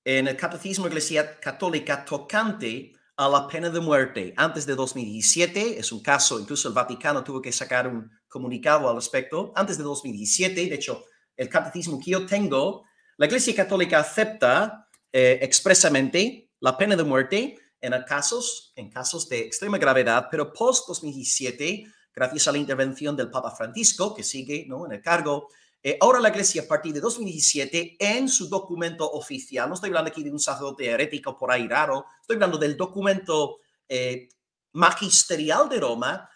en el catecismo iglesia católica tocante a la pena de muerte. Antes de 2017, es un caso, incluso el Vaticano tuvo que sacar un comunicado al respecto, antes de 2017, de hecho, el catecismo que yo tengo, la Iglesia Católica acepta eh, expresamente la pena de muerte en casos, en casos de extrema gravedad, pero post 2017 gracias a la intervención del Papa Francisco, que sigue ¿no? en el cargo. Eh, ahora la Iglesia, a partir de 2017, en su documento oficial, no estoy hablando aquí de un sacerdote herético por ahí raro, estoy hablando del documento eh, magisterial de Roma,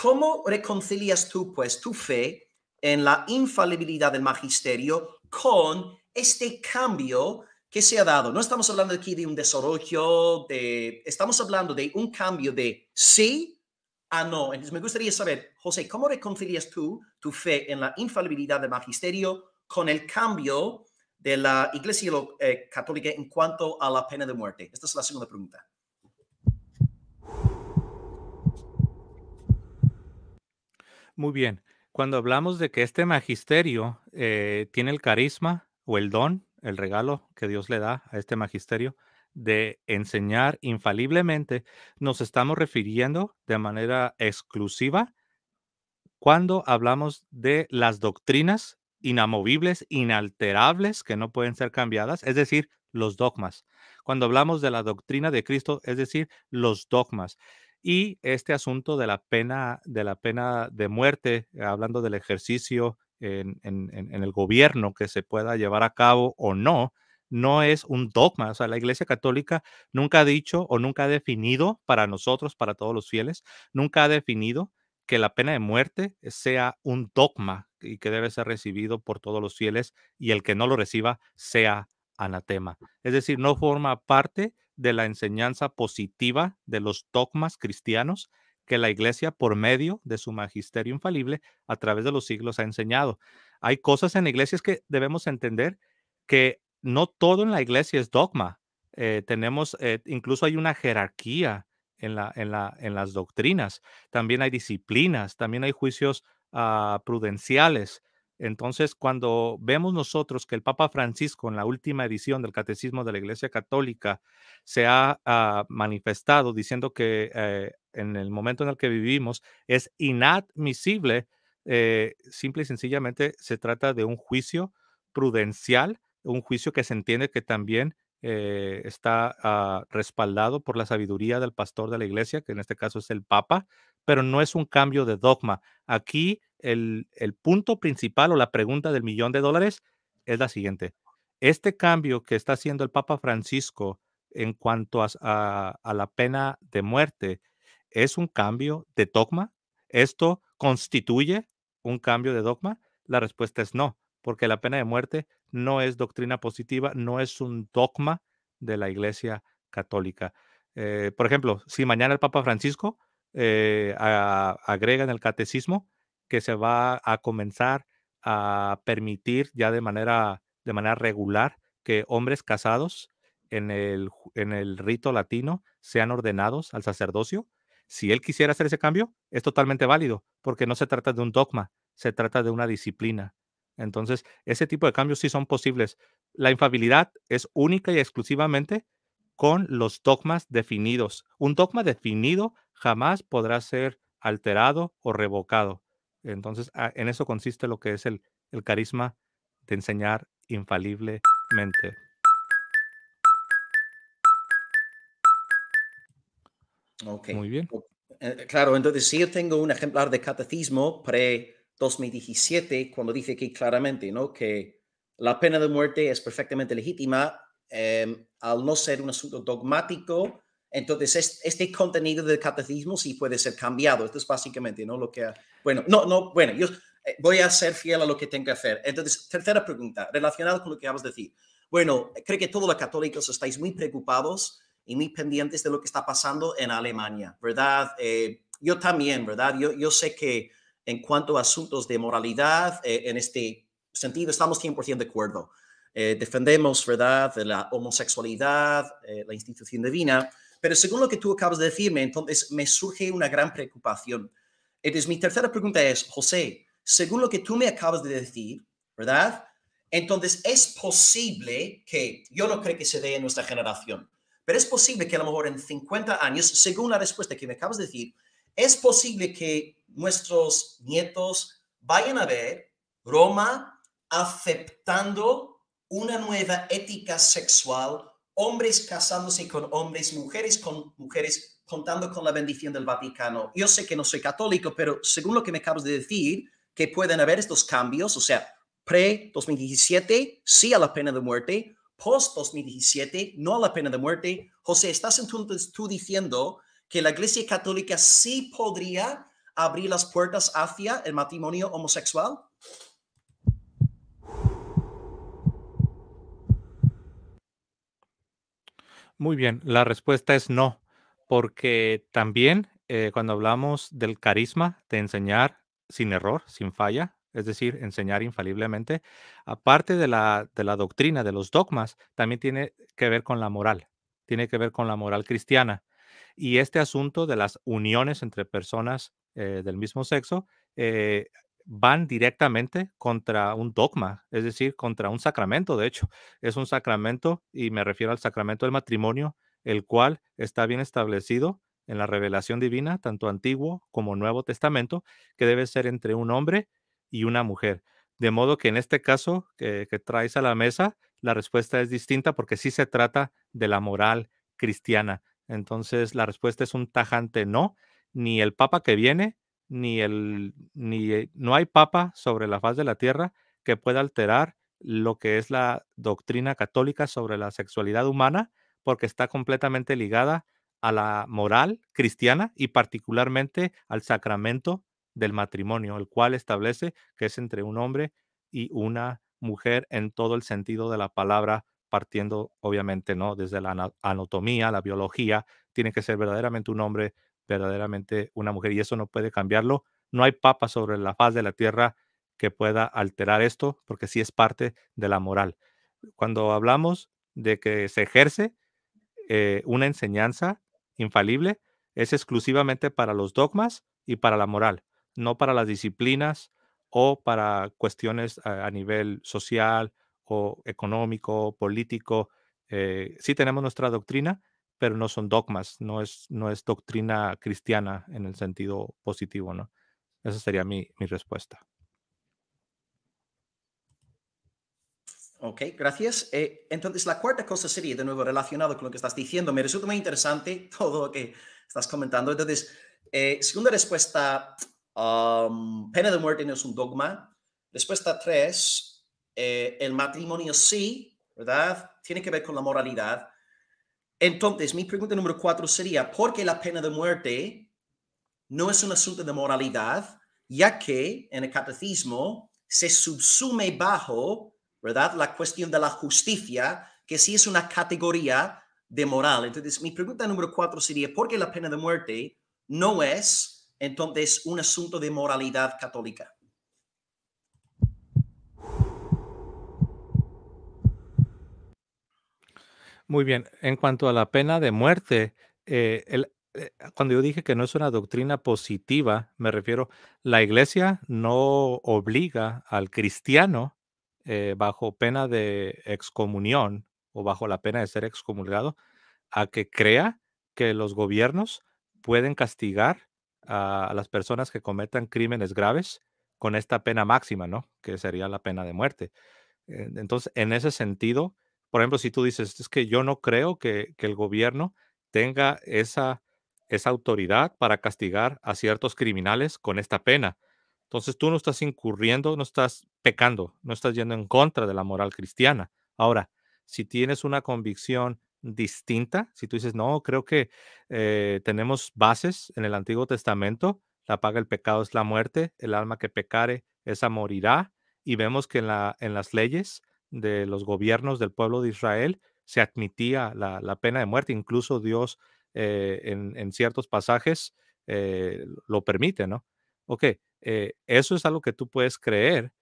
¿cómo reconcilias tú, pues, tu fe en la infalibilidad del magisterio con este cambio que se ha dado? No estamos hablando aquí de un desarrollo, de, estamos hablando de un cambio de sí Ah, no. Entonces me gustaría saber, José, ¿cómo reconcilias tú tu fe en la infalibilidad del magisterio con el cambio de la Iglesia eh, Católica en cuanto a la pena de muerte? Esta es la segunda pregunta. Muy bien. Cuando hablamos de que este magisterio eh, tiene el carisma o el don, el regalo que Dios le da a este magisterio, de enseñar infaliblemente, nos estamos refiriendo de manera exclusiva cuando hablamos de las doctrinas inamovibles, inalterables, que no pueden ser cambiadas, es decir, los dogmas. Cuando hablamos de la doctrina de Cristo, es decir, los dogmas. Y este asunto de la pena, de la pena de muerte, hablando del ejercicio en, en el gobierno que se pueda llevar a cabo o no, no es un dogma, o sea, la Iglesia Católica nunca ha dicho o nunca ha definido para nosotros, para todos los fieles, nunca ha definido que la pena de muerte sea un dogma y que debe ser recibido por todos los fieles y el que no lo reciba sea anatema. Es decir, no forma parte de la enseñanza positiva de los dogmas cristianos que la Iglesia, por medio de su magisterio infalible, a través de los siglos ha enseñado. Hay cosas en Iglesias que debemos entender que no todo en la iglesia es dogma. Eh, tenemos, eh, incluso hay una jerarquía en, las doctrinas, también hay disciplinas, también hay juicios ah, prudenciales. Entonces, cuando vemos nosotros que el Papa Francisco en la última edición del Catecismo de la Iglesia Católica se ha ah, manifestado diciendo que eh, en el momento en el que vivimos es inadmisible, simple y sencillamente se trata de un juicio prudencial un juicio que se entiende que también eh, está ah, respaldado por la sabiduría del pastor de la iglesia, que en este caso es el Papa, pero no es un cambio de dogma. Aquí el, punto principal o la pregunta del millón de dólares es la siguiente. Este cambio que está haciendo el Papa Francisco en cuanto a la pena de muerte, ¿es un cambio de dogma? ¿Esto constituye un cambio de dogma? La respuesta es no, porque la pena de muerte no es doctrina positiva, no es un dogma de la Iglesia Católica. Eh, por ejemplo, si mañana el Papa Francisco eh, agrega en el catecismo que se va a comenzar a permitir ya de manera, de manera regular que hombres casados en el, en el rito latino sean ordenados al sacerdocio. Si él quisiera hacer ese cambio, es totalmente válido, porque no se trata de un dogma, se trata de una disciplina, entonces, ese tipo de cambios sí son posibles. La infabilidad es única y exclusivamente con los dogmas definidos. Un dogma definido jamás podrá ser alterado o revocado. Entonces, ah, en eso consiste lo que es el, el carisma de enseñar infaliblemente. Muy bien. Eh, claro, entonces si yo tengo un ejemplar de catecismo pre 2017, cuando dice que claramente, ¿no? Que la pena de muerte es perfectamente legítima em, al no ser un asunto dogmático. Entonces, este contenido del catecismo sí puede ser cambiado. Esto es básicamente, ¿no? Lo que, bueno, no, no, bueno, yo eh, voy a ser fiel a lo que tengo que hacer. Entonces, tercera pregunta, relacionada con lo que vamos a decir. Bueno, creo que todos los católicos estáis muy preocupados y muy pendientes de lo que está pasando en Alemania, ¿verdad? Eh, yo también, ¿verdad? Yo, yo sé que en cuanto a asuntos de moralidad, eh, en este sentido estamos 100% de acuerdo. Eh, defendemos, ¿verdad?, la homosexualidad, eh, la institución divina, pero según lo que tú acabas de decirme, entonces me surge una gran preocupación. Entonces, mi tercera pregunta es, José, según lo que tú me acabas de decir, ¿verdad? Entonces, es posible que, yo no creo que se dé en nuestra generación, pero es posible que a lo mejor en 50 años, según la respuesta que me acabas de decir, es posible que nuestros nietos vayan a ver Roma aceptando una nueva ética sexual, hombres casándose con hombres, mujeres con mujeres, contando con la bendición del Vaticano. Yo sé que no soy católico, pero según lo que me acabas de decir, que pueden haber estos cambios, o sea, pre-2017, sí a la pena de muerte, post-2017, no a la pena de muerte. José, estás entonces tú diciendo que la Iglesia Católica sí podría abrir las puertas hacia el matrimonio homosexual? Muy bien, la respuesta es no, porque también eh, cuando hablamos del carisma, de enseñar sin error, sin falla, es decir, enseñar infaliblemente, aparte de la, de la doctrina, de los dogmas, también tiene que ver con la moral, tiene que ver con la moral cristiana. Y este asunto de las uniones entre personas eh, del mismo sexo, eh, van directamente contra un dogma, es decir, contra un sacramento, de hecho. Es un sacramento, y me refiero al sacramento del matrimonio, el cual está bien establecido en la revelación divina, tanto Antiguo como Nuevo Testamento, que debe ser entre un hombre y una mujer. De modo que en este caso que traes a la mesa, la respuesta es distinta porque sí se trata de la moral cristiana. Entonces, la respuesta es un tajante no ni el papa que viene, ni el, ni, eh, no hay papa sobre la faz de la tierra que pueda alterar lo que es la doctrina católica sobre la sexualidad humana, porque está completamente ligada a la moral cristiana y particularmente al sacramento del matrimonio, el cual establece que es entre un hombre y una mujer en todo el sentido de la palabra, partiendo obviamente no desde la anatomía, la biología, tiene que ser verdaderamente un hombre verdaderamente una mujer y eso no puede cambiarlo. No hay papa sobre la faz de la tierra que pueda alterar esto porque sí es parte de la moral. Cuando hablamos de que se ejerce eh, una enseñanza infalible, es exclusivamente para los dogmas y para la moral, no para las disciplinas o para cuestiones a, nivel social o económico, político. Eh, sí tenemos nuestra doctrina, pero no son dogmas, no es, no es doctrina cristiana en el sentido positivo, ¿no? Esa sería mi, mi respuesta. Ok, gracias. Eh, entonces, la cuarta cosa sería, de nuevo, relacionado con lo que estás diciendo, me resulta muy interesante *laughs* todo lo que estás comentando. Entonces, eh, segunda respuesta, um, pena de muerte no es un dogma. Respuesta tres, eh, el matrimonio sí, ¿verdad? Tiene que ver con la moralidad. Entonces, mi pregunta número cuatro sería, ¿por qué la pena de muerte no es un asunto de moralidad, ya que en el catecismo se subsume bajo, ¿verdad?, la cuestión de la justicia, que sí es una categoría de moral. Entonces, mi pregunta número cuatro sería, ¿por qué la pena de muerte no es entonces un asunto de moralidad católica? Muy bien. En cuanto a la pena de muerte, eh, eh, cuando yo dije que no es una doctrina positiva, me refiero, la iglesia no obliga al cristiano eh, bajo pena de excomunión o bajo la pena de ser excomulgado a que crea que los gobiernos pueden castigar a, a las personas que cometan crímenes graves con esta pena máxima, ¿no? Que sería la pena de muerte. Entonces, en ese sentido, por ejemplo, si tú dices, es que yo no creo que, el gobierno tenga esa, esa autoridad para castigar a ciertos criminales con esta pena. Entonces tú no estás incurriendo, no estás pecando, no estás yendo en contra de la moral cristiana. Ahora, si tienes una convicción distinta, si tú dices, no, creo que eh, tenemos bases en el Antiguo Testamento, la paga del pecado es la muerte, el alma que pecare, esa morirá, y vemos que en las leyes de los gobiernos del pueblo de Israel se admitía la, pena de muerte, incluso Dios eh, en, ciertos pasajes eh, lo permite, ¿no? Ok, eh, eso es algo que tú puedes creer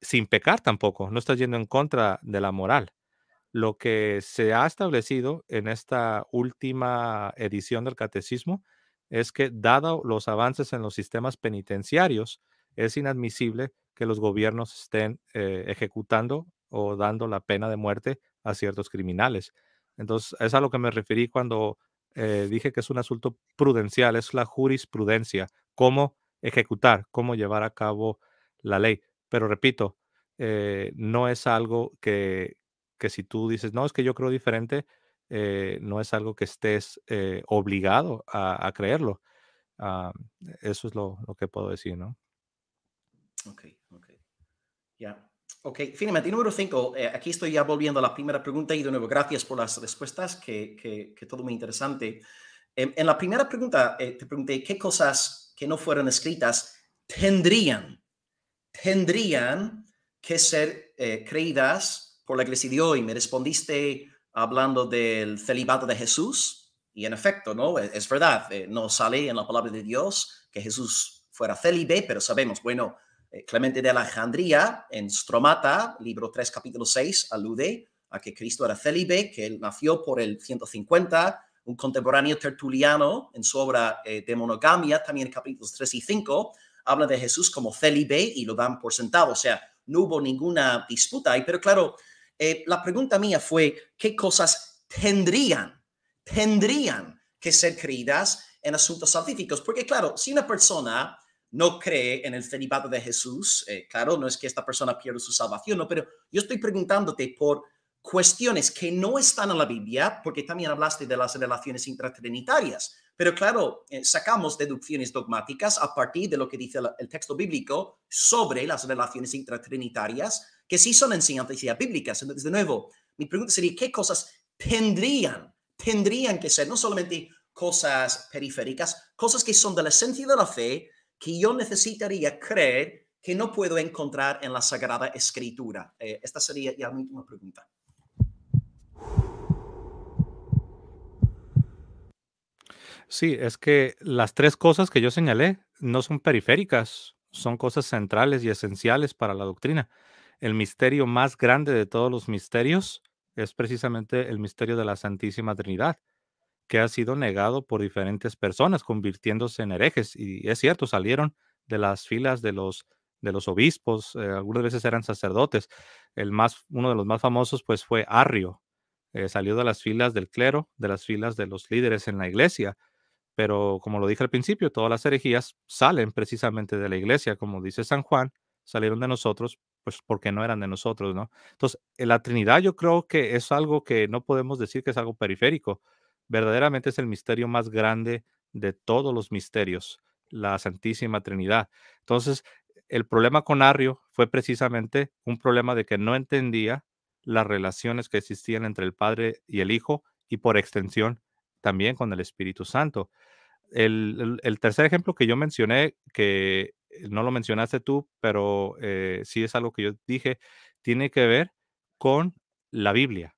sin pecar tampoco, no estás yendo en contra de la moral. Lo que se ha establecido en esta última edición del catecismo es que, dado los avances en los sistemas penitenciarios, es inadmisible que los gobiernos estén ejecutando o dando la pena de muerte a ciertos criminales. Entonces, es a lo que me referí cuando eh, dije que es un asunto prudencial, es la jurisprudencia, cómo ejecutar, cómo llevar a cabo la ley. Pero repito, eh, no es algo que, que, si tú dices, no, es que yo creo diferente, eh, no es algo que estés obligado a, creerlo. Ah, eso es lo, que puedo decir, ¿no? Ok, ok. Ya, Ok, finalmente, número cinco, eh, aquí estoy ya volviendo a la primera pregunta y de nuevo, gracias por las respuestas, que, que, todo muy interesante. Em, en la primera pregunta eh, te pregunté qué cosas que no fueron escritas tendrían, tendrían que ser eh, creídas por la iglesia de hoy. Me respondiste hablando del celibato de Jesús y en efecto, ¿no? Es, es verdad, no sale en la palabra de Dios que Jesús fuera célibe, pero sabemos, bueno, eh, Clemente de Alejandría, en Stromata, libro 3, capítulo 6, alude a que Cristo era célibe, que él nació por el 150. Un contemporáneo tertuliano, en su obra eh, de monogamia, también capítulos 3 y 5, habla de Jesús como célibe y lo dan por sentado. O sea, no hubo ninguna disputa ahí. Pero claro, eh, la pregunta mía fue, ¿qué cosas tendrían, tendrían que ser creídas en asuntos científicos Porque claro, si una persona no cree en el celibato de Jesús, eh, claro, no es que esta persona pierda su salvación, no, pero yo estoy preguntándote por cuestiones que no están en la Biblia, porque también hablaste de las relaciones intratrinitarias, pero claro, eh, sacamos deducciones dogmáticas a partir de lo que dice el texto bíblico sobre las relaciones intratrinitarias, que sí son enseñanzas bíblicas. Entonces, de nuevo, mi pregunta sería, ¿qué cosas tendrían, tendrían que ser, no solamente cosas periféricas, cosas que son de la esencia de la fe, que yo necesitaría creer que no puedo encontrar en la Sagrada Escritura? Eh, esta sería ya mi última pregunta. Sí, es que las tres cosas que yo señalé no son periféricas, son cosas centrales y esenciales para la doctrina. El misterio más grande de todos los misterios es precisamente el misterio de la Santísima Trinidad que ha sido negado por diferentes personas, convirtiéndose en herejes. Y es cierto, salieron de las filas de los, de los obispos, eh, algunas veces eran sacerdotes. El más, uno de los más famosos pues fue Arrio, eh, salió de las filas del clero, de las filas de los líderes en la iglesia. Pero como lo dije al principio, todas las herejías salen precisamente de la iglesia, como dice San Juan, salieron de nosotros, pues porque no eran de nosotros, ¿no? Entonces, la Trinidad yo creo que es algo que no podemos decir que es algo periférico, verdaderamente es el misterio más grande de todos los misterios, la Santísima Trinidad. Entonces, el problema con Arrio fue precisamente un problema de que no entendía las relaciones que existían entre el Padre y el Hijo y por extensión también con el Espíritu Santo. El, tercer ejemplo que yo mencioné, que no lo mencionaste tú, pero eh, sí es algo que yo dije, tiene que ver con la Biblia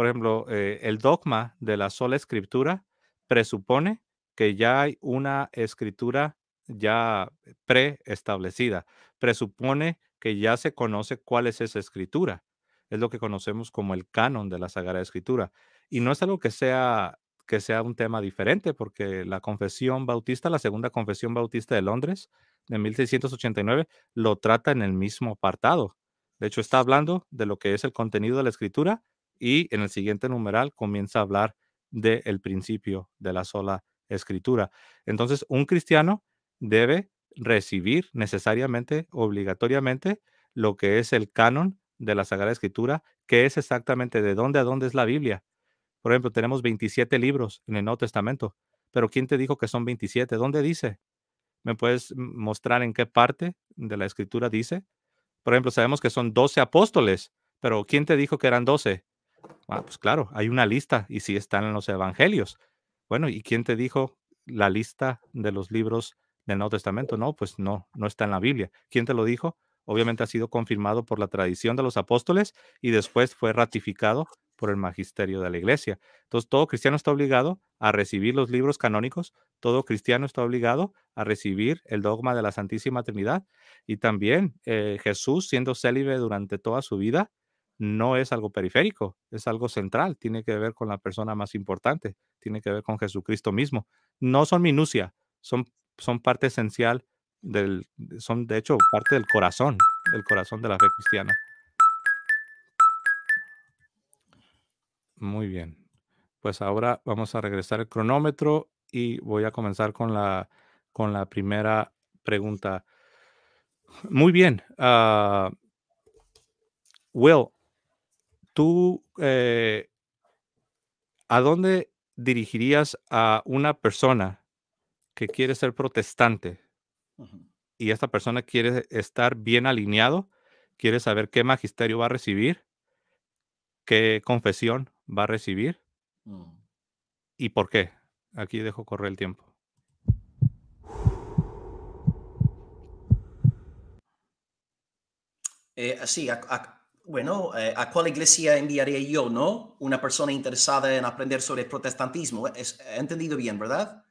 por ejemplo, eh, el dogma de la sola escritura presupone que ya hay una escritura ya preestablecida, presupone que ya se conoce cuál es esa escritura. Es lo que conocemos como el canon de la Sagrada Escritura. Y no es algo que sea, que sea un tema diferente, porque la confesión bautista, la segunda confesión bautista de Londres, de 1689, lo trata en el mismo apartado. De hecho, está hablando de lo que es el contenido de la escritura y en el siguiente numeral comienza a hablar del principio de la sola escritura. Entonces, un cristiano debe recibir necesariamente, obligatoriamente, lo que es el canon de la Sagrada Escritura, que es exactamente de dónde a dónde es la Biblia. Por ejemplo, tenemos 27 libros en el Nuevo Testamento, pero ¿quién te dijo que son 27? ¿Dónde dice? ¿Me puedes mostrar en qué parte de la Escritura dice? Por ejemplo, sabemos que son 12 apóstoles, pero ¿quién te dijo que eran 12? Ah, pues claro, hay una lista y sí están en los evangelios. Bueno, ¿y quién te dijo la lista de los libros del Nuevo Testamento? No, pues no, no está en la Biblia. ¿Quién te lo dijo? Obviamente ha sido confirmado por la tradición de los apóstoles y después fue ratificado por el magisterio de la iglesia. Entonces, todo cristiano está obligado a recibir los libros canónicos, todo cristiano está obligado a recibir el dogma de la Santísima Trinidad y también eh, Jesús, siendo célibe durante toda su vida, no es algo periférico, es algo central, tiene que ver con la persona más importante, tiene que ver con Jesucristo mismo. No son minucia, son, son parte esencial del, son de hecho parte del corazón, del corazón de la fe cristiana. Muy bien. Pues ahora vamos a regresar el cronómetro y voy a comenzar con la, con la primera pregunta. Muy bien. Ah, Will, eh, ¿a dónde dirigirías a una persona que quiere ser protestante? Y esta persona quiere estar bien alineado, quiere saber qué magisterio va a recibir, qué confesión va a recibir mm. y por qué. Aquí dejo correr el tiempo. Eh, sí, bueno, eh, ¿a cuál iglesia enviaría yo, no? Una persona interesada en aprender sobre el protestantismo. Es, he entendido bien, ¿verdad?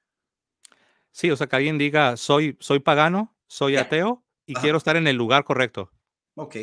Sí, o sea, que alguien diga, soy, soy pagano, soy ateo y quiero estar en el lugar correcto. Ok.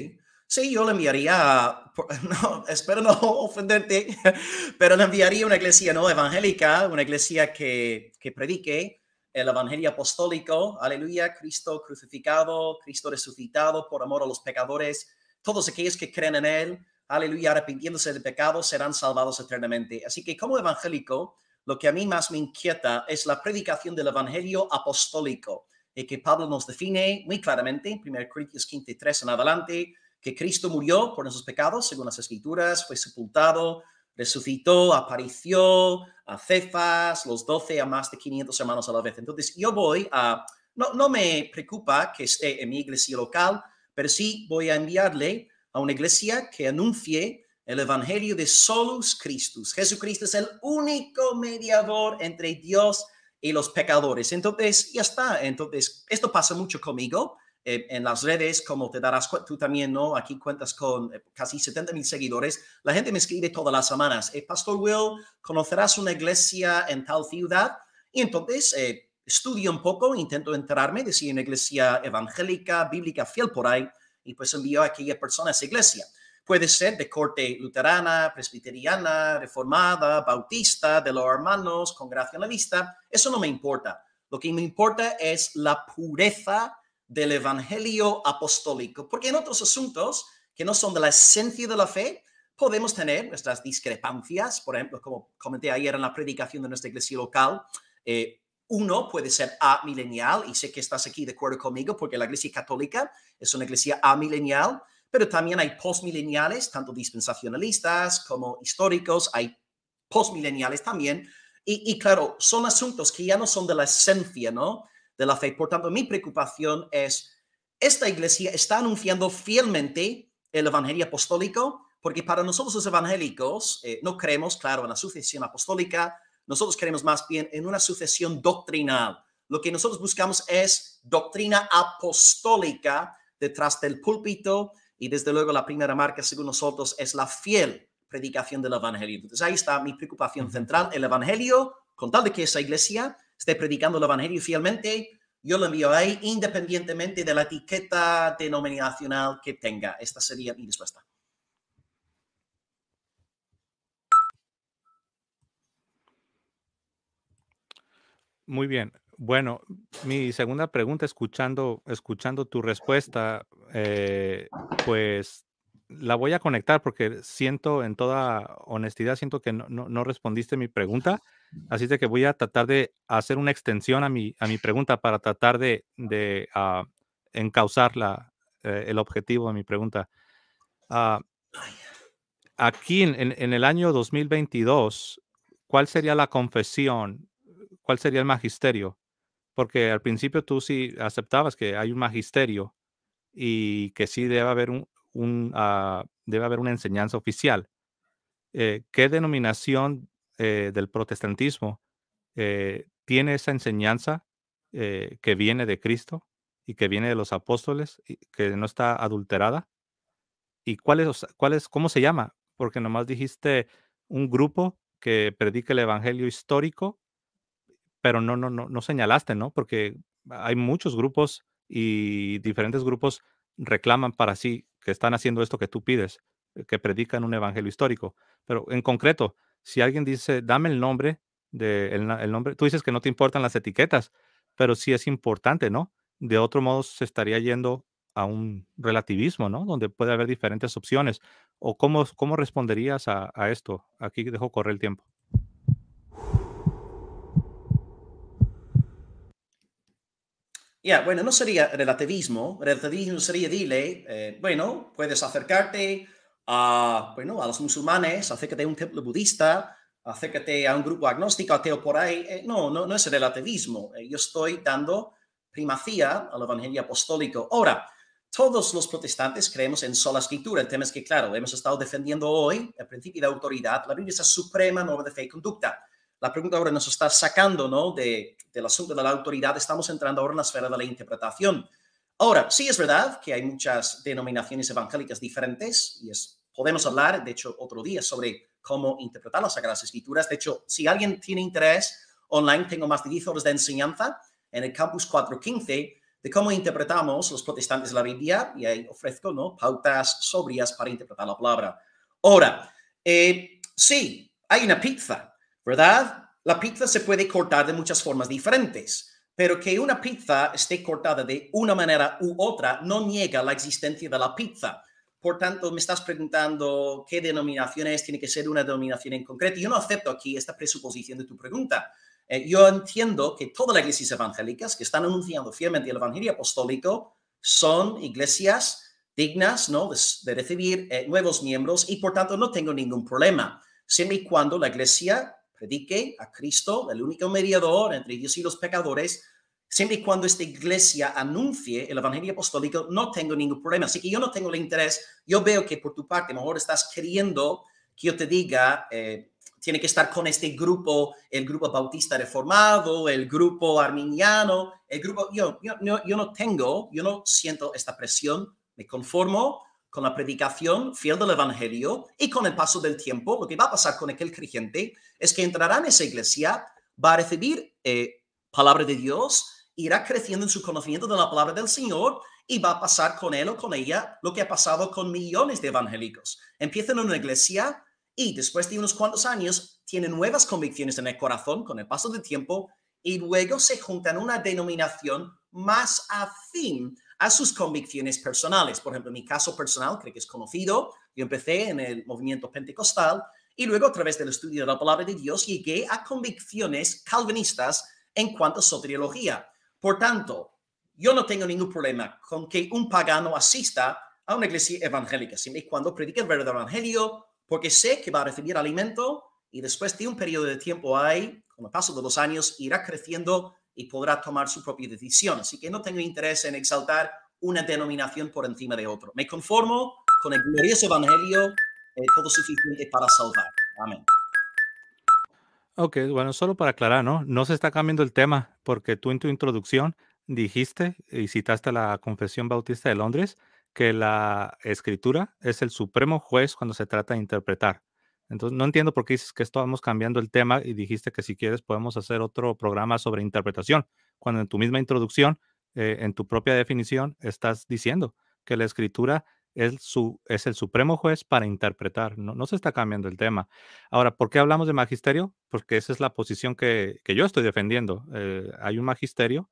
Sí, yo le enviaría, *laughs* no, espero no ofenderte, *laughs* pero le enviaría una iglesia no evangélica, una iglesia que, que predique el evangelio apostólico, aleluya, Cristo crucificado, Cristo resucitado por amor a los pecadores, todos aquellos que creen en Él, aleluya, arrepintiéndose de pecado, serán salvados eternamente. Así que como evangélico, lo que a mí más me inquieta es la predicación del Evangelio apostólico, y eh, que Pablo nos define muy claramente, en 1 Corintios 15, 3 en adelante, que Cristo murió por nuestros pecados, según las Escrituras, fue sepultado, resucitó, apareció a Cefas, los doce, a más de 500 hermanos a la vez. Entonces, yo voy a, no, no me preocupa que esté en mi iglesia local, pero sí voy a enviarle a una iglesia que anuncie el Evangelio de Solus Christus. Jesucristo es el único mediador entre Dios y los pecadores. Entonces, ya está. Entonces, esto pasa mucho conmigo. Eh, en las redes, como te darás cuenta, tú también, ¿no? Aquí cuentas con eh, casi 70 mil seguidores. La gente me escribe todas las semanas, eh, Pastor Will, ¿conocerás una iglesia en tal ciudad? Y entonces, estudio un poco, intento enterarme de si hay una iglesia evangélica, bíblica, fiel por ahí, y pues envío a aquella persona a esa iglesia. Puede ser de corte luterana, presbiteriana, reformada, bautista, de los hermanos, vista. eso no me importa. Lo que me importa es la pureza del evangelio apostólico, porque en otros asuntos que no son de la esencia de la fe, podemos tener nuestras discrepancias, por ejemplo, como comenté ayer en la predicación de nuestra iglesia local, eh, uno puede ser amilenial, y sé que estás aquí de acuerdo conmigo, porque la Iglesia Católica es una iglesia amilenial, pero también hay postmileniales, tanto dispensacionalistas como históricos, hay postmileniales también. Y, claro, son asuntos que ya no son de la esencia, ¿no? De la fe. Por tanto, mi preocupación es, esta iglesia está anunciando fielmente el Evangelio apostólico, porque para nosotros los evangélicos eh, no creemos, claro, en la sucesión apostólica, nosotros queremos más bien en una sucesión doctrinal. Lo que nosotros buscamos es doctrina apostólica detrás del púlpito y desde luego la primera marca, según nosotros, es la fiel predicación del Evangelio. Entonces ahí está mi preocupación central, el Evangelio, con tal de que esa iglesia esté predicando el Evangelio fielmente, yo lo envío ahí independientemente de la etiqueta denominacional que tenga. Esta sería mi respuesta. Muy bien. Bueno, mi segunda pregunta, escuchando, escuchando tu respuesta, eh, pues la voy a conectar porque siento, en toda honestidad, siento que no, respondiste mi pregunta. Así que voy a tratar de hacer una extensión a mi, a mi pregunta para tratar de, ah, encauzar la, eh, el objetivo de mi pregunta. Ah, aquí en el año 2022, ¿cuál sería la confesión cuál sería el magisterio, porque al principio tú sí aceptabas que hay un magisterio y que sí debe haber, un, ah, debe haber una enseñanza oficial. Eh, ¿Qué denominación eh, del protestantismo eh, tiene esa enseñanza que viene de Cristo y que viene de los apóstoles, y que no está adulterada? ¿Y cuál es, cuál es, cómo se llama? Porque nomás dijiste un grupo que predica el evangelio histórico pero no, no, no, no señalaste, ¿no? Porque hay muchos grupos y diferentes grupos reclaman para sí que están haciendo esto que tú pides, eh, que predican un evangelio histórico. Pero en concreto, si alguien dice, dame el nombre, de, el, nombre, tú dices que no te importan las etiquetas, pero sí es importante, ¿no? De otro modo se estaría yendo a un relativismo, ¿no? Donde puede haber diferentes opciones. ¿O cómo, cómo responderías a, a esto? Aquí dejo correr el tiempo. Ya, bueno, no sería relativismo. Relativismo sería, dile, eh, bueno, puedes acercarte a, bueno, a los musulmanes, acércate a un templo budista, acércate a un grupo agnóstico, ateo por ahí. Eh, no, no, no es relativismo. Eh, yo estoy dando primacía al Evangelio Apostólico. Ahora, todos los protestantes creemos en sola escritura. El tema es que, claro, hemos estado defendiendo hoy el principio de autoridad. La Biblia es la suprema norma de fe y conducta la pregunta ahora nos está sacando ¿no? de, del asunto de la autoridad, estamos entrando ahora en la esfera de la interpretación. Ahora, sí es verdad que hay muchas denominaciones evangélicas diferentes y es, podemos hablar, de hecho, otro día sobre cómo interpretar las Sagradas Escrituras. De hecho, si alguien tiene interés, online tengo más de 10 horas de enseñanza en el Campus 415 de cómo interpretamos los protestantes la Biblia y ahí ofrezco ¿no? pautas sobrias para interpretar la palabra. Ahora, eh, sí, hay una pizza ¿verdad? La pizza se puede cortar de muchas formas diferentes, pero que una pizza esté cortada de una manera u otra no niega la existencia de la pizza. Por tanto, me estás preguntando qué denominaciones tiene que ser una denominación en concreto. Yo no acepto aquí esta presuposición de tu pregunta. Eh, yo entiendo que todas las iglesias evangélicas que están anunciando fielmente el Evangelio Apostólico son iglesias dignas ¿no? de, recibir eh, nuevos miembros y por tanto no tengo ningún problema, siempre y cuando la iglesia predique a Cristo, el único mediador entre Dios y los pecadores, siempre y cuando esta iglesia anuncie el Evangelio Apostólico, no tengo ningún problema. Así que yo no tengo el interés, yo veo que por tu parte, mejor estás queriendo que yo te diga, eh, tiene que estar con este grupo, el grupo bautista reformado, el grupo arminiano, el grupo, yo, yo, yo no tengo, yo no siento esta presión, me conformo con la predicación fiel del Evangelio y con el paso del tiempo, lo que va a pasar con aquel creyente es que entrará en esa iglesia, va a recibir eh, palabra de Dios, irá creciendo en su conocimiento de la palabra del Señor y va a pasar con él o con ella lo que ha pasado con millones de evangélicos. Empiezan en una iglesia y después de unos cuantos años tienen nuevas convicciones en el corazón con el paso del tiempo y luego se juntan a una denominación más afín a sus convicciones personales. Por ejemplo, mi caso personal, creo que es conocido, yo empecé en el movimiento pentecostal y luego a través del estudio de la palabra de Dios llegué a convicciones calvinistas en cuanto a soteriología. Por tanto, yo no tengo ningún problema con que un pagano asista a una iglesia evangélica, siempre y cuando predique el verdadero evangelio, porque sé que va a recibir alimento y después de un periodo de tiempo ahí, con el paso de los años, irá creciendo y podrá tomar su propia decisión. Así que no tengo interés en exaltar una denominación por encima de otro. Me conformo con el glorioso Evangelio, eh, todo suficiente para salvar. Amén. Ok, bueno, solo para aclarar, ¿no? No se está cambiando el tema porque tú en tu introducción dijiste y citaste la Confesión Bautista de Londres que la escritura es el supremo juez cuando se trata de interpretar. Entonces, no entiendo por qué dices que estamos cambiando el tema y dijiste que si quieres podemos hacer otro programa sobre interpretación, cuando en tu misma introducción, eh, en tu propia definición, estás diciendo que la escritura es, su, es el supremo juez para interpretar. No, se está cambiando el tema. Ahora, ¿por qué hablamos de magisterio? Porque esa es la posición que, yo estoy defendiendo. Eh, hay un magisterio,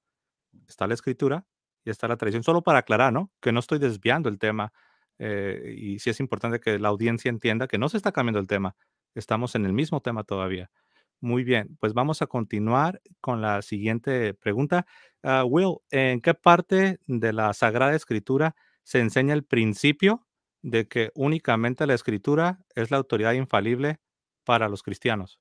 está la escritura y está la tradición. Solo para aclarar, ¿no? Que no estoy desviando el tema eh, y sí es importante que la audiencia entienda que no se está cambiando el tema, estamos en el mismo tema todavía. Muy bien, pues vamos a continuar con la siguiente pregunta. Ah, Will, ¿en qué parte de la Sagrada Escritura se enseña el principio de que únicamente la Escritura es la autoridad infalible para los cristianos?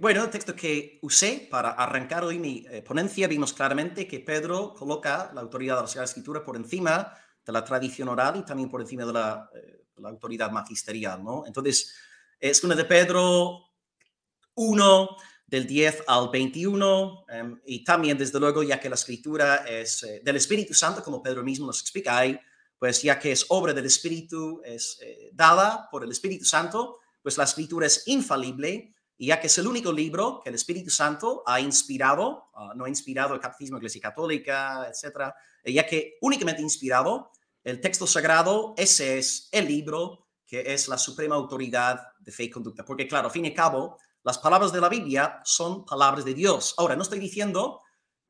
bueno, el texto que usé para arrancar hoy mi eh, ponencia, vimos claramente que Pedro coloca la autoridad de la Escritura por encima de la tradición oral y también por encima de la, eh, autoridad magisterial, ¿no? Entonces, es una de Pedro 1, del 10 al 21, em, y también, desde luego, ya que la Escritura es eh, del Espíritu Santo, como Pedro mismo nos explica ahí, pues ya que es obra del Espíritu, es dada por el Espíritu Santo, pues la Escritura es infalible, y ya que es el único libro que el Espíritu Santo ha inspirado, ah, no ha inspirado el Catecismo de Iglesia Católica, etcétera, eh, ya que únicamente inspirado, el texto sagrado, ese es el libro que es la suprema autoridad de fe y conducta. Porque, claro, al fin y cabo, las palabras de la Biblia son palabras de Dios. Ahora, no estoy diciendo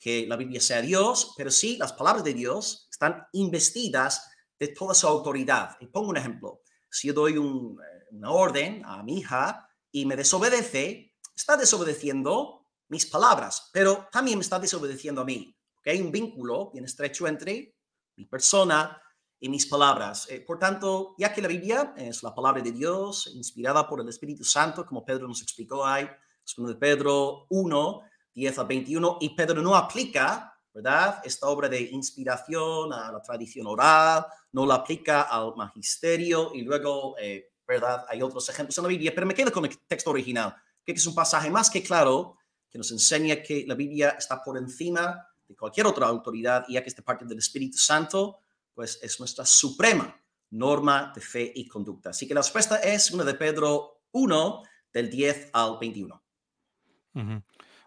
que la Biblia sea Dios, pero sí las palabras de Dios están investidas de toda su autoridad. Y pongo un ejemplo. Si yo doy eh, una orden a mi hija, y me desobedece, está desobedeciendo mis palabras, pero también me está desobedeciendo a mí. Que Hay un vínculo bien estrecho entre mi persona y mis palabras. Eh, por tanto, ya que la Biblia es la palabra de Dios, inspirada por el Espíritu Santo, como Pedro nos explicó ahí, de Pedro 1, 10 a 21, y Pedro no aplica, ¿verdad? Esta obra de inspiración a la tradición oral, no la aplica al magisterio y luego eh, ¿verdad? Hay otros ejemplos en la Biblia, pero me quedo con el texto original. que es un pasaje más que claro que nos enseña que la Biblia está por encima de cualquier otra autoridad, ya que esta parte del Espíritu Santo, pues es nuestra suprema norma de fe y conducta. Así que la respuesta es una de Pedro 1, del 10 al 21.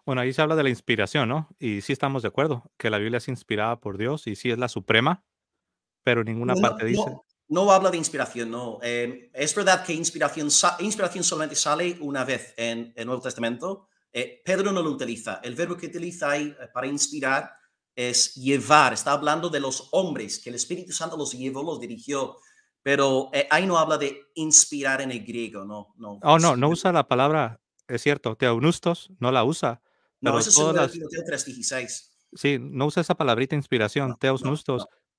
Bueno, ahí se habla de la inspiración, ¿no? Y sí estamos de acuerdo, que la Biblia es inspirada por Dios y sí es la suprema, pero ninguna parte dice no habla de inspiración, no. Em, es verdad que inspiración, inspiración solamente sale una vez en el Nuevo Testamento. Eh, Pedro no lo utiliza. El verbo que utiliza ahí eh, para inspirar es llevar. Está hablando de los hombres, que el Espíritu Santo los llevó, los dirigió. Pero eh, ahí no habla de inspirar en el griego, no. no oh, no, no usa la palabra, es cierto, teonustos, no la usa. No, eso es en 3.16. Sí, no usa esa palabrita inspiración, no,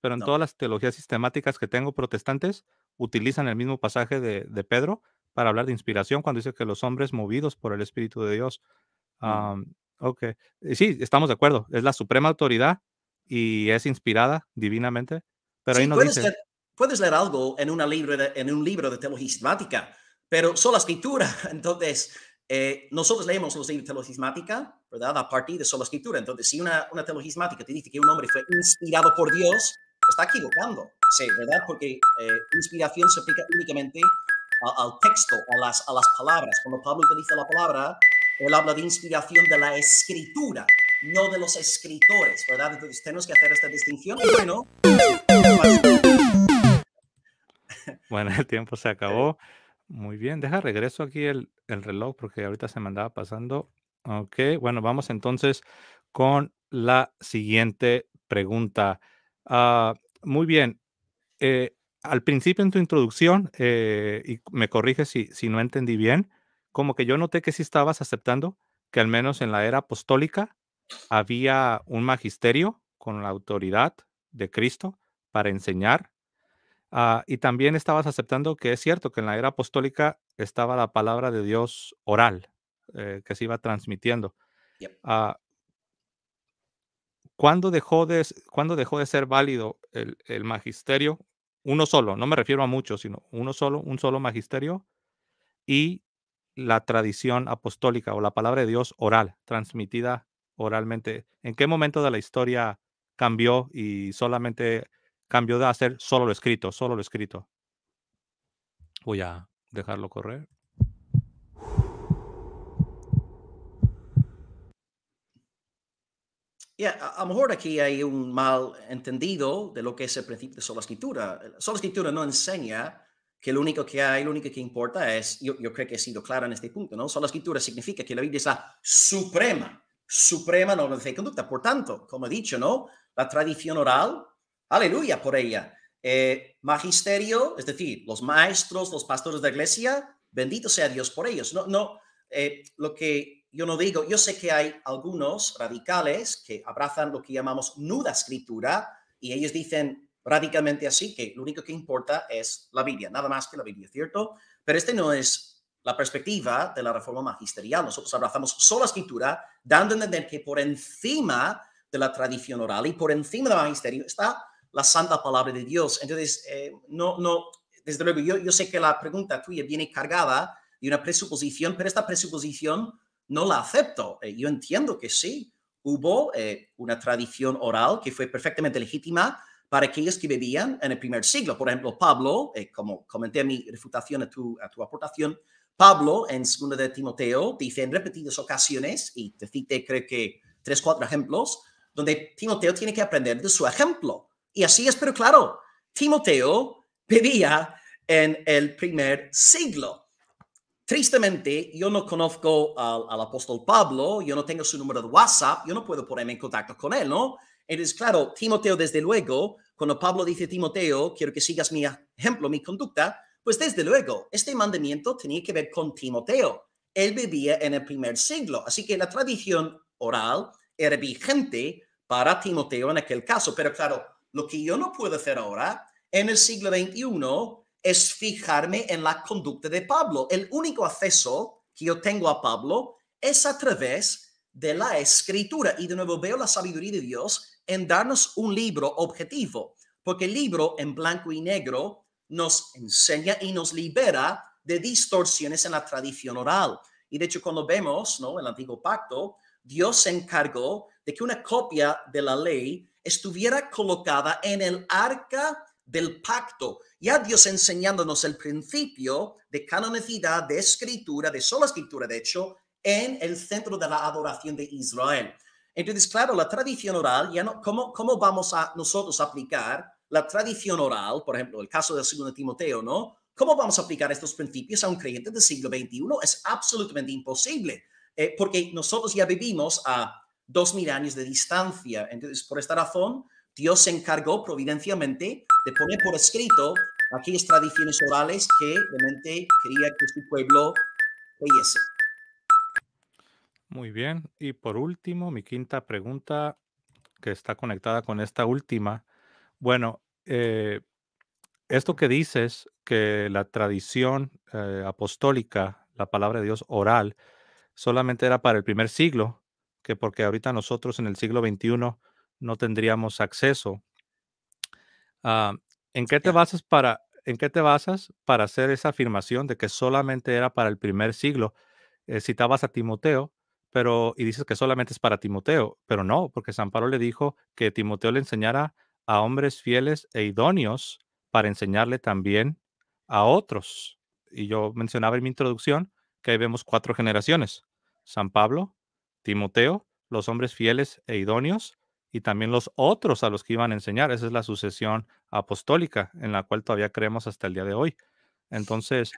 pero en todas las teologías sistemáticas que tengo protestantes utilizan el mismo pasaje de, Pedro para hablar de inspiración cuando dice que los hombres movidos por el Espíritu de Dios. Mm. ok, sí, estamos de acuerdo, es la suprema autoridad y es inspirada divinamente, pero ahí no puedes, dice... leer, puedes leer algo en, una libro en un libro de teología sistemática, pero solo escritura, *laughs* entonces... Eh, nosotros leemos los libros de teología sistemática, ¿verdad? A partir de sola escritura. Entonces, si una, una teología sistemática te dice que un hombre fue inspirado por Dios, está equivocando, sí, ¿verdad? Porque eh, inspiración se aplica únicamente al texto, a las, a las palabras. Cuando Pablo utiliza la palabra, él habla de inspiración de la escritura, no de los escritores, ¿verdad? Entonces tenemos que hacer esta distinción. bueno. Bueno, el tiempo se acabó. Muy bien, deja regreso aquí el, el reloj porque ahorita se me andaba pasando. Ok, bueno, vamos entonces con la siguiente pregunta. Ah, muy bien. Eh, al principio en tu introducción, eh, y me corriges si, si no entendí bien, como que yo noté que sí estabas aceptando que al menos en la era apostólica había un magisterio con la autoridad de Cristo para enseñar. Ah, y también estabas aceptando que es cierto que en la era apostólica estaba la palabra de Dios oral, eh, que se iba transmitiendo. Ah, ¿cuándo dejó de, dejó de ser válido el, el, magisterio? Uno solo, no me refiero a muchos, sino uno solo, un solo magisterio y la tradición apostólica o la palabra de Dios oral, transmitida oralmente. ¿En qué momento de la historia cambió y solamente cambió de hacer solo lo escrito, solo lo escrito? Voy a dejarlo correr. a lo mejor aquí hay un mal entendido de lo que es el principio de sola escritura. Sola escritura no enseña que lo único que hay, lo único que importa es, yo, creo que he sido claro en este punto, ¿no? Sola escritura significa que la Biblia es la suprema, suprema norma de conducta. Por tanto, como he dicho, ¿no? La tradición oral, aleluya por ella. Eh, magisterio, es decir, los maestros, los pastores de la iglesia, bendito sea Dios por ellos. No, no, eh, lo que yo no digo, yo sé que hay algunos radicales que abrazan lo que llamamos nuda escritura y ellos dicen radicalmente así que lo único que importa es la Biblia, nada más que la Biblia, ¿cierto? Pero este no es la perspectiva de la reforma magisterial. Nosotros abrazamos sola escritura, dando a entender que por encima de la tradición oral y por encima del magisterio está la santa palabra de Dios. Entonces, eh, no, no, desde luego, yo, yo sé que la pregunta tuya viene cargada de una presuposición, pero esta presuposición no la acepto. Eh, yo entiendo que sí, hubo eh, una tradición oral que fue perfectamente legítima para aquellos que vivían en el primer siglo. Por ejemplo, Pablo, eh, como comenté mi refutación a tu, a tu aportación, Pablo en Segunda de Timoteo dice en repetidas ocasiones, y te cité creo que tres, cuatro ejemplos, donde Timoteo tiene que aprender de su ejemplo. Y así es, pero claro, Timoteo vivía en el primer siglo. Tristemente, yo no conozco al, apóstol Pablo, yo no tengo su número de WhatsApp, yo no puedo ponerme en contacto con él, ¿no? Entonces, claro, Timoteo, desde luego, cuando Pablo dice, Timoteo, quiero que sigas mi ejemplo, mi conducta, pues desde luego, este mandamiento tenía que ver con Timoteo. Él vivía en el primer siglo, así que la tradición oral era vigente para Timoteo en aquel caso. Pero claro, lo que yo no puedo hacer ahora, en el siglo XXI, es fijarme en la conducta de Pablo. El único acceso que yo tengo a Pablo es a través de la escritura. Y de nuevo veo la sabiduría de Dios en darnos un libro objetivo, porque el libro en blanco y negro nos enseña y nos libera de distorsiones en la tradición oral. Y de hecho, cuando vemos ¿no? el antiguo pacto, Dios se encargó de que una copia de la ley estuviera colocada en el arca del pacto ya Dios enseñándonos el principio de canonicidad, de escritura, de sola escritura, de hecho, en el centro de la adoración de Israel. Entonces, claro, la tradición oral, ya no, ¿cómo, ¿cómo vamos a nosotros aplicar la tradición oral, por ejemplo, el caso del segundo Timoteo, ¿no? ¿Cómo vamos a aplicar estos principios a un creyente del siglo XXI? Es absolutamente imposible, eh, porque nosotros ya vivimos a dos mil años de distancia. Entonces, por esta razón, Dios se encargó providencialmente de poner por escrito aquellas tradiciones orales que realmente quería que su pueblo oyese Muy bien. Y por último, mi quinta pregunta, que está conectada con esta última. Bueno, eh, esto que dices, que la tradición eh, apostólica, la palabra de Dios oral, solamente era para el primer siglo, que porque ahorita nosotros en el siglo XXI no tendríamos acceso. a... Ah, ¿En qué te basas para, hacer esa afirmación de que solamente era para el primer siglo? Eh, citabas a Timoteo, pero y dices que solamente es para Timoteo, pero no, porque San Pablo le dijo que Timoteo le enseñara a hombres fieles e idóneos para enseñarle también a otros. Y yo mencionaba en mi introducción que ahí vemos cuatro generaciones: San Pablo, Timoteo, los hombres fieles e idóneos, y también los otros a los que iban a enseñar. Esa es la sucesión apostólica en la cual todavía creemos hasta el día de hoy. Entonces,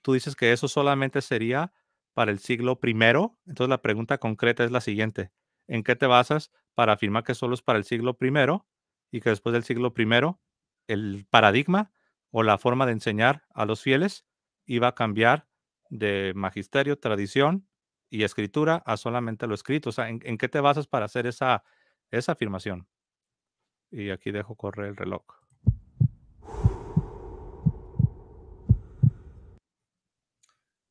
tú dices que eso solamente sería para el siglo primero. Entonces, la pregunta concreta es la siguiente. ¿En qué te basas para afirmar que solo es para el siglo primero y que después del siglo primero el paradigma o la forma de enseñar a los fieles iba a cambiar de magisterio, tradición y escritura a solamente lo escrito? O sea, ¿en, en qué te basas para hacer esa esa afirmación. Y aquí dejo correr el reloj.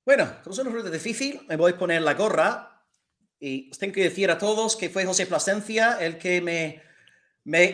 Bueno, como es una ruta difícil, me voy a poner la gorra y os tengo que decir a todos que fue José Plasencia el que me,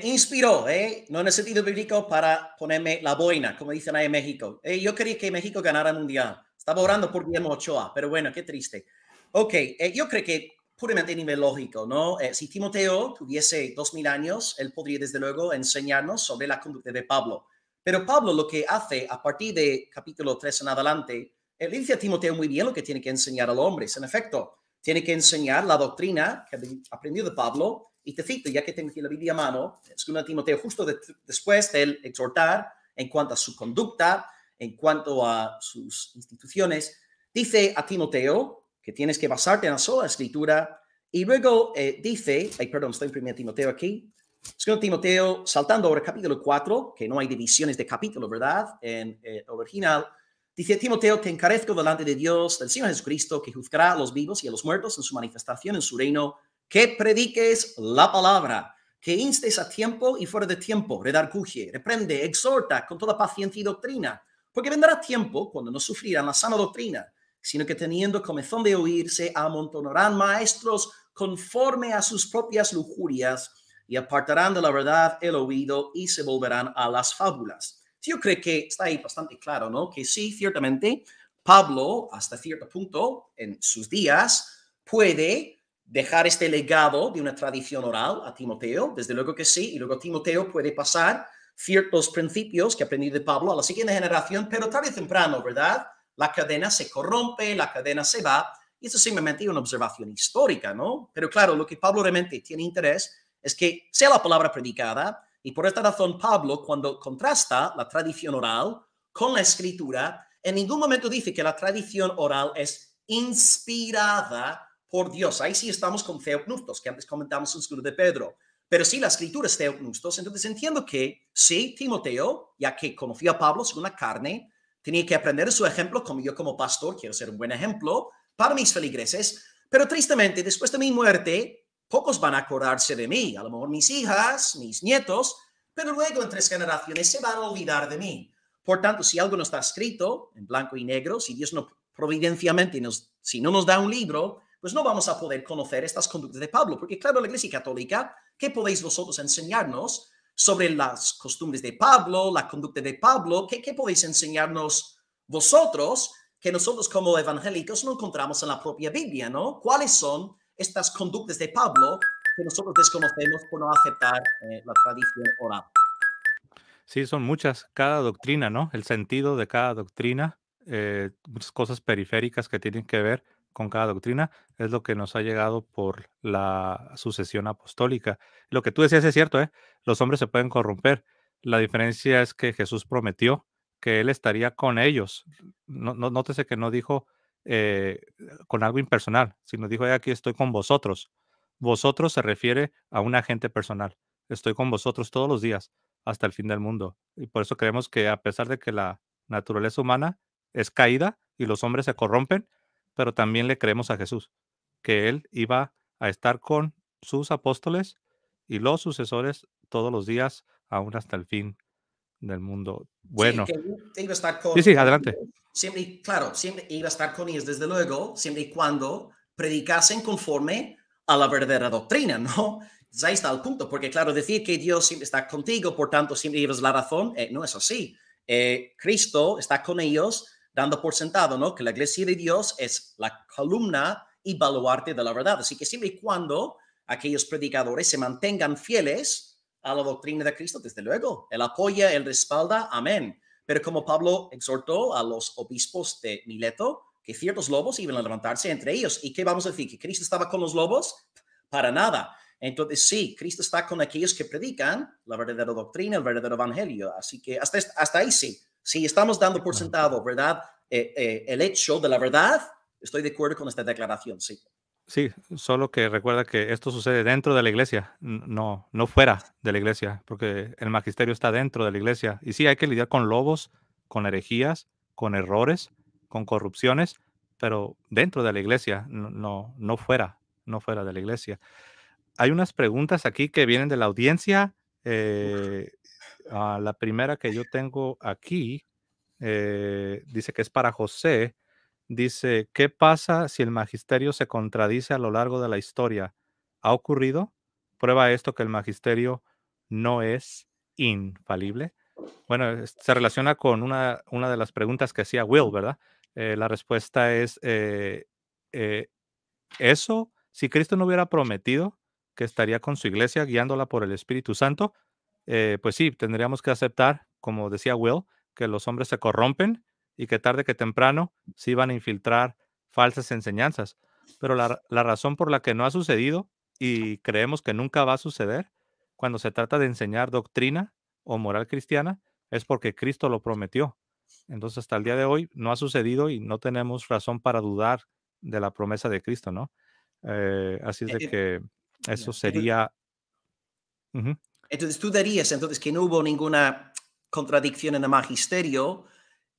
inspiró, ¿eh? no en el sentido bíblico, para ponerme la boina, como dicen ahí en México. Eh, yo quería que México ganara un Mundial. Estaba orando por Guillermo Ochoa, pero bueno, qué triste. Ok, eh, yo creo que puramente a nivel lógico, ¿no? Eh, si Timoteo tuviese dos mil años, él podría desde luego enseñarnos sobre la conducta de Pablo. Pero Pablo lo que hace a partir de capítulo 3 en adelante, él dice a Timoteo muy bien lo que tiene que enseñar al hombres En efecto, tiene que enseñar la doctrina que aprendió de Pablo. Y te cito, ya que tengo aquí la Biblia a mano, es que Timoteo, justo después de él exhortar en cuanto a su conducta, en cuanto a sus instituciones, dice a Timoteo, que tienes que basarte en la sola escritura. Y luego eh, dice, ay, perdón, estoy en a Timoteo aquí. 2 Timoteo, saltando ahora capítulo 4, que no hay divisiones de capítulo, ¿verdad? En eh, original. Dice Timoteo, te encarezco delante de Dios, del Señor Jesucristo, que juzgará a los vivos y a los muertos en su manifestación en su reino, que prediques la palabra, que instes a tiempo y fuera de tiempo, redarguye, reprende, exhorta con toda paciencia y doctrina, porque vendrá tiempo cuando no sufrirán la sana doctrina sino que teniendo comezón de oírse, amontonarán maestros conforme a sus propias lujurias y apartarán de la verdad el oído y se volverán a las fábulas. Yo creo que está ahí bastante claro, ¿no? Que sí, ciertamente, Pablo, hasta cierto punto, en sus días, puede dejar este legado de una tradición oral a Timoteo, desde luego que sí, y luego Timoteo puede pasar ciertos principios que aprendió de Pablo a la siguiente generación, pero tarde o temprano, ¿verdad? la cadena se corrompe, la cadena se va. Y eso es simplemente una observación histórica, ¿no? Pero claro, lo que Pablo realmente tiene interés es que sea la palabra predicada, y por esta razón Pablo, cuando contrasta la tradición oral con la escritura, en ningún momento dice que la tradición oral es inspirada por Dios. Ahí sí estamos con Theopnustos, que antes comentamos en el escudo de Pedro. Pero sí, la escritura es Theopnustos. Entonces entiendo que sí, Timoteo, ya que conoció a Pablo según la carne, Tenía que aprender su ejemplo, como yo como pastor quiero ser un buen ejemplo para mis feligreses, pero tristemente después de mi muerte, pocos van a acordarse de mí, a lo mejor mis hijas, mis nietos, pero luego en tres generaciones se van a olvidar de mí. Por tanto, si algo no está escrito en blanco y negro, si Dios no providencialmente nos, si no nos da un libro, pues no vamos a poder conocer estas conductas de Pablo, porque claro, la Iglesia Católica, ¿qué podéis vosotros enseñarnos sobre las costumbres de Pablo, la conducta de Pablo, ¿qué, podéis enseñarnos vosotros que nosotros como evangélicos no encontramos en la propia Biblia, ¿no? ¿Cuáles son estas conductas de Pablo que nosotros desconocemos por no aceptar eh, la tradición oral? Sí, son muchas, cada doctrina, ¿no? El sentido de cada doctrina, eh, muchas cosas periféricas que tienen que ver con cada doctrina es lo que nos ha llegado por la sucesión apostólica. Lo que tú decías es cierto, ¿eh? los hombres se pueden corromper. La diferencia es que Jesús prometió que Él estaría con ellos. No, no, nótese que no dijo eh, con algo impersonal, sino dijo, aquí estoy con vosotros. Vosotros se refiere a un agente personal. Estoy con vosotros todos los días hasta el fin del mundo. Y por eso creemos que a pesar de que la naturaleza humana es caída y los hombres se corrompen, pero también le creemos a Jesús, que él iba a estar con sus apóstoles y los sucesores todos los días, aún hasta el fin del mundo. Bueno. Sí, sí, adelante. Siempre, claro, siempre iba a estar con ellos, desde luego, siempre y cuando predicasen conforme a la verdadera doctrina, ¿no? Pues ahí está el punto, porque claro, decir que Dios siempre está contigo, por tanto, siempre llevas la razón, eh, no es así. Eh, Cristo está con ellos dando por sentado, ¿no? Que la iglesia de Dios es la columna y baluarte de la verdad. Así que siempre y cuando aquellos predicadores se mantengan fieles a la doctrina de Cristo, desde luego, él apoya, él respalda, amén. Pero como Pablo exhortó a los obispos de Mileto, que ciertos lobos iban a levantarse entre ellos. ¿Y qué vamos a decir? ¿Que Cristo estaba con los lobos? Para nada. Entonces, sí, Cristo está con aquellos que predican la verdadera doctrina, el verdadero evangelio. Así que hasta, hasta ahí sí, si estamos dando por sentado, ¿verdad? Eh, eh, el hecho de la verdad, estoy de acuerdo con esta declaración, sí. Sí, solo que recuerda que esto sucede dentro de la iglesia, no, no fuera de la iglesia, porque el magisterio está dentro de la iglesia. Y sí, hay que lidiar con lobos, con herejías, con errores, con corrupciones, pero dentro de la iglesia, no, no, fuera, no fuera de la iglesia. Hay unas preguntas aquí que vienen de la audiencia. Eh, la primera que yo tengo aquí eh, dice que es para José. Dice, ¿qué pasa si el magisterio se contradice a lo largo de la historia? ¿Ha ocurrido? Prueba esto que el magisterio no es infalible. Bueno, se relaciona con una, una de las preguntas que hacía Will, ¿verdad? Eh, la respuesta es, eh, eso, si Cristo no hubiera prometido que estaría con su iglesia guiándola por el Espíritu Santo, eh, pues sí, tendríamos que aceptar, como decía Will, que los hombres se corrompen y que tarde que temprano se iban a infiltrar falsas enseñanzas. Pero la, razón por la que no ha sucedido y creemos que nunca va a suceder cuando se trata de enseñar doctrina o moral cristiana es porque Cristo lo prometió. Entonces, hasta el día de hoy no ha sucedido y no tenemos razón para dudar de la promesa de Cristo, ¿no? Eh, así es eh, de que eso sería. Entonces tú dirías entonces que no hubo ninguna contradicción en el magisterio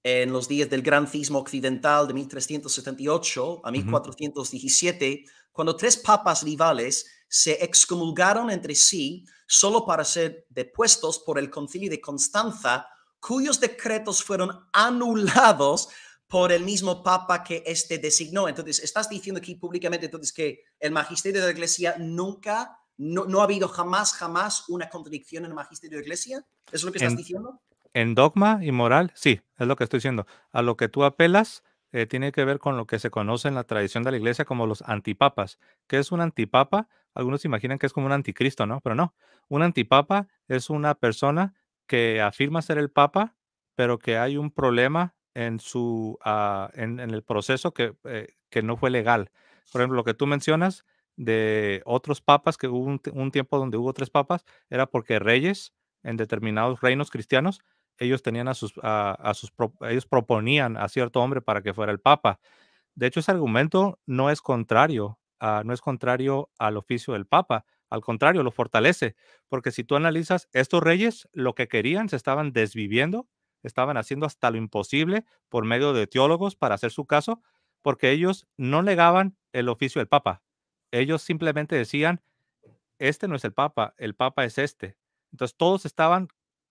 en los días del gran cisma occidental de 1378 a 1417, cuando tres papas rivales se excomulgaron entre sí solo para ser depuestos por el concilio de Constanza, cuyos decretos fueron anulados por el mismo papa que este designó. Entonces, estás diciendo aquí públicamente entonces que el magisterio de la iglesia nunca no, ha habido jamás, jamás una contradicción en el magisterio de Iglesia. ¿Es lo que estás diciendo? En dogma y moral, sí, es lo que estoy diciendo. A lo que tú apelas eh, tiene que ver con lo que se conoce en la tradición de la Iglesia como los antipapas. ¿Qué es un antipapa? Algunos imaginan que es como un anticristo, ¿no? Pero no. Un antipapa es una persona que afirma ser el papa, pero que hay un problema en, su, ah, en, el proceso que, eh, que no fue legal. Por ejemplo, lo que tú mencionas, de otros papas, que hubo un, tiempo donde hubo tres papas, era porque reyes en determinados reinos cristianos, ellos tenían a sus, a, sus ellos proponían a cierto hombre para que fuera el papa. De hecho, ese argumento no es contrario, no es contrario al oficio del papa, al contrario, lo fortalece, porque si tú analizas, estos reyes lo que querían se estaban desviviendo, estaban haciendo hasta lo imposible por medio de teólogos para hacer su caso, porque ellos no negaban el oficio del papa, ellos simplemente decían, este no es el Papa, el Papa es este. Entonces todos estaban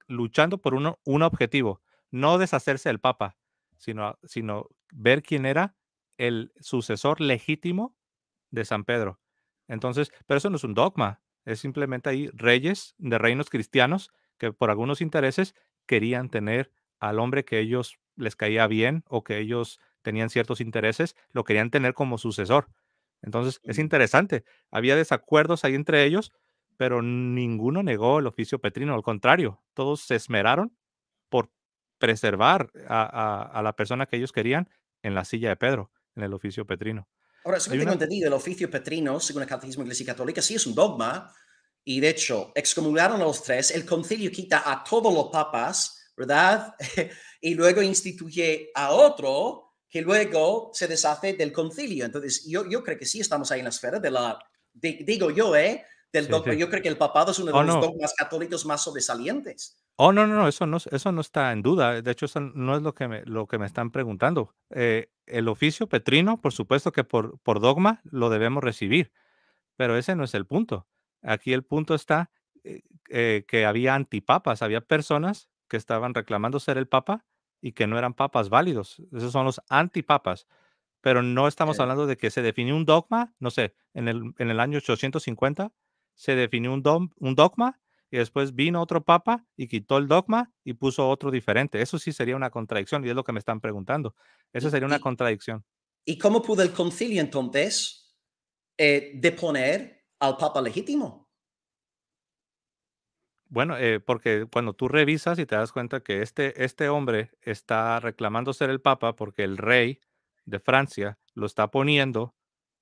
luchando por uno, un objetivo, no deshacerse del Papa, sino, sino ver quién era el sucesor legítimo de San Pedro. Entonces, pero eso no es un dogma, es simplemente ahí reyes de reinos cristianos que por algunos intereses querían tener al hombre que ellos les caía bien o que ellos tenían ciertos intereses, lo querían tener como sucesor. Entonces, es interesante. Había desacuerdos ahí entre ellos, pero ninguno negó el oficio petrino. Al contrario, todos se esmeraron por preservar a, la persona que ellos querían en la silla de Pedro, en el oficio petrino. Ahora, según tengo entendido, el oficio petrino, según el Catecismo de la Iglesia Católica, sí es un dogma. Y de hecho, excomulgaron a los tres. El concilio quita a todos los papas, ¿verdad? *laughs* y luego instituye a otro que luego se deshace del concilio. Entonces, yo, yo creo que sí estamos ahí en la esfera de la, digo yo, ¿eh? Del Yo creo que el papado es uno de oh, los dogmas católicos más sobresalientes. Oh, no, no, no, eso no, eso no está en duda. De hecho, eso no es lo que me, lo que me están preguntando. Eh, el oficio petrino, por supuesto que por, por dogma lo debemos recibir, pero ese no es el punto. Aquí el punto está eh, eh, que había antipapas, había personas que estaban reclamando ser el papa y que no eran papas válidos. Esos son los antipapas. Pero no estamos hablando de que se definió un dogma, no sé, en el, en el año 850 se definió un, dogma y después vino otro papa y quitó el dogma y puso otro diferente. Eso sí sería una contradicción y es lo que me están preguntando. Eso sería una contradicción. ¿Y cómo pudo el concilio entonces eh, deponer al papa legítimo? Bueno, eh, porque cuando tú revisas y te das cuenta que este, este hombre está reclamando ser el papa porque el rey de Francia lo está poniendo,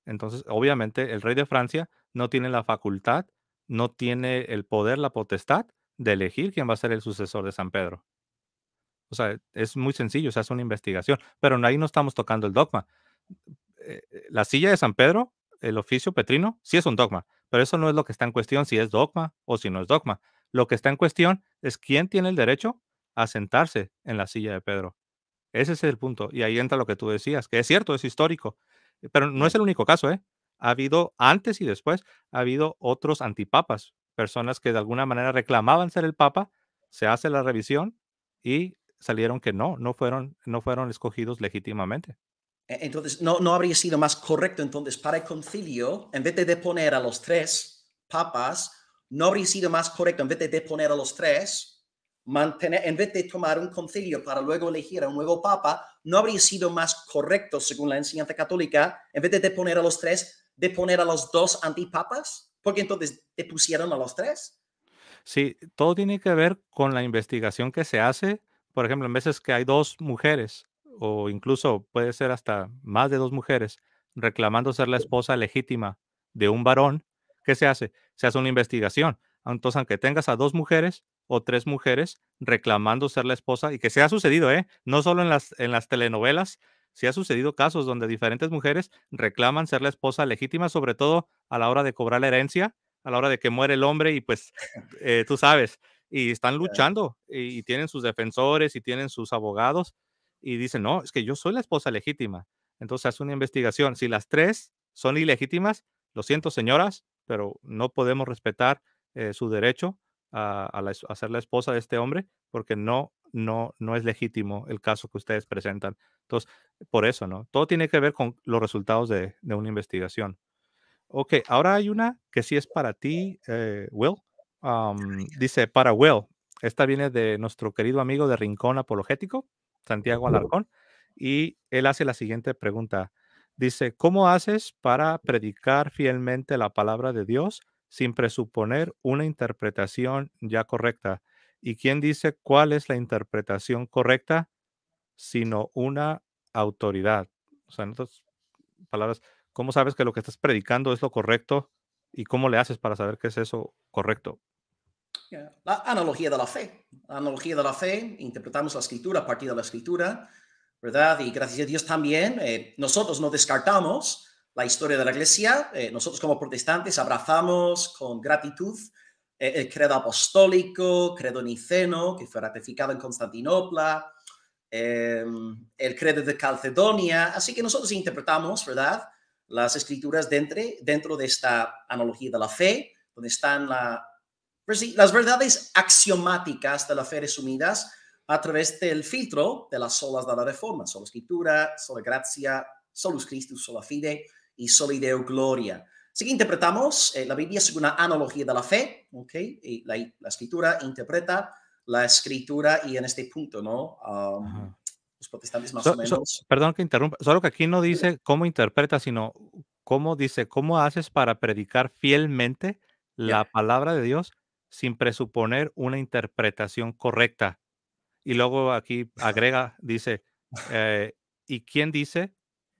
entonces obviamente el rey de Francia no tiene la facultad, no tiene el poder, la potestad de elegir quién va a ser el sucesor de San Pedro. O sea, es muy sencillo, se hace una investigación, pero ahí no estamos tocando el dogma. Eh, eh, la silla de San Pedro, el oficio petrino, sí es un dogma, pero eso no es lo que está en cuestión, si es dogma o si no es dogma. Lo que está en cuestión es quién tiene el derecho a sentarse en la silla de Pedro. Ese es el punto. Y ahí entra lo que tú decías, que es cierto, es histórico, eh, pero no es el único caso, ¿eh? Ha habido antes y después, ha habido otros antipapas, personas que de alguna manera reclamaban ser el papa, se hace la revisión y salieron que no, no fueron, no fueron escogidos legítimamente. E, entonces, no, no habría sido más correcto entonces para el concilio, en vez de poner a los tres papas, no habría sido más correcto en vez de deponer a los tres, mantener, en vez de tomar un concilio para luego elegir a un nuevo papa, no habría sido más correcto, según la enseñanza católica, en vez de deponer a los tres, deponer a los dos antipapas, porque entonces depusieron a los tres. Sí, todo tiene que ver con la investigación que se hace. Por ejemplo, en veces que hay dos mujeres, o incluso puede ser hasta más de dos mujeres, reclamando ser la esposa legítima de un varón, ¿qué se hace? se hace una investigación. Entonces, aunque tengas a dos mujeres o tres mujeres reclamando ser la esposa, y que se ha sucedido, ¿eh? no solo en las, en las telenovelas, se ha sucedido casos donde diferentes mujeres reclaman ser la esposa legítima, sobre todo a la hora de cobrar la herencia, a la hora de que muere el hombre y pues eh, tú sabes, y están luchando y, y, tienen sus defensores y tienen sus abogados y dicen, no, es que yo soy la esposa legítima. Entonces hace una investigación. Si las tres son ilegítimas, lo siento señoras, pero no podemos respetar eh, su derecho a, a, la, ser la esposa de este hombre porque no, no, no es legítimo el caso que ustedes presentan. Entonces, por eso, ¿no? Todo tiene que ver con los resultados de, una investigación. Ok, ahora hay una que sí es para ti, eh, Will. dice, para Will. Esta viene de nuestro querido amigo de Rincón Apologético, Santiago Alarcón, y él hace la siguiente pregunta. Dice, ¿cómo haces para predicar fielmente la palabra de Dios sin presuponer una interpretación ya correcta? ¿Y quién dice cuál es la interpretación correcta? Sino una autoridad. O sea, en otras palabras, ¿cómo sabes que lo que estás predicando es lo correcto? ¿Y cómo le haces para saber que es eso correcto? La analogía de la fe. La analogía de la fe, interpretamos la escritura a partir de la escritura ¿verdad? Y gracias a Dios también, eh, nosotros no descartamos la historia de la iglesia, eh, nosotros como protestantes abrazamos con gratitud eh, el credo apostólico, credo niceno, que fue ratificado en Constantinopla, em, el credo de Calcedonia, así que nosotros interpretamos, ¿verdad? Las escrituras dentro, dentro de esta analogía de la fe, donde están la, pues las verdades axiomáticas de la fe resumidas a través del filtro de las solas de la Reforma, sola Escritura, sola Gracia, solus Christus, sola Fide y solideo Gloria. Así que interpretamos eh, la Biblia según una analogía de la fe, ¿ok? Y la, la, Escritura interpreta la Escritura y en este punto, ¿no? Um, los protestantes más o menos. perdón que interrumpa, solo que aquí no dice cómo interpreta, sino cómo dice, cómo haces para predicar fielmente la palabra de Dios sin presuponer una interpretación correcta y luego aquí agrega, dice, eh, ¿y quién dice?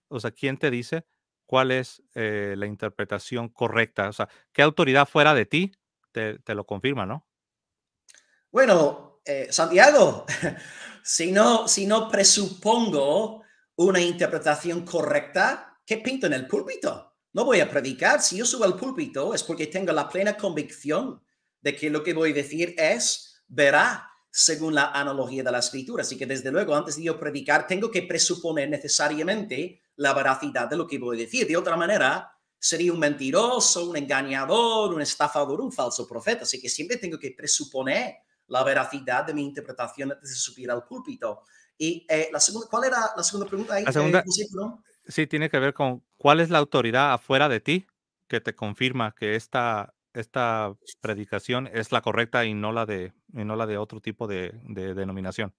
O sea, ¿quién te dice cuál es eh, la interpretación correcta? O sea, ¿qué autoridad fuera de ti te, lo confirma, no? Bueno, eh, Santiago, *laughs* si no, si no presupongo una interpretación correcta, ¿qué pinto en el púlpito? No voy a predicar. Si yo subo al púlpito es porque tengo la plena convicción de que lo que voy a decir es verá según la analogía de la escritura. Así que desde luego, antes de yo predicar, tengo que presuponer necesariamente la veracidad de lo que voy a decir. De otra manera, sería un mentiroso, un engañador, un estafador, un falso profeta. Así que siempre tengo que presuponer la veracidad de mi interpretación antes de subir al púlpito. Y eh, la segunda, ¿cuál era la segunda pregunta? Ahí, eh, sí, tiene que ver con cuál es la autoridad afuera de ti que te confirma que esta esta predicación es la correcta y no la de, no la de otro tipo de, denominación.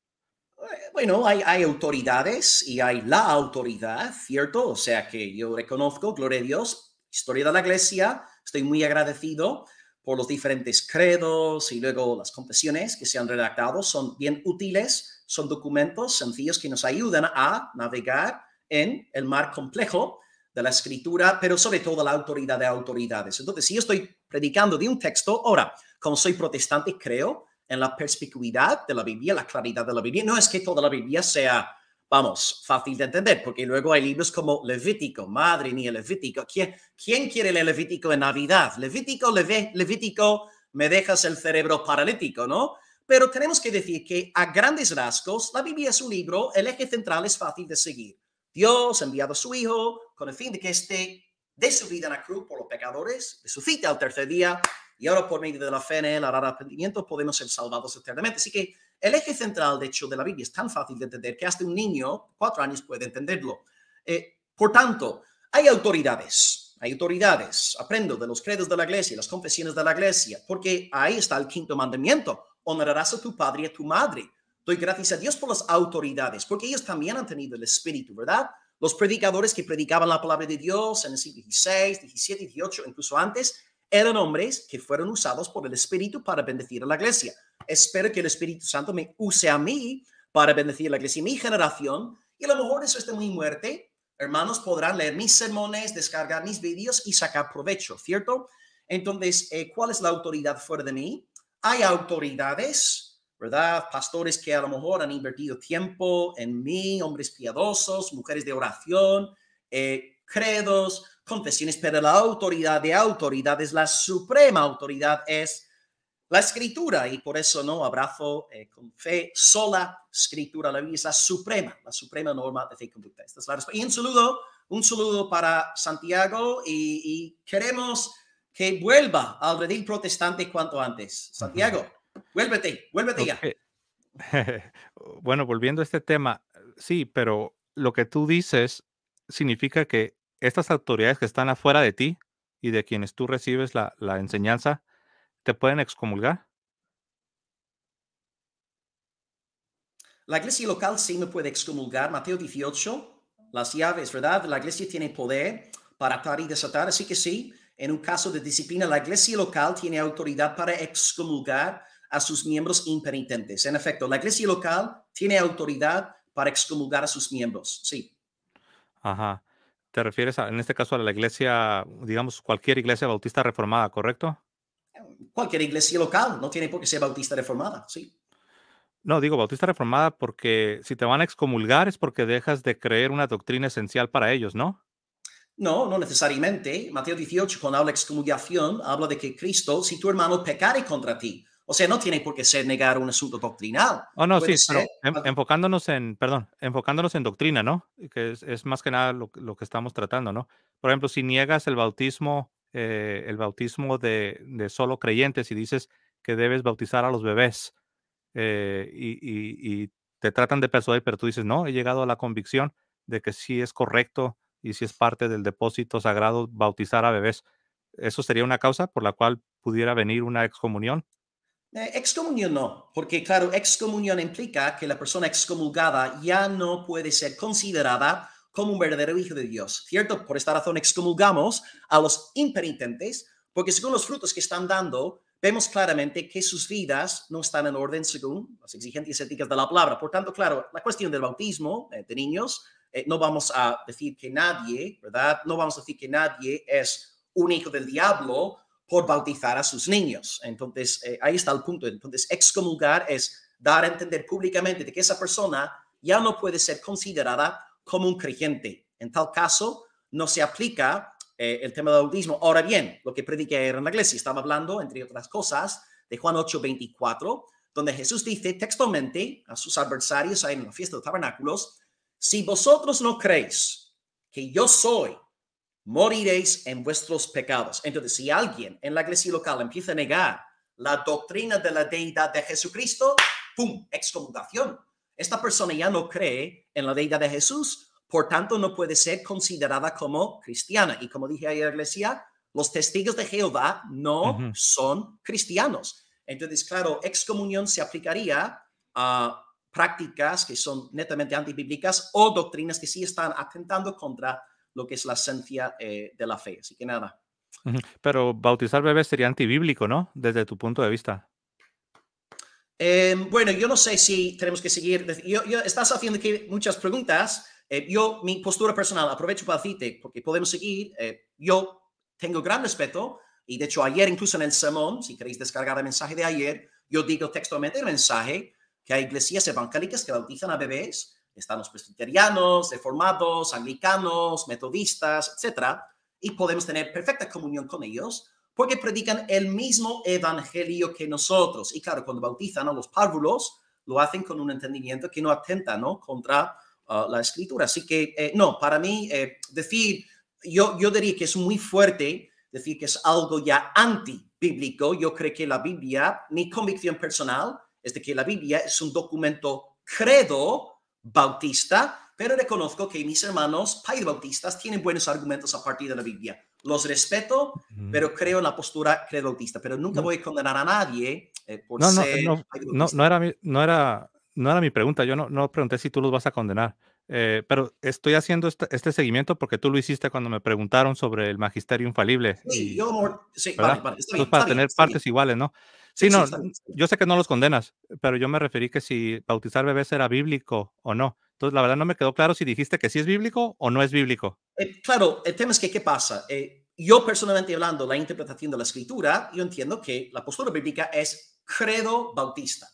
Eh, bueno, hay, hay, autoridades y hay la autoridad, ¿cierto? O sea que yo reconozco, gloria a Dios, historia de la iglesia, estoy muy agradecido por los diferentes credos y luego las confesiones que se han redactado, son bien útiles, son documentos sencillos que nos ayudan a navegar en el mar complejo de la escritura, pero sobre todo la autoridad de autoridades. Entonces, si yo estoy predicando de un texto. Ahora, como soy protestante, creo en la perspicuidad de la Biblia, la claridad de la Biblia. No es que toda la Biblia sea, vamos, fácil de entender, porque luego hay libros como Levítico, Madre ni Levítico. ¿Quién, quién quiere leer Levítico en Navidad? Levítico, Leve, Levítico, me dejas el cerebro paralítico, ¿no? Pero tenemos que decir que a grandes rasgos, la Biblia es un libro, el eje central es fácil de seguir. Dios ha enviado a su Hijo con el fin de que esté de su vida en la cruz por los pecadores, resucita al tercer día y ahora por medio de la fe en él, al arrepentimiento, podemos ser salvados eternamente. Así que el eje central, de hecho, de la Biblia es tan fácil de entender que hasta un niño, cuatro años, puede entenderlo. Eh, por tanto, hay autoridades, hay autoridades. Aprendo de los credos de la iglesia, las confesiones de la iglesia, porque ahí está el quinto mandamiento. Honrarás a tu padre y a tu madre. Doy gracias a Dios por las autoridades, porque ellos también han tenido el Espíritu, ¿verdad? Los predicadores que predicaban la palabra de Dios en el siglo XVI, XVII, XVIII, incluso antes, eran hombres que fueron usados por el Espíritu para bendecir a la iglesia. Espero que el Espíritu Santo me use a mí para bendecir a la iglesia, y mi generación, y a lo mejor eso de muy muerte. Hermanos podrán leer mis sermones, descargar mis vídeos y sacar provecho, ¿cierto? Entonces, eh, ¿cuál es la autoridad fuera de mí? Hay autoridades ¿verdad? Pastores que a lo mejor han invertido tiempo en mí, hombres piadosos, mujeres de oración, eh, credos, confesiones, pero la autoridad de autoridades, la suprema autoridad es la escritura y por eso no abrazo eh, con fe sola escritura, la Biblia es la suprema, la suprema norma de fe y conducta. Y un saludo, un saludo para Santiago y queremos que vuelva al redil protestante cuanto antes. Santiago. Vuélvete, vuélvete ya. *laughs* bueno, volviendo a este tema, sí, pero lo que tú dices significa que estas autoridades que están afuera de ti y de quienes tú recibes la, enseñanza, ¿te pueden excomulgar? La iglesia local sí me puede excomulgar. Mateo 18, las llaves, ¿verdad? La iglesia tiene poder para atar y desatar, así que sí, en un caso de disciplina, la iglesia local tiene autoridad para excomulgar a sus miembros impenitentes. En efecto, la iglesia local tiene autoridad para excomulgar a sus miembros. Sí. Ajá. ¿Te refieres en este caso a la iglesia, digamos, cualquier iglesia bautista reformada, correcto? Cualquier iglesia local, no tiene por qué ser bautista reformada, sí. No, digo bautista reformada porque si te van a excomulgar es porque dejas de creer una doctrina esencial para ellos, ¿no? No, no necesariamente. Mateo 18, cuando habla de excomulgación, habla de que Cristo, si tu hermano pecare contra ti, o sea, no tiene por qué ser negar un asunto doctrinal. Oh, no, sí, pero enfocándonos en, perdón, enfocándonos en doctrina, ¿no? Que es, más que nada lo, que estamos tratando, ¿no? Por ejemplo, si niegas el bautismo, eh, el bautismo de, solo creyentes y dices que debes bautizar a los bebés eh, y, te tratan de persuadir, pero tú dices, no, he llegado a la convicción de que sí es correcto y sí es parte del depósito sagrado bautizar a bebés. ¿Eso sería una causa por la cual pudiera venir una excomunión eh, excomunión no, porque claro, excomunión implica que la persona excomulgada ya no puede ser considerada como un verdadero hijo de Dios, ¿cierto? Por esta razón excomulgamos a los impenitentes, porque según los frutos que están dando, vemos claramente que sus vidas no están en orden según las exigencias éticas de la palabra. Por tanto, claro, la cuestión del bautismo eh, de niños, eh, no vamos a decir que nadie, ¿verdad? No vamos a decir que nadie es un hijo del diablo, por bautizar a sus niños. Entonces, eh, ahí está el punto. Entonces, excomulgar es dar a entender públicamente de que esa persona ya no puede ser considerada como un creyente. En tal caso, no se aplica eh, el tema del bautismo. Ahora bien, lo que prediqué ayer en la iglesia, estaba hablando, entre otras cosas, de Juan 8:24, donde Jesús dice textualmente a sus adversarios ahí en la fiesta de tabernáculos, si vosotros no creéis que yo soy moriréis en vuestros pecados. Entonces, si alguien en la iglesia local empieza a negar la doctrina de la deidad de Jesucristo, ¡pum!, excomunicación. Esta persona ya no cree en la deidad de Jesús, por tanto no puede ser considerada como cristiana. Y como dije ayer, iglesia, los testigos de Jehová no son cristianos. Entonces, claro, excomunión se aplicaría a prácticas que son netamente antibíblicas o doctrinas que sí están atentando contra lo que es la esencia eh, de la fe. Así que nada. Pero bautizar bebés sería antibíblico, ¿no? Desde tu punto de vista. Em, bueno, yo no sé si tenemos que seguir. estás haciendo aquí muchas preguntas. Eh, yo, mi postura personal, aprovecho para decirte, porque podemos seguir. Eh, yo tengo gran respeto y de hecho ayer incluso en el sermón, si queréis descargar el mensaje de ayer, yo digo textualmente el mensaje que hay iglesias evangélicas que bautizan a bebés están los presbiterianos, reformados, anglicanos, metodistas, etcétera, Y podemos tener perfecta comunión con ellos porque predican el mismo evangelio que nosotros. Y claro, cuando bautizan a los párvulos, lo hacen con un entendimiento que no atenta ¿no? contra ah, la escritura. Así que, eh, no, para mí, eh, decir, yo, yo diría que es muy fuerte decir que es algo ya antibíblico. Yo creo que la Biblia, mi convicción personal es de que la Biblia es un documento credo bautista, pero reconozco que mis hermanos país bautistas tienen buenos argumentos a partir de la Biblia. Los respeto, pero creo en la postura credo bautista, pero nunca voy a condenar a nadie eh, por no, ser no, no, era no, era, no era mi pregunta, yo no, no pregunté si tú los vas a condenar. Eh, pero estoy haciendo este, seguimiento porque tú lo hiciste cuando me preguntaron sobre el magisterio infalible. Sí, para tener partes iguales, ¿no? Sí, no, yo sé que no los condenas, pero yo me referí que si bautizar bebés era bíblico o no. Entonces, la verdad no me quedó claro si dijiste que sí es bíblico o no es bíblico. Eh, claro, el tema es que, ¿qué pasa? Eh, yo personalmente hablando, la interpretación de la escritura, yo entiendo que la postura bíblica es credo bautista.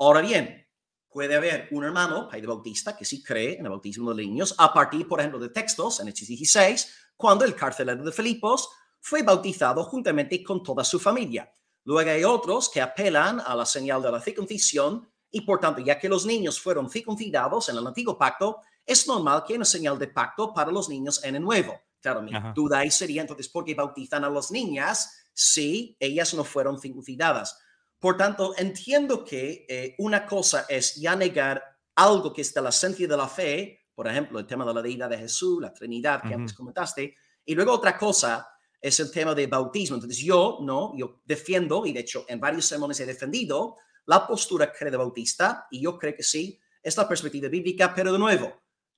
Ahora bien, puede haber un hermano, padre Bautista, que sí cree en el bautismo de niños a partir, por ejemplo, de textos en Hechos 16, cuando el carcelero de Filipos fue bautizado juntamente con toda su familia. Luego hay otros que apelan a la señal de la circuncisión y por tanto, ya que los niños fueron circuncidados en el antiguo pacto, es normal que haya una señal de pacto para los niños en el nuevo. Claro, mi duda ahí sería entonces por qué bautizan a las niñas si ellas no fueron circuncidadas. Por tanto, entiendo que eh, una cosa es ya negar algo que está de la esencia de la fe, por ejemplo, el tema de la deidad de Jesús, la Trinidad que antes comentaste, y luego otra cosa es el tema del bautismo. Entonces yo, no, yo defiendo, y de hecho en varios sermones he defendido, la postura credo bautista, y yo creo que sí, es la perspectiva bíblica, pero de nuevo,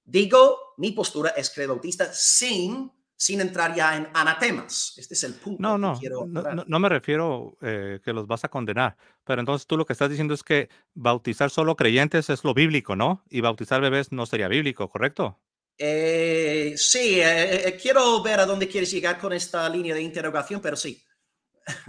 digo, mi postura es credo bautista sin, sin entrar ya en anatemas. Este es el punto. No, no, no, no, me refiero eh, que los vas a condenar, pero entonces tú lo que estás diciendo es que bautizar solo creyentes es lo bíblico, ¿no? Y bautizar bebés no sería bíblico, ¿correcto? Eh, sí, eh, eh, quiero ver a dónde quieres llegar con esta línea de interrogación, pero sí.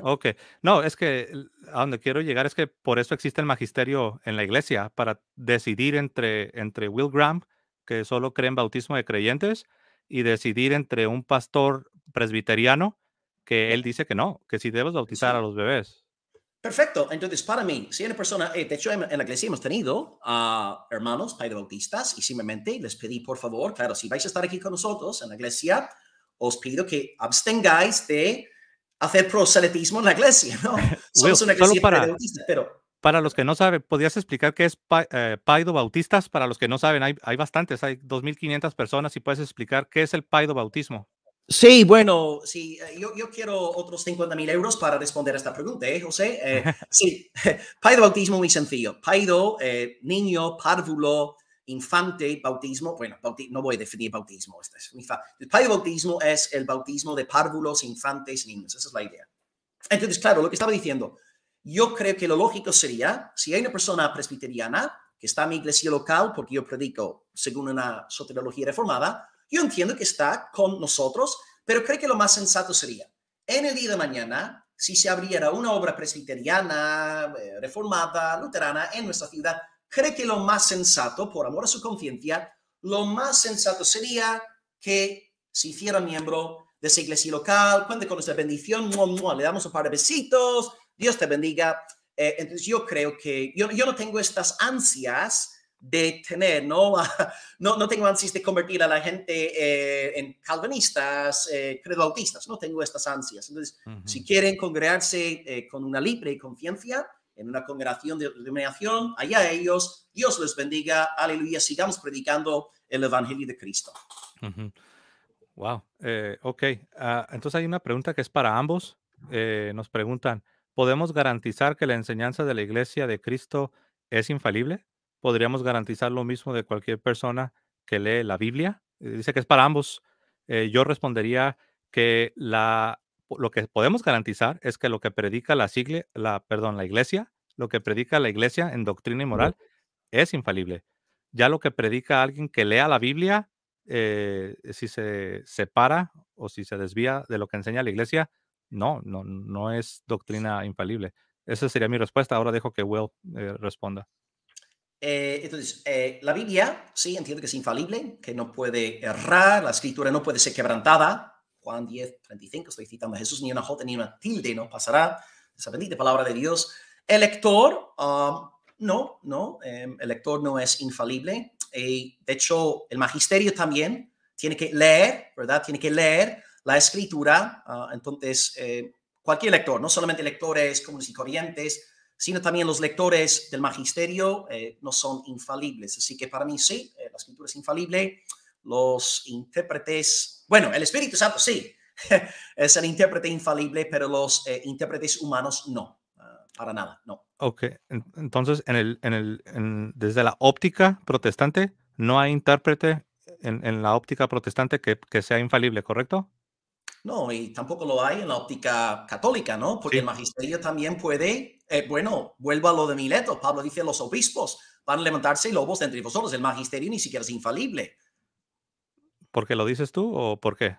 Ok, no, es que a donde quiero llegar es que por eso existe el magisterio en la iglesia, para decidir entre, entre Will Graham, que solo cree en bautismo de creyentes, y decidir entre un pastor presbiteriano, que él dice que no, que si debes bautizar a los bebés. Perfecto. Entonces, para mí, si una persona, eh, de hecho, en, la iglesia hemos tenido a uh, hermanos bautistas y simplemente les pedí, por favor, claro, si vais a estar aquí con nosotros en la iglesia, os pido que abstengáis de hacer proselitismo en la iglesia, ¿no? *laughs* Somos para, los que no saben, ¿podrías explicar qué es pa, eh, bautistas? Para los que no saben, hay, hay bastantes, hay 2.500 personas y puedes explicar qué es el paido bautismo. Sí, bueno, sí, eh, yo, quiero otros 50 mil euros para responder a esta pregunta, ¿eh, José? Eh, *laughs* sí, *laughs* Paido bautismo muy sencillo. Paido, eh, niño, párvulo, infante, bautismo. Bueno, no voy a definir bautismo. Este es el Paido bautismo es el bautismo de párvulos, infantes, niños. Esa es la idea. Entonces, claro, lo que estaba diciendo, yo creo que lo lógico sería, si hay una persona presbiteriana que está en mi iglesia local, porque yo predico según una soteriología reformada, yo entiendo que está con nosotros, pero creo que lo más sensato sería, en el día de mañana, si se abriera una obra presbiteriana, eh, reformada, luterana en nuestra ciudad, creo que lo más sensato, por amor a su conciencia, lo más sensato sería que se hiciera miembro de esa iglesia local, cuente con nuestra bendición, no le damos un par de besitos, Dios te bendiga. Eh, entonces yo creo que yo, yo no tengo estas ansias de tener, ¿no? *laughs* no, no tengo ansias de convertir a la gente eh, en calvinistas, eh, autistas no tengo estas ansias. Entonces, si quieren congregarse eh, con una libre confianza en una congregación de denominación, allá ellos, Dios los bendiga, aleluya, sigamos predicando el Evangelio de Cristo. Wow, eh, ok, ah, entonces hay una pregunta que es para ambos. nos preguntan, ¿podemos garantizar que la enseñanza de la iglesia de Cristo es infalible? podríamos garantizar lo mismo de cualquier persona que lee la Biblia? Eh, dice que es para ambos. Eh, yo respondería que la, lo que podemos garantizar es que lo que predica la, sigle, la, perdón, la iglesia, lo que predica la iglesia en doctrina y moral es infalible. Ya lo que predica alguien que lea la Biblia, eh, si se separa o si se desvía de lo que enseña la iglesia, no, no, no es doctrina infalible. Esa sería mi respuesta. Ahora dejo que Will responda. Eh, entonces, eh, la Biblia, sí, entiendo que es infalible, que no puede errar, la escritura no puede ser quebrantada. Juan 10, 35, estoy citando a Jesús, ni una jota ni una tilde no pasará. Esa bendita palabra de Dios. El lector, um, no, no, em, el lector no es infalible. de hecho, el magisterio también tiene que leer, ¿verdad? Tiene que leer la escritura. Ah, entonces, eh, cualquier lector, no solamente lectores comunes y corrientes, sino también los lectores del magisterio eh, no son infalibles. Así que para mí sí, eh, la escritura es infalible, los intérpretes, bueno, el Espíritu Santo sí, *laughs* es el intérprete infalible, pero los eh, intérpretes humanos no, ah, para nada, no. Ok, entonces desde la óptica protestante no hay intérprete en, la óptica protestante que sea infalible, ¿correcto? No, y tampoco lo hay en la óptica católica, ¿no? Porque el magisterio también puede, eh, bueno, vuelvo a lo de Mileto, Pablo dice, los obispos van a levantarse lobos entre vosotros, el magisterio ni siquiera es infalible. ¿Por qué lo dices tú o por qué?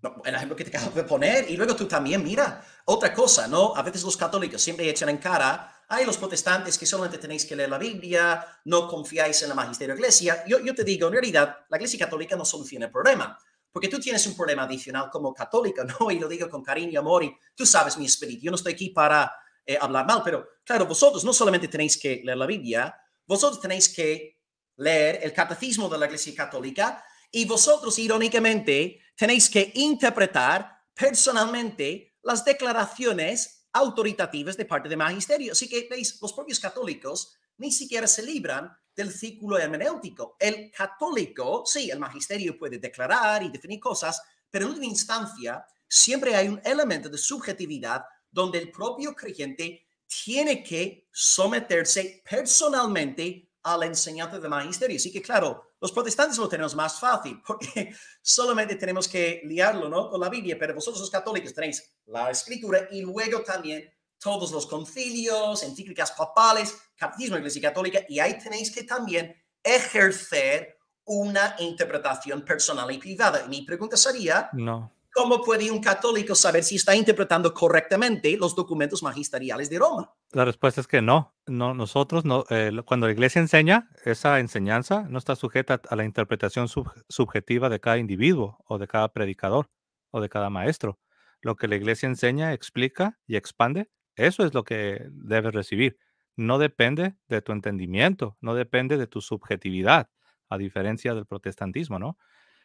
No, el ejemplo que te acabo de poner, y luego tú también, mira, otra cosa, ¿no? A veces los católicos siempre echan en cara hay los protestantes que solamente tenéis que leer la Biblia, no confiáis en la magisterio de iglesia. Yo, yo te digo, en realidad, la iglesia católica no soluciona el problema porque tú tienes un problema adicional como católico, *laughs* ¿no? Y lo digo con cariño, amor, y tú sabes mi espíritu, yo no estoy aquí para eh, hablar mal, pero claro, vosotros no solamente tenéis que leer la Biblia, vosotros tenéis que leer el catecismo de la Iglesia Católica y vosotros, irónicamente, tenéis que interpretar personalmente las declaraciones autoritativas de parte del magisterio. Así que veis, los propios católicos ni siquiera se libran el círculo hermenéutico. El católico, sí, el magisterio puede declarar y definir cosas, pero en última instancia siempre hay un elemento de subjetividad donde el propio creyente tiene que someterse personalmente a la enseñanza del magisterio. Así que, claro, los protestantes lo tenemos más fácil *laughs* porque solamente tenemos que liarlo ¿no? con la Biblia, pero vosotros los católicos tenéis la escritura y luego también todos los concilios, encíclicas papales, catecismo de la Iglesia Católica, y ahí tenéis que también ejercer una interpretación personal y privada. Mi pregunta sería, no. ¿cómo puede un católico saber si está interpretando correctamente los documentos magisteriales de Roma? La respuesta es que no. no nosotros, no, eh, cuando la iglesia enseña, esa enseñanza no está sujeta a la interpretación subjetiva de cada individuo o de cada predicador o de cada maestro. Lo que la iglesia enseña, explica y expande eso es lo que debes recibir. No depende de tu entendimiento, no depende de tu subjetividad, a diferencia del protestantismo, ¿no?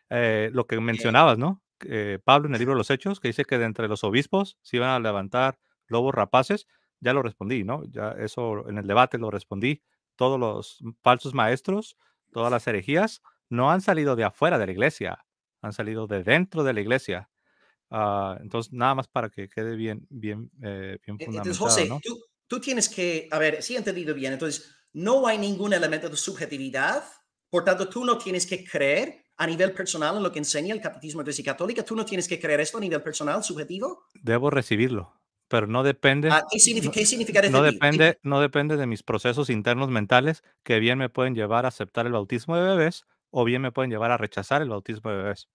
Eh, lo que mencionabas, ¿no? Eh, Pablo en el libro de los Hechos, que dice que de entre los obispos se iban a levantar lobos rapaces, ya lo respondí, ¿no? Ya eso en el debate lo respondí. Todos los falsos maestros, todas las herejías, no han salido de afuera de la iglesia, han salido de dentro de la iglesia. Ah, entonces, nada más para que quede bien, bien, eh, e-, fundamentado. Entonces, José, tú, tienes que, a ver, si he entendido bien, entonces, no hay ningún elemento de subjetividad, por tanto, tú no tienes que creer a nivel personal en lo que enseña el catecismo de la católica, tú no tienes que creer esto a nivel personal, subjetivo. Debo recibirlo, pero no depende. Ah, ¿qué, significa, no, depende, no depende de mis procesos internos mentales que bien me pueden llevar a aceptar el bautismo de bebés o bien me pueden llevar a rechazar el bautismo de bebés.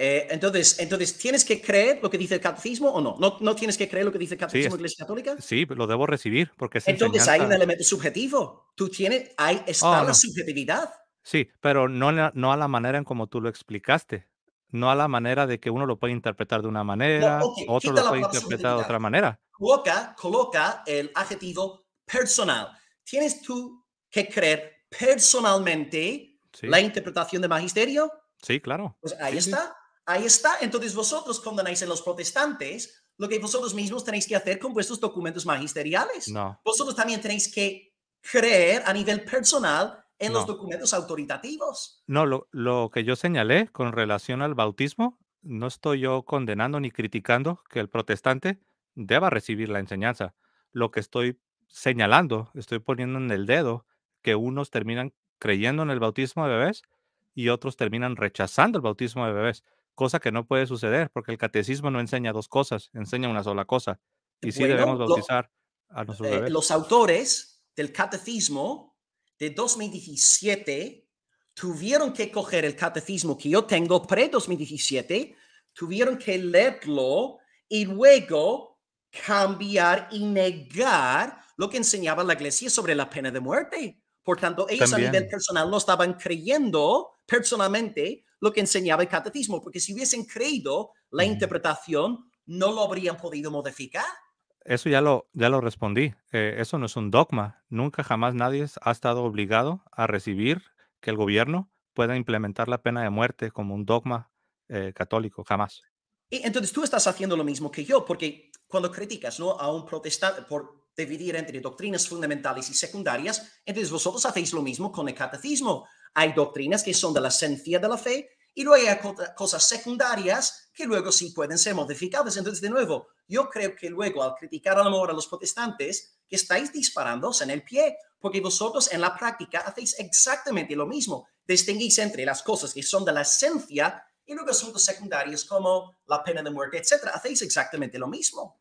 Eh, entonces, entonces, ¿tienes que creer lo que dice el catecismo o no? ¿No, no tienes que creer lo que dice el catecismo de la Iglesia Católica? Sí, lo debo recibir porque Entonces hay un elemento subjetivo. Tú tienes, ahí está ah, la subjetividad. Sí, pero no, no a la manera en como tú lo explicaste. No a la manera de que uno lo puede interpretar de una manera, otro lo puede interpretar de otra manera. Coloca, coloca el adjetivo personal. ¿Tienes tú que creer personalmente la interpretación de magisterio? Sí, claro. Pues ahí está. Ahí está. Entonces vosotros condenáis a los protestantes lo que vosotros mismos tenéis que hacer con vuestros documentos magisteriales. No. Vosotros también tenéis que creer a nivel personal en los documentos autoritativos. No, lo, que yo señalé con relación al bautismo, no estoy yo condenando ni criticando que el protestante deba recibir la enseñanza. Lo que estoy señalando, estoy poniendo en el dedo que unos terminan creyendo en el bautismo de bebés y otros terminan rechazando el bautismo de bebés cosa que no puede suceder, porque el catecismo no enseña dos cosas, enseña una sola cosa. Y sí debemos bautizar a nuestros eh, Los autores del catecismo de 2017 tuvieron que coger el catecismo que yo tengo pre-2017, tuvieron que leerlo y luego cambiar y negar lo que enseñaba la iglesia sobre la pena de muerte. Por tanto, ellos a nivel personal no estaban creyendo personalmente lo que enseñaba el catecismo, porque si hubiesen creído la interpretación, no lo habrían podido modificar. Eso ya lo, ya lo respondí. Eh, eso no es un dogma. Nunca jamás nadie ha estado obligado a recibir que el gobierno pueda implementar la pena de muerte como un dogma eh, católico, jamás. Y entonces tú estás haciendo lo mismo que yo, porque cuando criticas a un protestante por dividir entre doctrinas fundamentales y secundarias, entonces vosotros hacéis lo mismo con el catecismo. Hay doctrinas que son de la esencia de la fe y luego hay cosas secundarias que luego sí pueden ser modificadas. Entonces, de nuevo, yo creo que luego al criticar al amor a los protestantes, que estáis disparándose en el pie, porque vosotros en la práctica hacéis exactamente lo mismo. Distinguís entre las cosas que son de la esencia y luego asuntos secundarios como la pena de muerte, etcétera. Hacéis exactamente lo mismo.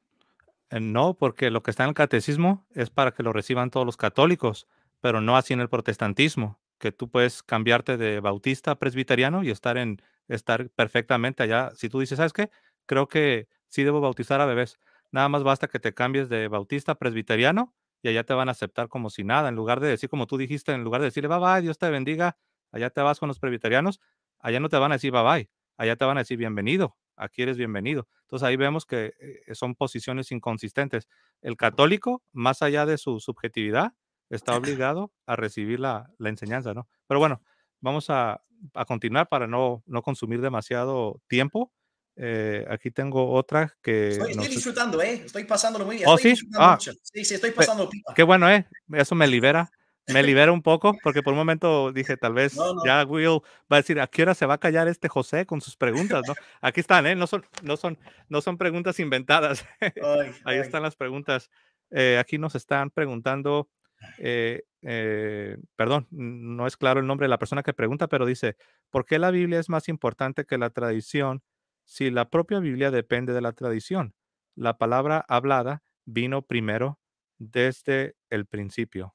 Eh, no, porque lo que está en el catecismo es para que lo reciban todos los católicos, pero no así en el protestantismo que tú puedes cambiarte de bautista a presbiteriano y estar, en, estar perfectamente allá. Si tú dices, ¿sabes qué? Creo que sí debo bautizar a bebés. Nada más basta que te cambies de bautista a presbiteriano y allá te van a aceptar como si nada. En lugar de decir, como tú dijiste, en lugar de decirle, bye bye, Dios te bendiga, allá te vas con los presbiterianos, allá no te van a decir bye bye, allá te van a decir bienvenido, aquí eres bienvenido. Entonces ahí vemos que eh, son posiciones inconsistentes. El católico, más allá de su subjetividad, está obligado a recibir la, la enseñanza, ¿no? Pero bueno, vamos a, a continuar para no, no, consumir demasiado tiempo. Eh, aquí tengo otra que... Estoy, disfrutando, ¿eh? Estoy pasándolo muy bien. ¿Oh, sí? Ah. sí? Sí, estoy pasando Qué bueno, ¿eh? Eso me libera. Me *laughs* libera un poco porque por un momento dije, tal vez ya Will va a decir, ¿a qué hora se va a callar este José con sus preguntas? ¿no? Aquí están, ¿eh? No son, no son, no son preguntas inventadas. *laughs* Ahí están las preguntas. Eh, aquí nos están preguntando eh, eh, perdón, no es claro el nombre de la persona que pregunta, pero dice, ¿por qué la Biblia es más importante que la tradición si la propia Biblia depende de la tradición? La palabra hablada vino primero desde el principio.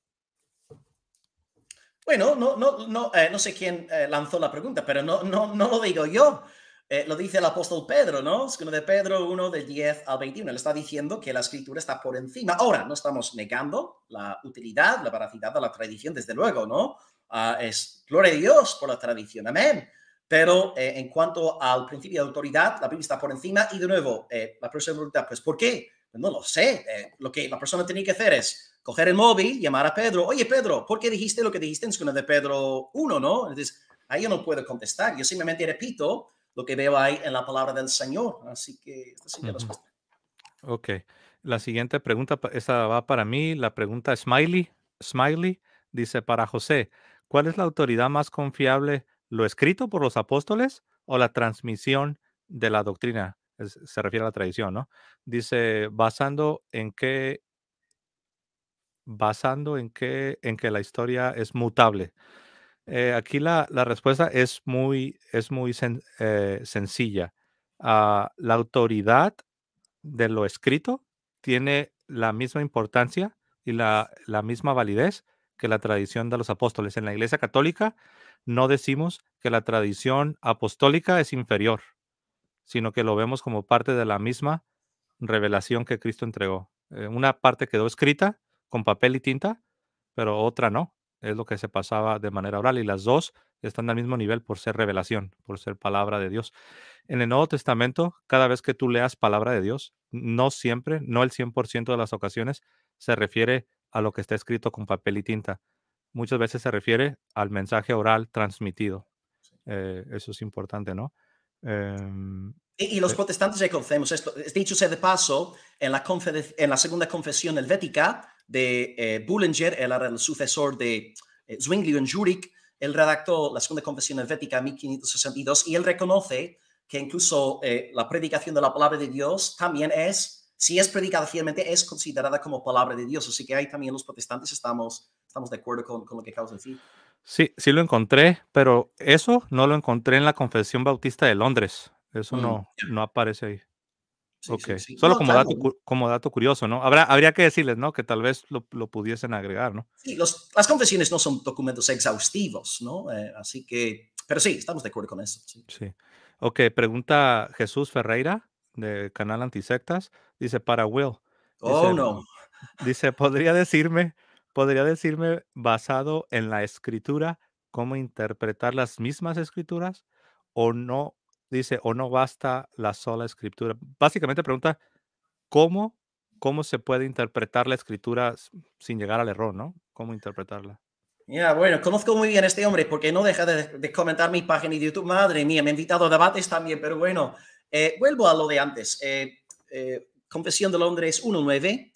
Bueno, no, no, no, eh, no sé quién lanzó la pregunta, pero no, no, no lo digo yo. Eh, lo dice el apóstol Pedro, ¿no? Es que uno de Pedro 1 del 10 al 21. Le está diciendo que la escritura está por encima. Ahora, no estamos negando la utilidad, la veracidad de la tradición, desde luego, ¿no? Ah, es gloria a Dios por la tradición, amén. Pero eh, en cuanto al principio de autoridad, la Biblia está por encima y de nuevo, eh, la persona pregunta, pues ¿por qué? Pues no lo sé. lo que la persona tenía que hacer es coger el móvil, llamar a Pedro, oye Pedro, ¿por qué dijiste lo que dijiste en uno de Pedro 1, ¿no? Entonces, ahí yo no puedo contestar, yo simplemente repito lo que veo ahí en la palabra del Señor. Así que esta sería la respuesta. Ok. La siguiente pregunta, esta va para mí. La pregunta Smiley, Smiley dice para José, ¿cuál es la autoridad más confiable? ¿Lo escrito por los apóstoles o la transmisión de la doctrina? se refiere a la tradición, ¿no? Dice, basando en qué basando en qué, en que la historia es mutable. Eh, aquí la, respuesta es muy, es muy eh, sencilla. Ah, la autoridad de lo escrito tiene la misma importancia y la, misma validez que la tradición de los apóstoles. En la Iglesia Católica no decimos que la tradición apostólica es inferior, sino que lo vemos como parte de la misma revelación que Cristo entregó. Eh, una parte quedó escrita con papel y tinta, pero otra no es lo que se pasaba de manera oral y las dos están al mismo nivel por ser revelación, por ser palabra de Dios. En el Nuevo Testamento, cada vez que tú leas palabra de Dios, no siempre, no el 100% de las ocasiones, se refiere a lo que está escrito con papel y tinta. Muchas veces se refiere al mensaje oral transmitido. Eh, eso es importante, ¿no? Em, y, los eh protestantes reconocemos esto. Dicho sea de paso, en la, en la segunda confesión helvética, de eh, Bullinger, era el sucesor de eh, Zwingli en Zurich, él redactó la Segunda Confesión Helvética en 1562 y él reconoce que incluso eh, la predicación de la palabra de Dios también es, si es predicada fielmente, es considerada como palabra de Dios. Así que ahí también los protestantes estamos, estamos de acuerdo con, lo que causa de decir. Sí, sí lo encontré, pero eso no lo encontré en la Confesión Bautista de Londres. Eso mm. no, no aparece ahí ok, solo como, dato, curioso, ¿no? habría que decirles, ¿no? Que tal vez lo, pudiesen agregar, ¿no? Sí, las confesiones no son documentos exhaustivos, ¿no? Eh, así que, pero sí, estamos de acuerdo con eso. Sí. Ok, pregunta Jesús Ferreira de Canal Antisectas. Dice, para Will. oh, no. Dice, ¿podría decirme, podría decirme basado en la escritura cómo interpretar las mismas escrituras o no dice, o no basta la sola escritura. Básicamente pregunta, ¿cómo, cómo se puede interpretar la escritura sin llegar al error, ¿no? ¿Cómo interpretarla? Ya, bueno, conozco muy bien a este hombre porque no deja de, comentar mi página de YouTube. Madre mía, me ha invitado a debates también, pero bueno, eh, vuelvo a lo de antes. Eh, eh, Confesión de Londres 1.9,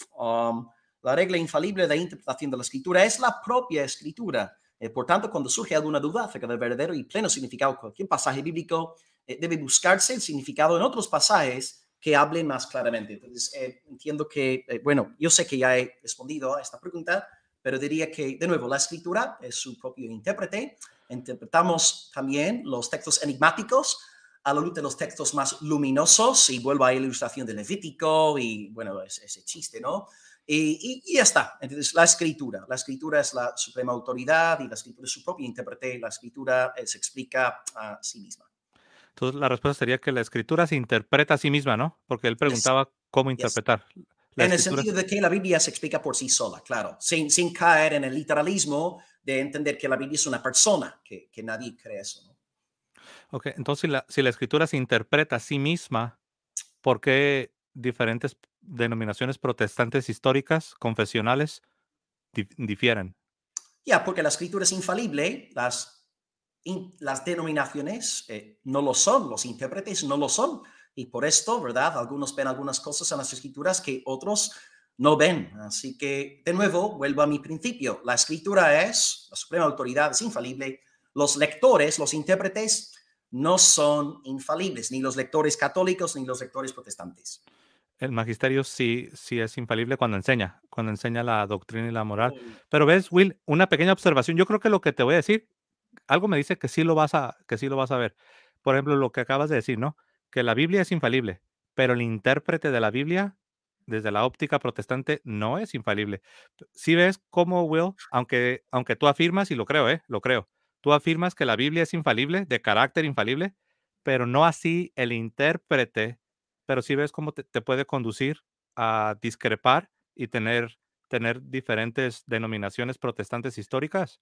um, la regla infalible de interpretación de la escritura es la propia escritura. por tanto, cuando surge alguna duda acerca del verdadero y pleno significado de cualquier pasaje bíblico, eh, debe buscarse el significado en otros pasajes que hablen más claramente. Entonces, eh, entiendo que, eh, bueno, yo sé que ya he respondido a esta pregunta, pero diría que, de nuevo, la escritura es su propio intérprete. Interpretamos también los textos enigmáticos a la luz de los textos más luminosos, y vuelvo a la ilustración del Levítico y, bueno, ese, chiste, ¿no? Y, ya está. Entonces, la escritura. La escritura es la suprema autoridad y la escritura es su propio intérprete. La escritura se explica a sí misma. Entonces, la respuesta sería que la escritura se interpreta a sí misma, ¿no? Porque él preguntaba cómo interpretar. La en el sentido de que la Biblia se explica por sí sola, claro, sin, sin caer en el literalismo de entender que la Biblia es una persona, que, nadie cree eso. ¿no? Ok, entonces si la, si la escritura se interpreta a sí misma, ¿por qué diferentes denominaciones protestantes históricas, confesionales, difieren? Ya, porque la escritura es infalible, las las denominaciones eh, no lo son, los intérpretes no lo son. Y por esto, ¿verdad? Algunos ven algunas cosas en las escrituras que otros no ven. Así que, de nuevo, vuelvo a mi principio. La escritura es, la suprema autoridad es infalible. Los lectores, los intérpretes, no son infalibles, ni los lectores católicos, ni los lectores protestantes. El magisterio sí, sí es infalible cuando enseña, cuando enseña la doctrina y la moral. Pero ves, Will, una pequeña observación. Yo creo que lo que te voy a decir algo me dice que sí lo vas a, que sí lo vas a ver. Por ejemplo, lo que acabas de decir, ¿no? Que la Biblia es infalible, pero el intérprete de la Biblia, desde la óptica protestante, no es infalible. Si ves cómo Will, aunque, aunque tú afirmas, y lo creo, ¿eh? Lo creo. Tú afirmas que la Biblia es infalible, de carácter infalible, pero no así el intérprete, pero si ves cómo te, puede conducir a discrepar y tener tener diferentes denominaciones protestantes históricas.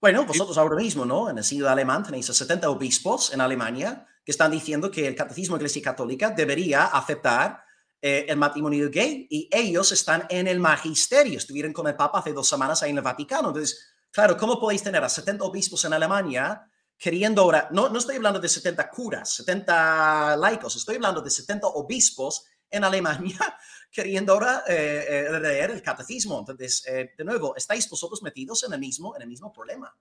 Bueno, vosotros ahora mismo, ¿no? En el de alemán tenéis a 70 obispos en Alemania que están diciendo que el catecismo de Iglesia Católica debería aceptar eh, el matrimonio gay y ellos están en el magisterio. Estuvieron con el Papa hace dos semanas ahí en el Vaticano. Entonces, claro, ¿cómo podéis tener a 70 obispos en Alemania queriendo ahora, no, no estoy hablando de 70 curas, 70 laicos, estoy hablando de 70 obispos en Alemania queriendo ahora eh, eh, leer el catecismo. Entonces, eh, de nuevo, estáis vosotros metidos en el mismo, en el mismo problema.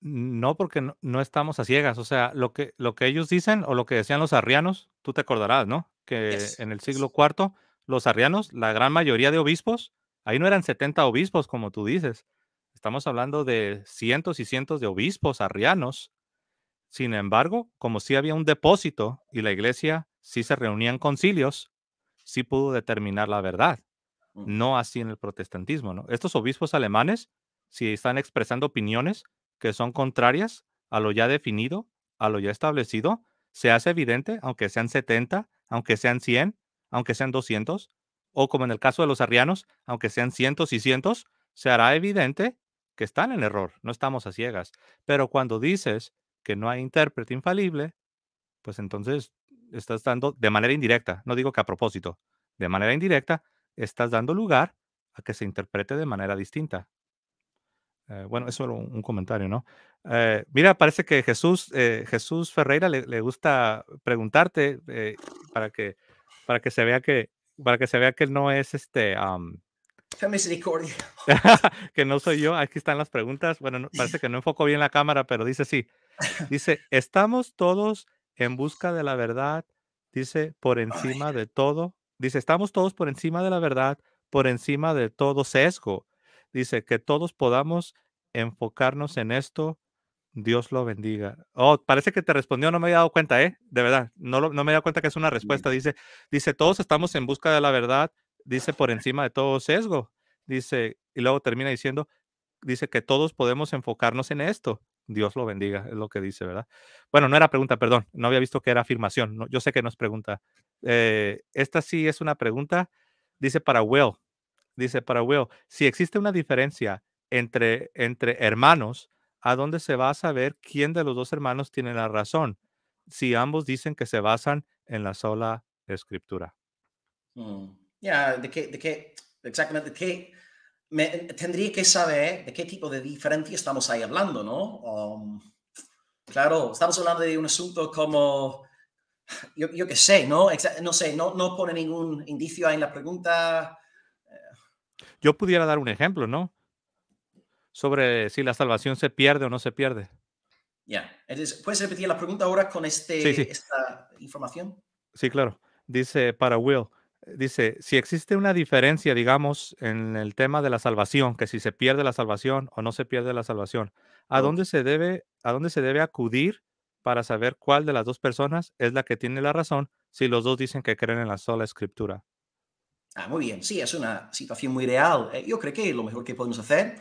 No, porque no, estamos a ciegas. O sea, lo que, lo que ellos dicen o lo que decían los arrianos, tú te acordarás, ¿no? Que en el siglo IV, los arrianos, la gran mayoría de obispos, ahí no eran 70 obispos, como tú dices. Estamos hablando de cientos y cientos de obispos arrianos. Sin embargo, como si había un depósito y la iglesia sí se reunían concilios, sí pudo determinar la verdad. Mm. No así en el protestantismo, ¿no? Estos obispos alemanes, si están expresando opiniones que son contrarias a lo ya definido, a lo ya establecido, se hace evidente, aunque sean 70, aunque sean 100, aunque sean 200, o como en el caso de los arrianos, aunque sean cientos y cientos, se hará evidente que están en error, no estamos a ciegas. Pero cuando dices que no hay intérprete infalible, pues entonces estás dando de manera indirecta, no digo que a propósito, de manera indirecta, estás dando lugar a que se interprete de manera distinta. Eh, bueno, eso era un, comentario, ¿no? Eh, mira, parece que Jesús, eh, Jesús Ferreira le, le gusta preguntarte para, que, para que se vea que para que se vea que no es este um, misericordia. *laughs* que no soy yo. Aquí están las preguntas. Bueno, parece que no enfocó bien la cámara, pero dice sí. Dice, estamos todos en busca de la verdad, dice, por encima de todo, dice, estamos todos por encima de la verdad, por encima de todo sesgo. Dice, que todos podamos enfocarnos en esto. Dios lo bendiga. Oh, parece que te respondió, no me había dado cuenta, ¿eh? De verdad, no, no me había dado cuenta que es una respuesta. Dice, dice, todos estamos en busca de la verdad, dice, por encima de todo sesgo. Dice, y luego termina diciendo, dice que todos podemos enfocarnos en esto. Dios lo bendiga, es lo que dice, ¿verdad? Bueno, no era pregunta, perdón, no había visto que era afirmación, no, yo sé que no es pregunta. Eh, esta sí es una pregunta, dice para Will, dice para Will, si existe una diferencia entre, entre hermanos, ¿a dónde se va a saber quién de los dos hermanos tiene la razón? Si ambos dicen que se basan en la sola escritura. Mm, de Yeah, ¿de qué? exactamente, qué me, tendría que saber de qué tipo de diferencia estamos ahí hablando, ¿no? Um, claro, estamos hablando de un asunto como, yo, yo qué sé, ¿no? no sé, no, no pone ningún indicio ahí en la pregunta. Eh. Yo pudiera dar un ejemplo, ¿no? Sobre si la salvación se pierde o no se pierde. Ya, ¿puedes repetir la pregunta ahora con este, esta información? Sí, claro. Dice para Will, dice, si existe una diferencia, digamos, en el tema de la salvación, que si se pierde la salvación o no se pierde la salvación, ¿a dónde se debe, a dónde se debe acudir para saber cuál de las dos personas es la que tiene la razón si los dos dicen que creen en la sola escritura? Ah, muy bien, sí, es una situación muy real. Eh, yo creo que lo mejor que podemos hacer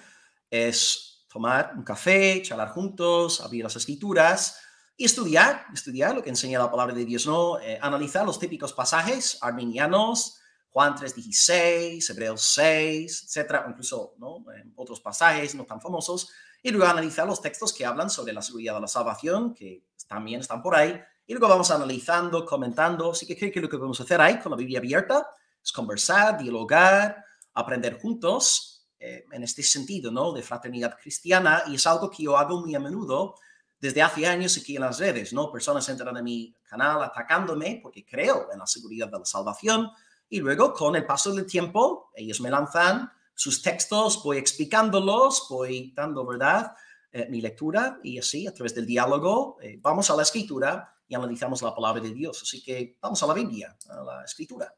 es tomar un café, charlar juntos, abrir las escrituras, y estudiar, estudiar lo que enseña la palabra de Dios, ¿no? Eh, analizar los típicos pasajes arminianos, Juan 3.16, Hebreos 6, etcétera, incluso ¿no? Eh, otros pasajes no tan famosos, y luego analizar los textos que hablan sobre la seguridad de la salvación, que también están por ahí, y luego vamos analizando, comentando, así que creo que lo que podemos hacer ahí con la Biblia abierta es conversar, dialogar, aprender juntos eh, en este sentido, ¿no? De fraternidad cristiana, y es algo que yo hago muy a menudo desde hace años aquí en las redes, ¿no? Personas entran a mi canal atacándome porque creo en la seguridad de la salvación y luego con el paso del tiempo ellos me lanzan sus textos, voy explicándolos, voy dando, ¿verdad? Eh, mi lectura y así a través del diálogo eh, vamos a la escritura y analizamos la palabra de Dios. Así que vamos a la Biblia, a la escritura.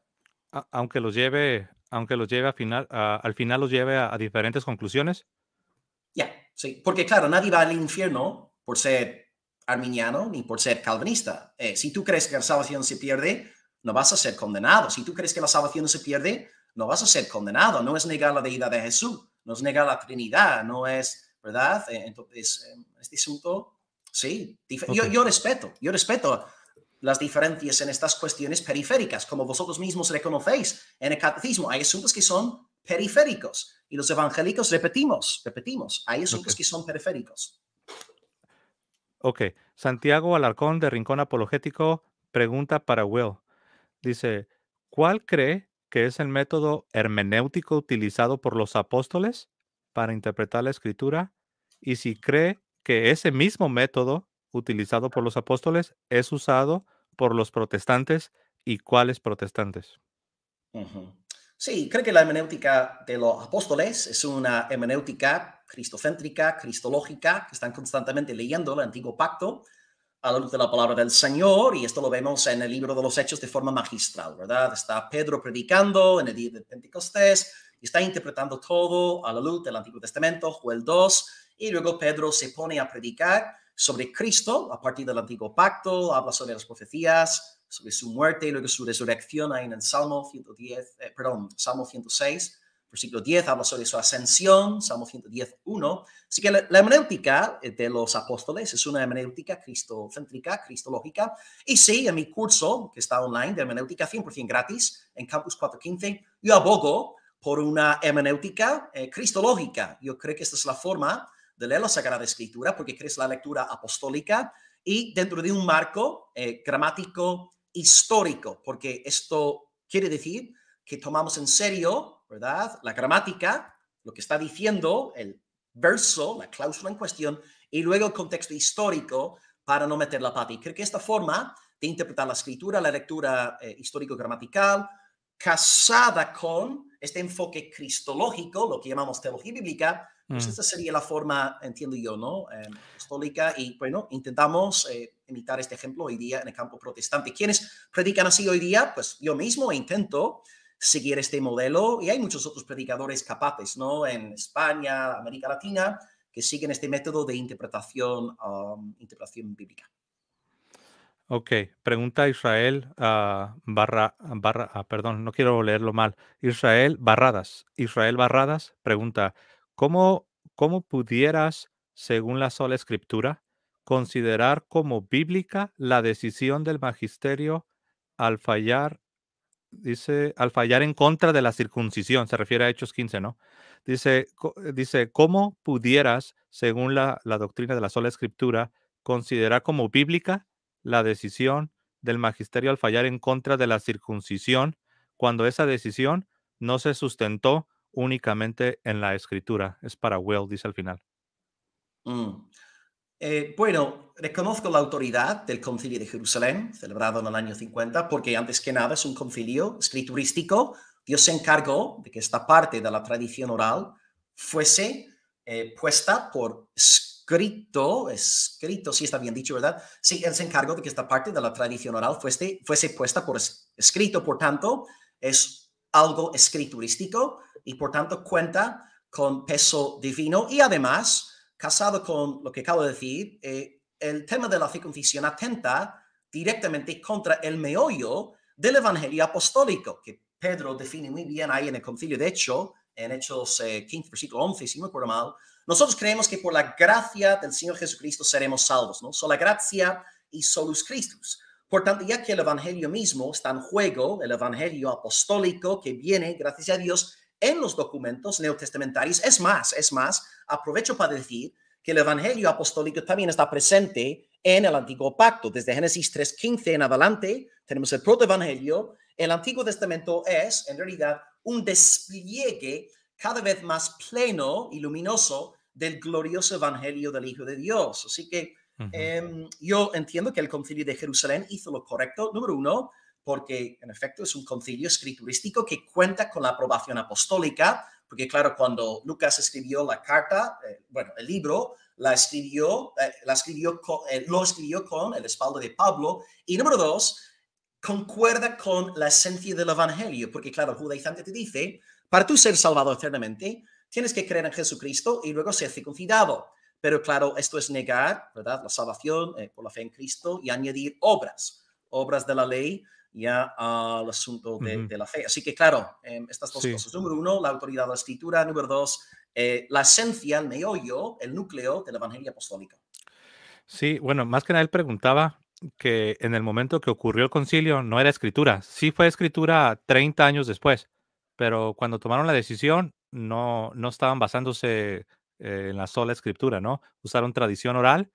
Aunque los lleve, aunque los lleve al final, al final los lleve a, diferentes conclusiones. Ya, sí, porque claro, nadie va al infierno por ser arminiano ni por ser calvinista. Eh, si tú crees que la salvación se pierde, no vas a ser condenado. Si tú crees que la salvación se pierde, no vas a ser condenado. No es negar la deidad de Jesús, no es negar la Trinidad, no es, ¿verdad? Eh, entonces, em, este asunto, sí, yo, respeto, yo respeto las diferencias en estas cuestiones periféricas, como vosotros mismos reconocéis en el catecismo. Hay asuntos que son periféricos y los evangélicos repetimos, repetimos, hay asuntos que son periféricos. Ok, Santiago Alarcón de Rincón Apologético pregunta para Will. Dice, ¿cuál cree que es el método hermenéutico utilizado por los apóstoles para interpretar la escritura? Y si cree que ese mismo método utilizado por los apóstoles es usado por los protestantes y cuáles protestantes. Sí, creo que la hermenéutica de los apóstoles es una hermenéutica cristocéntrica, cristológica, que están constantemente leyendo el antiguo pacto a la luz de la palabra del Señor, y esto lo vemos en el libro de los Hechos de forma magistral, ¿verdad? Está Pedro predicando en el día de Pentecostés, y está interpretando todo a la luz del Antiguo Testamento, Joel 2, y luego Pedro se pone a predicar sobre Cristo a partir del Antiguo Pacto, habla sobre las profecías, sobre su muerte y luego su resurrección ahí en el Salmo 110, eh, perdón, Salmo 106 versículo 10 habla sobre su ascensión, Salmo 110, 1. Así que la, hermenéutica eh, de los apóstoles es una hermenéutica cristocéntrica, cristológica. Y sí, en mi curso, que está online, de hermenéutica 100% gratis, en Campus 415, yo abogo por una hermenéutica eh, cristológica. Yo creo que esta es la forma de leer la Sagrada Escritura, porque crees la lectura apostólica y dentro de un marco eh, gramático histórico, porque esto quiere decir que tomamos en serio la gramática, lo que está diciendo, el verso, la cláusula en cuestión, y luego el contexto histórico para no meter la pata. Y creo que esta forma de interpretar la escritura, la lectura eh, histórico-gramatical, casada con este enfoque cristológico, lo que llamamos teología bíblica, pues mm. esta sería la forma, entiendo yo, ¿no? Eh, em, histórica. Y bueno, intentamos eh, imitar este ejemplo hoy día en el campo protestante. ¿Quiénes predican así hoy día? Pues yo mismo intento seguir este modelo y hay muchos otros predicadores capaces, ¿no? En España, América Latina, que siguen este método de interpretación, um, interpretación bíblica. Ok, pregunta Israel ah, barra, ah, perdón, no quiero leerlo mal. Israel Barradas, Israel Barradas pregunta, ¿cómo, cómo pudieras, según la sola escritura, considerar como bíblica la decisión del magisterio al fallar dice, al fallar en contra de la circuncisión, se refiere a Hechos 15, ¿no? Dice, eh, dice ¿cómo pudieras, según la, doctrina de la sola escritura, considerar como bíblica la decisión del magisterio al fallar en contra de la circuncisión cuando esa decisión no se sustentó únicamente en la escritura? Es para Will, dice al final. Mm. Eh, bueno, reconozco la autoridad del Concilio de Jerusalén, celebrado en el año 50, porque antes que nada es un concilio escriturístico. Dios se encargó de que esta parte de la tradición oral fuese eh, puesta por escrito, escrito, sí está bien dicho, ¿verdad? Sí, él se encargó de que esta parte de la tradición oral fuese, fuese puesta por escrito, por tanto, es algo escriturístico y por tanto cuenta con peso divino y además casado con lo que acabo de decir, eh, el tema de la circuncisión atenta directamente contra el meollo del Evangelio Apostólico, que Pedro define muy bien ahí en el concilio de Hecho, en Hechos 15, eh, versículo 11, si no me acuerdo mal. Nosotros creemos que por la gracia del Señor Jesucristo seremos salvos, ¿no? Sola gracia y solus Christus. Por tanto, ya que el Evangelio mismo está en juego, el Evangelio apostólico que viene, gracias a Dios, en los documentos neotestamentarios. Es más, es más, aprovecho para decir que el Evangelio Apostólico también está presente en el Antiguo Pacto. Desde Génesis 3.15 en adelante tenemos el protoevangelio. El Antiguo Testamento es, en realidad, un despliegue cada vez más pleno y luminoso del glorioso Evangelio del Hijo de Dios. Así que em, yo entiendo que el Concilio de Jerusalén hizo lo correcto. Número uno, porque en efecto es un concilio escriturístico que cuenta con la aprobación apostólica, porque claro, cuando Lucas escribió la carta, eh, bueno, el libro, la escribió, eh, la escribió eh, lo escribió con el espaldo de Pablo. Y número dos, concuerda con la esencia del Evangelio, porque claro, el judaizante te dice, para tú ser salvado eternamente, tienes que creer en Jesucristo y luego ser circuncidado. Pero claro, esto es negar, ¿verdad? La salvación por la fe en Cristo y añadir obras, obras de la ley, ya al asunto de, la fe. Así que, claro, em, estas dos cosas. Número uno, la autoridad de la escritura. Número dos, eh, la esencia, el meollo, el núcleo del Evangelio Apostólico. Sí, bueno, más que nada él preguntaba que en el momento que ocurrió el concilio no era escritura. Sí fue escritura 30 años después, pero cuando tomaron la decisión no, no estaban basándose eh, en la sola escritura, ¿no? Usaron tradición oral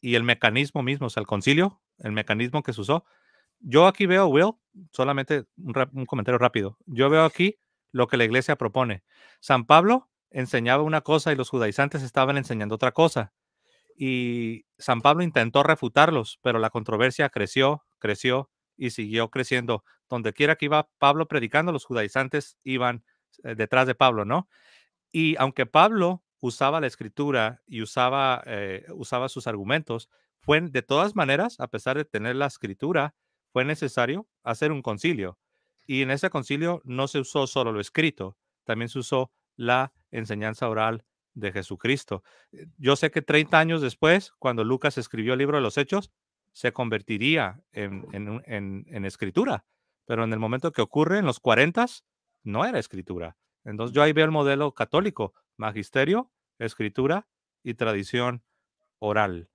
y el mecanismo mismo, o sea, el concilio, el mecanismo que se usó, yo aquí veo, Will, solamente un, comentario rápido. Yo veo aquí lo que la iglesia propone. San Pablo enseñaba una cosa y los judaizantes estaban enseñando otra cosa. Y San Pablo intentó refutarlos, pero la controversia creció, creció y siguió creciendo. Donde quiera que iba Pablo predicando, los judaizantes iban eh, detrás de Pablo, ¿no? Y aunque Pablo usaba la escritura y usaba, eh, usaba sus argumentos, fue de todas maneras, a pesar de tener la escritura, fue necesario hacer un concilio. Y en ese concilio no se usó solo lo escrito, también se usó la enseñanza oral de Jesucristo. Eh, yo sé que 30 años después, cuando Lucas escribió el libro de los Hechos, se convertiría en, escritura, pero en el momento que ocurre, en los 40, no era escritura. Entonces yo ahí veo el modelo católico, magisterio, escritura y tradición oral.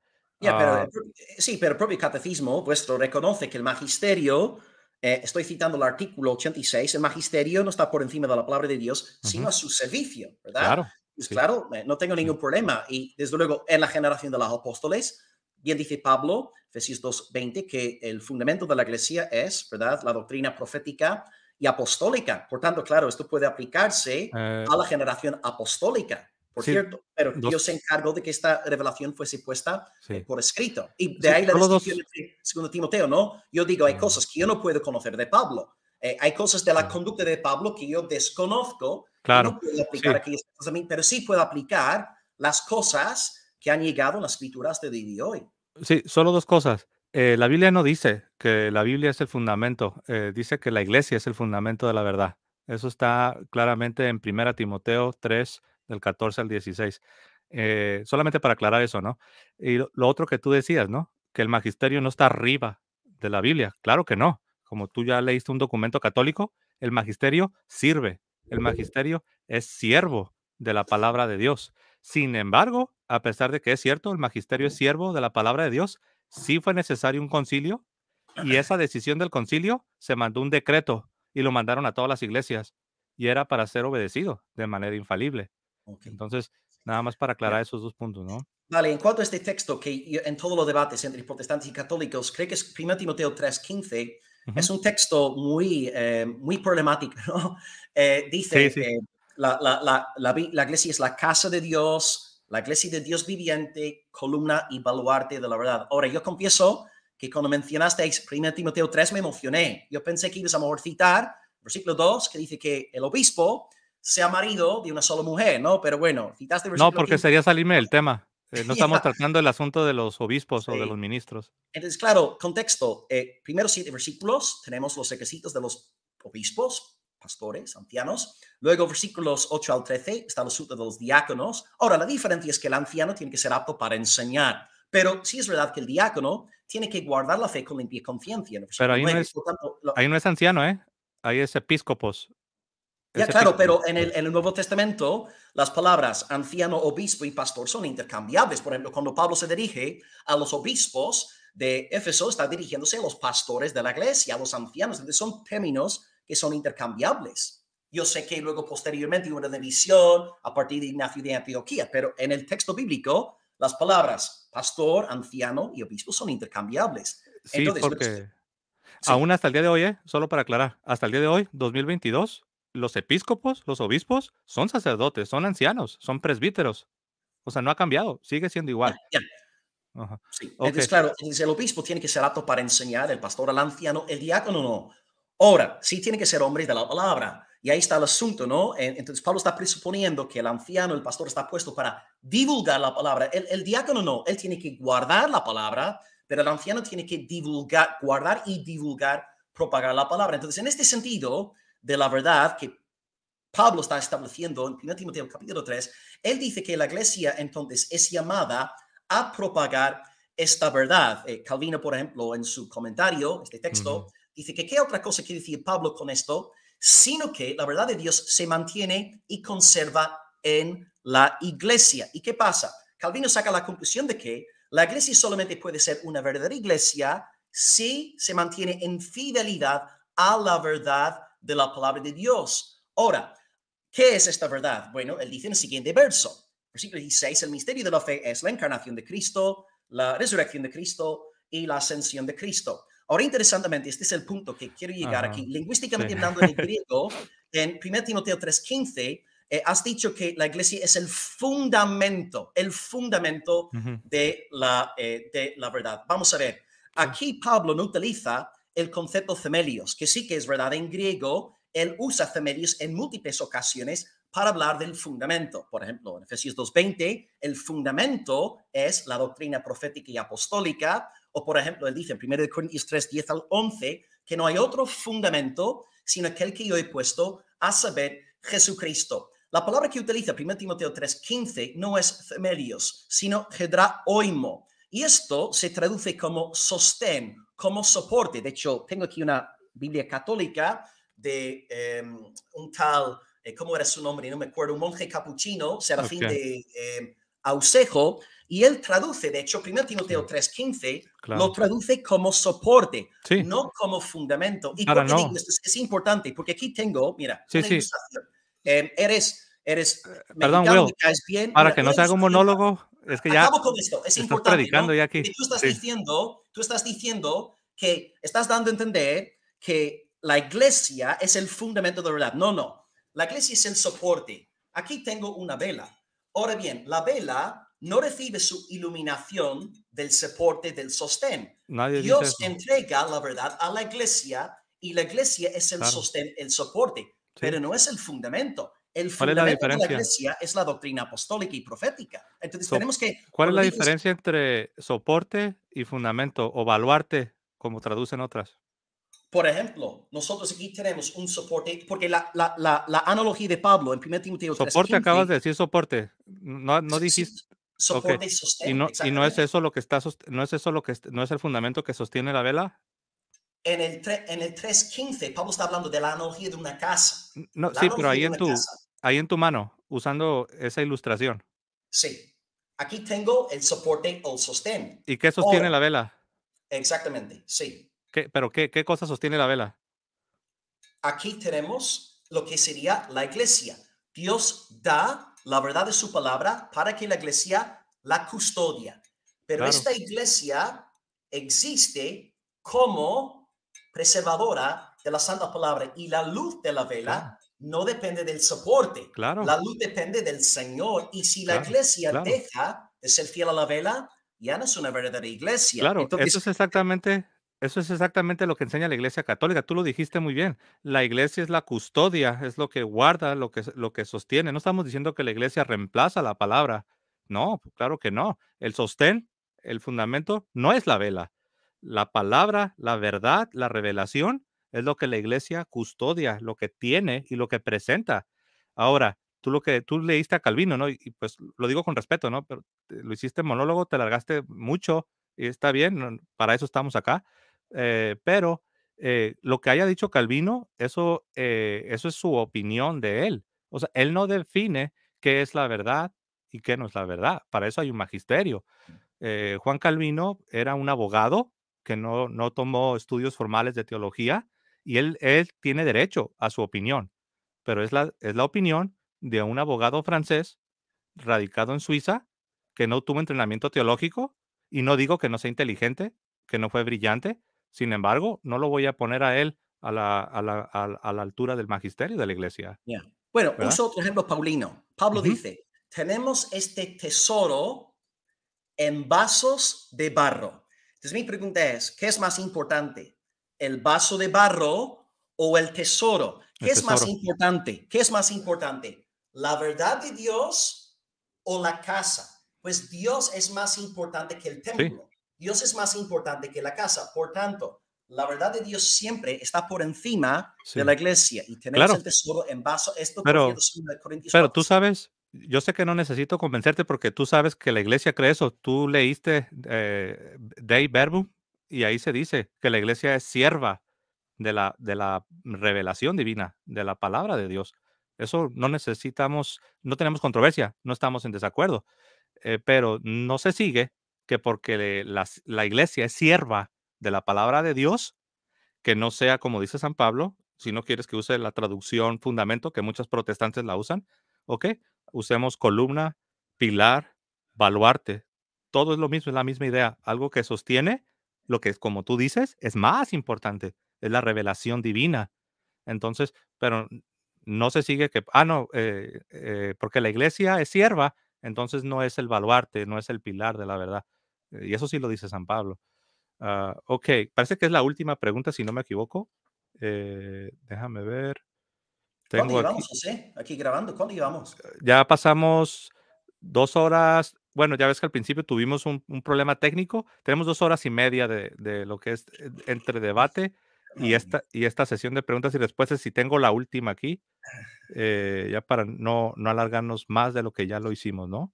Ah. Eh, sí, pero el propio catecismo vuestro reconoce que el magisterio, eh, estoy citando el artículo 86, el magisterio no está por encima de la palabra de Dios, sino a su servicio, ¿verdad? Claro. Pues claro, eh, no tengo ningún problema. Y desde luego, en la generación de los apóstoles, bien dice Pablo, Efesios 2.20, que el fundamento de la iglesia es, ¿verdad?, la doctrina profética y apostólica. Por tanto, claro, esto puede aplicarse a la generación apostólica por cierto, pero yo Dios se encargó de que esta revelación fuese puesta eh, por escrito. Y de ahí la descripción segundo Timoteo, ¿no? Yo digo, hay cosas que yo no puedo conocer de Pablo. Eh, hay cosas de la conducta de Pablo que yo desconozco. Claro. puedo aplicar pero sí puedo aplicar las cosas que han llegado en las escrituras de hoy. Sí, solo dos cosas. Eh, la Biblia no dice que la Biblia es el fundamento, dice que la iglesia es el fundamento de la verdad. Eso está claramente en primera Timoteo 3, del 14 al 16. Eh, solamente para aclarar eso, ¿no? Y lo, lo, otro que tú decías, ¿no? Que el magisterio no está arriba de la Biblia. Claro que no. Como tú ya leíste un documento católico, el magisterio sirve. El magisterio es siervo de la palabra de Dios. Sin embargo, a pesar de que es cierto, el magisterio es siervo de la palabra de Dios, sí fue necesario un concilio y esa decisión del concilio se mandó un decreto y lo mandaron a todas las iglesias y era para ser obedecido de manera infalible. Entonces, nada más para aclarar esos dos puntos, ¿no? Vale, en cuanto a este texto, que en todos los debates entre protestantes y católicos, creo que es 1 Timoteo 3.15, 15, es un texto muy, eh, muy problemático, *laughs* ¿no? Eh, dice que la, la, la, la, iglesia es la casa de Dios, la iglesia de Dios viviente, columna y baluarte de la verdad. Ahora, yo confieso que cuando mencionaste 1 Timoteo 3 me emocioné. Yo pensé que ibas a mejor citar versículo 2, que dice que el obispo sea marido de una sola mujer, ¿no? Pero bueno, citaste No, porque sería salirme del tema. Eh, no *laughs* estamos tratando el asunto de los obispos o de los ministros. Entonces, claro, contexto. Eh, primero siete versículos, tenemos los requisitos de los obispos, pastores, ancianos. Luego, versículos 8 al 13, está el asunto de los diáconos. Ahora, la diferencia es que el anciano tiene que ser apto para enseñar. Pero sí es verdad que el diácono tiene que guardar la fe con limpia conciencia. Pero ahí, no es, ahí no es anciano, ¿eh? Ahí es episcopos. Ya, claro, pero en el, Nuevo Testamento las palabras anciano, obispo y pastor son intercambiables. Por ejemplo, cuando Pablo se dirige a los obispos de Éfeso, está dirigiéndose a los pastores de la iglesia, a los ancianos. Entonces son términos que son intercambiables. Yo sé que luego posteriormente hubo una división a partir de Ignacio de Antioquía, pero en el texto bíblico las palabras pastor, anciano y obispo son intercambiables. Sí, porque... Pues, aún hasta el día de hoy, ¿eh? solo para aclarar, hasta el día de hoy, 2022, los episcopos, los obispos, son sacerdotes, son ancianos, son presbíteros. O sea, no ha cambiado, sigue siendo igual. Ah, entonces, claro, el obispo tiene que ser apto para enseñar, el pastor al anciano, el diácono no. Ahora, sí tiene que ser hombre de la palabra. Y ahí está el asunto, ¿no? E, entonces Pablo está presuponiendo que el anciano, el pastor está puesto para divulgar la palabra. El, el diácono no, él tiene que guardar la palabra, pero el anciano tiene que divulgar, guardar y divulgar, propagar la palabra. Entonces, en este sentido, de la verdad que Pablo está estableciendo en 1 Timoteo capítulo 3, él dice que la iglesia entonces es llamada a propagar esta verdad. Eh, Calvino, por ejemplo, en su comentario, este texto, dice que qué otra cosa quiere decir Pablo con esto, sino que la verdad de Dios se mantiene y conserva en la iglesia. ¿Y qué pasa? Calvino saca la conclusión de que la iglesia solamente puede ser una verdadera iglesia si se mantiene en fidelidad a la verdad de la palabra de Dios. Ahora, ¿qué es esta verdad? Bueno, él dice en el siguiente verso, versículo 16, el misterio de la fe es la encarnación de Cristo, la resurrección de Cristo y la ascensión de Cristo. Ahora, interesantemente, este es el punto que quiero llegar aquí. Lingüísticamente *laughs* hablando en el griego, en 1 Timoteo 3:15, eh, has dicho que la iglesia es el fundamento, el fundamento de, la, eh, de la verdad. Vamos a ver, aquí Pablo no utiliza el concepto femelios, que sí que es verdad en griego, él usa femelios en múltiples ocasiones para hablar del fundamento. Por ejemplo, en Efesios 2.20, el fundamento es la doctrina profética y apostólica, o por ejemplo, él dice en 1 Corintios 3, 10 al 11, que no hay otro fundamento sino aquel que yo he puesto, a saber, Jesucristo. La palabra que utiliza 1 Timoteo 3:15 no es femelios, sino hedraoimo. Y esto se traduce como sostén como soporte. De hecho, tengo aquí una Biblia católica de em, un tal, eh, ¿cómo era su nombre? No me acuerdo, un monje capuchino, Serafín de em, Ausejo, y él traduce, de hecho, 1 Timoteo 3.15, lo traduce como soporte, no como fundamento. Y Ahora, no. es, importante, porque aquí tengo, mira, em, eres... Eres eh, Perdón, Will. Bien, que no sea un monólogo, es que ya. estamos con esto, es importante. Predicando ya aquí. tú estás diciendo estás diciendo que estás dando a entender que la iglesia es el fundamento de la verdad. No, no. La iglesia es el soporte. Aquí tengo una vela. Ahora bien, la vela no recibe su iluminación del soporte del sostén. Dios entrega la verdad a la iglesia y la iglesia es el sostén, el soporte, pero no es el fundamento. El ¿Cuál es la diferencia? es la doctrina apostólica y profética. Entonces tenemos que... ¿Cuál es la diferencia entre soporte y fundamento o baluarte, como traducen otras? Por ejemplo, nosotros aquí tenemos un soporte, porque la, la, analogía de Pablo en 1 Timoteo 3, Soporte, acabas de decir soporte. No, dijiste... Soporte y no, es eso lo que está, no es eso lo que, no es el fundamento que sostiene la vela. En el, el 3.15, Pablo está hablando de la analogía de una casa. No, sí, pero ahí en tu, ahí en tu mano, usando esa ilustración. Sí. Aquí tengo el soporte o sostén. ¿Y qué sostiene la vela? Exactamente, sí. ¿Pero qué, qué cosa sostiene la vela? Aquí tenemos lo que sería la iglesia. Dios da la verdad de su palabra para que la iglesia la custodia. Pero esta iglesia existe como preservadora de la santa palabra y la luz de la vela no depende del soporte. Claro. La luz depende del Señor. Y si la iglesia deja de ser fiel a la vela, ya no es una verdadera iglesia. Claro, eso es exactamente. Eso es exactamente lo que enseña la Iglesia Católica. Tú lo dijiste muy bien. La Iglesia es la custodia, es lo que guarda, lo que, lo que sostiene. No estamos diciendo que la Iglesia reemplaza la palabra. No, claro que no. El sostén, el fundamento, no es la vela. La palabra, la verdad, la revelación es lo que la iglesia custodia, lo que tiene y lo que presenta. Ahora, tú lo que tú leíste a Calvino, ¿no? Y pues lo digo con respeto, ¿no? Pero lo hiciste monólogo, te largaste mucho y está bien, para eso estamos acá. Eh, pero eh, lo que haya dicho Calvino, eso, eh, eso es su opinión de él. O sea, él no define qué es la verdad y qué no es la verdad. Para eso hay un magisterio. Mm. Juan Calvino era un abogado que no, no tomó estudios formales de teología, y él, tiene derecho a su opinión, pero es la, es la opinión de un abogado francés radicado en Suiza que no tuvo entrenamiento teológico y no digo que no sea inteligente, que no fue brillante, sin embargo, no lo voy a poner a él a la, altura del magisterio de la iglesia. Bueno, uso otro ejemplo, Paulino. Pablo dice, tenemos este tesoro en vasos de barro. Entonces mi pregunta es, ¿qué es más importante? el vaso de barro o el tesoro. ¿Qué es más importante? ¿Qué es más importante? ¿La verdad de Dios o la casa? Pues Dios es más importante que el templo. Dios es más importante que la casa. Por tanto, la verdad de Dios siempre está por encima de la iglesia y tener el tesoro en vaso. Esto pero, pero tú sabes, yo sé que no necesito convencerte porque tú sabes que la iglesia cree eso. Tú leíste eh, Dei Verbum y ahí se dice que la iglesia es sierva de la, de la revelación divina, de la palabra de Dios. Eso no necesitamos, no tenemos controversia, no estamos en desacuerdo, eh, pero no se sigue que porque la, la iglesia es sierva de la palabra de Dios, que no sea como dice San Pablo, si no quieres que use la traducción fundamento, que muchas protestantes la usan, ok, usemos columna, pilar, baluarte, todo es lo mismo, es la misma idea, algo que sostiene lo que es, como tú dices, es más importante, es la revelación divina. Entonces, pero no se sigue que, ah, no, eh, eh, porque la iglesia es sierva, entonces no es el baluarte, no es el pilar de la verdad. Eh, y eso sí lo dice San Pablo. Ah, ok, parece que es la última pregunta, si no me equivoco. déjame ver. Tengo ¿Cuándo aquí, José? Aquí grabando, ¿cuándo llevamos? Ya pasamos dos horas bueno, ya ves que al principio tuvimos un, problema técnico. Tenemos dos horas y media de, lo que es e, entre debate y esta, y esta sesión de preguntas y respuestas. Si tengo la última aquí, eh, ya para no, no alargarnos más de lo que ya lo hicimos, ¿no?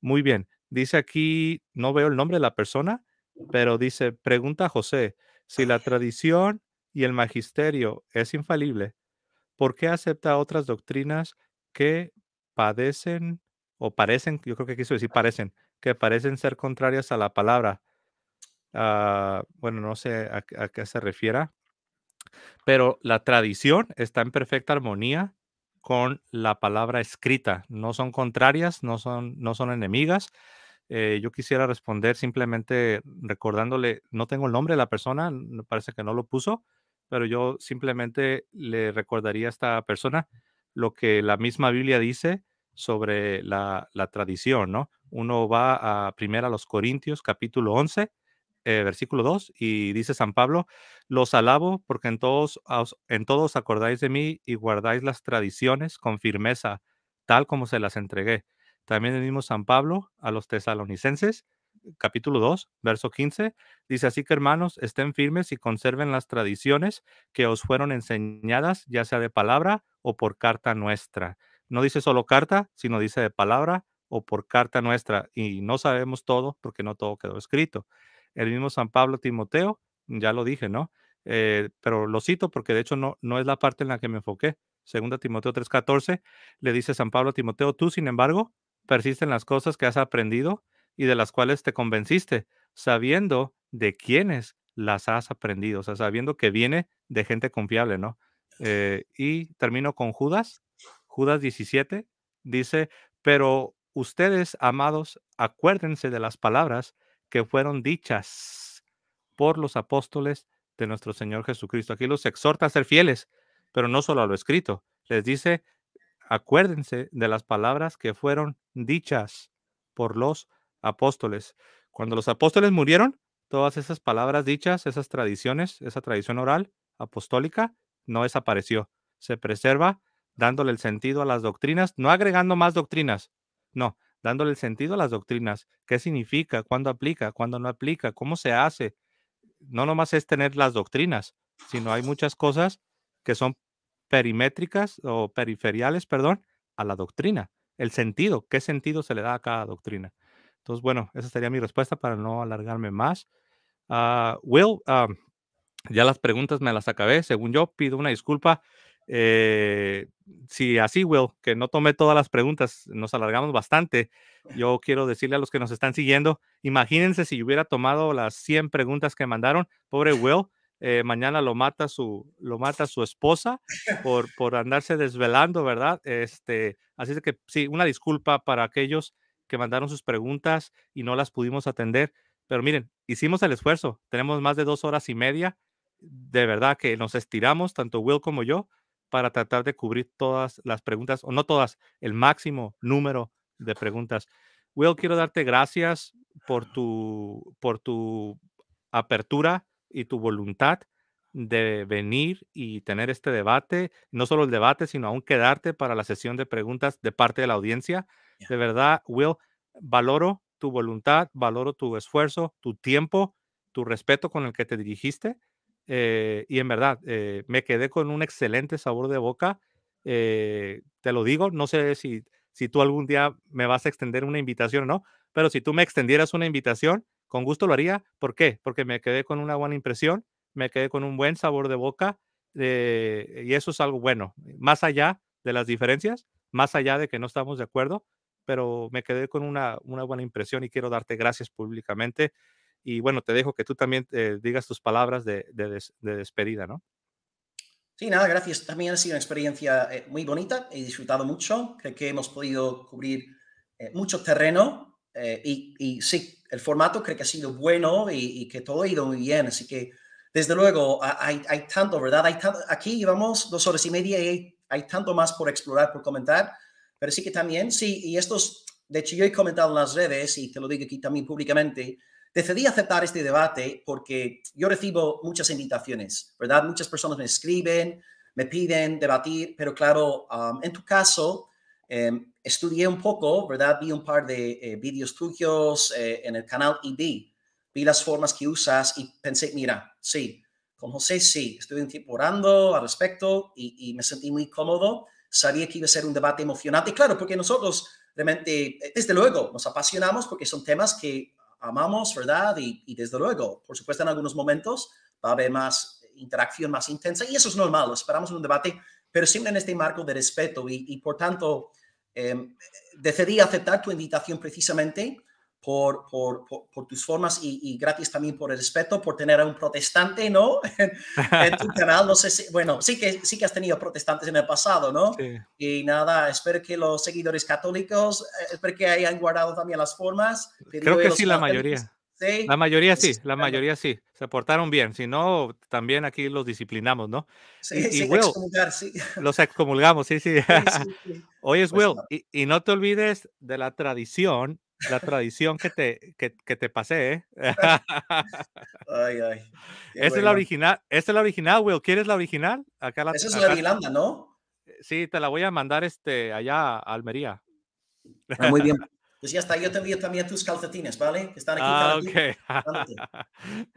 Muy bien. Dice aquí, no veo el nombre de la persona, pero dice, pregunta José, si la tradición y el magisterio es infalible, ¿por qué acepta otras doctrinas que padecen o parecen, yo creo que quiso decir parecen, que parecen ser contrarias a la palabra. Ah, bueno, no sé a, qué se refiera, pero la tradición está en perfecta armonía con la palabra escrita. No son contrarias, no son, no son enemigas. Eh, yo quisiera responder simplemente recordándole, no tengo el nombre de la persona, parece que no lo puso, pero yo simplemente le recordaría a esta persona lo que la misma Biblia dice sobre la, tradición, ¿no? Uno va a primero a los Corintios capítulo 11, eh, versículo 2, y dice San Pablo, los alabo porque en todos, en todos acordáis de mí y guardáis las tradiciones con firmeza, tal como se las entregué. También el mismo San Pablo a los tesalonicenses, capítulo 2, verso 15, dice así que hermanos, estén firmes y conserven las tradiciones que os fueron enseñadas, ya sea de palabra o por carta nuestra no dice solo carta, sino dice de palabra o por carta nuestra. Y no sabemos todo porque no todo quedó escrito. El mismo San Pablo Timoteo, ya lo dije, ¿no? Eh, pero lo cito porque de hecho no, no es la parte en la que me enfoqué. Segunda Timoteo 3:14 le dice San Pablo a Timoteo, tú sin embargo persiste en las cosas que has aprendido y de las cuales te convenciste, sabiendo de quiénes las has aprendido, o sea, sabiendo que viene de gente confiable, ¿no? Eh, y termino con Judas, Judas 17 dice, pero ustedes, amados, acuérdense de las palabras que fueron dichas por los apóstoles de nuestro Señor Jesucristo. Aquí los exhorta a ser fieles, pero no solo a lo escrito. Les dice, acuérdense de las palabras que fueron dichas por los apóstoles. Cuando los apóstoles murieron, todas esas palabras dichas, esas tradiciones, esa tradición oral apostólica, no desapareció. Se preserva dándole el sentido a las doctrinas, no agregando más doctrinas, no, dándole el sentido a las doctrinas, qué significa, cuándo aplica, cuándo no aplica, cómo se hace. No nomás es tener las doctrinas, sino hay muchas cosas que son perimétricas o periferiales, perdón, a la doctrina. El sentido, qué sentido se le da a cada doctrina. Entonces, bueno, esa sería mi respuesta para no alargarme más. Ah, Will, ah, ya las preguntas me las acabé. Según yo, pido una disculpa eh, si así, Will, que no tomé todas las preguntas, nos alargamos bastante. Yo quiero decirle a los que nos están siguiendo, imagínense si yo hubiera tomado las 100 preguntas que mandaron, pobre Will, eh, mañana lo mata su, lo mata su esposa por, por andarse desvelando, ¿verdad? Este, así que sí, una disculpa para aquellos que mandaron sus preguntas y no las pudimos atender. Pero miren, hicimos el esfuerzo, tenemos más de dos horas y media, de verdad que nos estiramos, tanto Will como yo, para tratar de cubrir todas las preguntas, o no todas, el máximo número de preguntas. Will, quiero darte gracias por tu, por tu apertura y tu voluntad de venir y tener este debate, no solo el debate, sino aún quedarte para la sesión de preguntas de parte de la audiencia. De verdad, Will, valoro tu voluntad, valoro tu esfuerzo, tu tiempo, tu respeto con el que te dirigiste eh, y en verdad, eh, me quedé con un excelente sabor de boca. Eh, te lo digo, no sé si, si tú algún día me vas a extender una invitación o no, pero si tú me extendieras una invitación, con gusto lo haría. ¿Por qué? Porque me quedé con una buena impresión, me quedé con un buen sabor de boca y eso es algo bueno. Más allá de las diferencias, más allá de que no estamos de acuerdo, pero me quedé con una, una buena impresión y quiero darte gracias públicamente. Y bueno, te dejo que tú también eh, digas tus palabras de, despedida, ¿no? Sí, nada, gracias. También ha sido una experiencia eh, muy bonita, he disfrutado mucho, creo que hemos podido cubrir eh, mucho terreno y, sí, el formato creo que ha sido bueno y, que todo ha ido muy bien, así que desde luego hay, hay tanto, ¿verdad? Hay aquí llevamos dos horas y media y hay, hay tanto más por explorar, por comentar, pero sí que también, sí, y estos, de hecho yo he comentado en las redes y te lo digo aquí también públicamente, Decidí aceptar este debate porque yo recibo muchas invitaciones, ¿verdad? Muchas personas me escriben, me piden debatir, pero claro, um, en tu caso, em, estudié un poco, ¿verdad? Vi un par de eh, videos vídeos tuyos eh, en el canal y vi las formas que usas y pensé, mira, sí, con José sí, estuve un tiempo orando al respecto y, y me sentí muy cómodo, sabía que iba a ser un debate emocionante, claro, porque nosotros realmente, eh, desde luego, nos apasionamos porque son temas que amamos, ¿verdad? Y, desde luego, por supuesto, en algunos momentos va a haber más eh, interacción más intensa y eso es normal, esperamos un debate, pero siempre en este marco de respeto y, por tanto, em, decidí aceptar tu invitación precisamente por, por, tus formas y, gracias gratis también por el respeto, por tener a un protestante, ¿no? *laughs* en, tu canal, no sé si, bueno, sí que, sí que has tenido protestantes en el pasado, ¿no? Y nada, espero que los seguidores católicos, eh, espero que hayan guardado también las formas. Creo que sí, la mayoría. ¿Sí? La mayoría sí, la mayoría sí. Se portaron bien. Si no, también aquí los disciplinamos, ¿no? Sí, y, sí, sí. Los excomulgamos, sí, sí. *laughs* Hoy es pues Will. y, no te olvides de la tradición la tradición que te, que, te pasé, ¿eh? *laughs* Esa es la original, esta es la original, Will. ¿Quieres la original? Acá la, Esa es la Irlanda, ¿no? Eh, sí, te la voy a mandar este, allá a Almería. Ah, muy bien. *laughs* Pues ya está, yo te envío también tus calcetines, ¿vale? Están aquí. Ah, *laughs*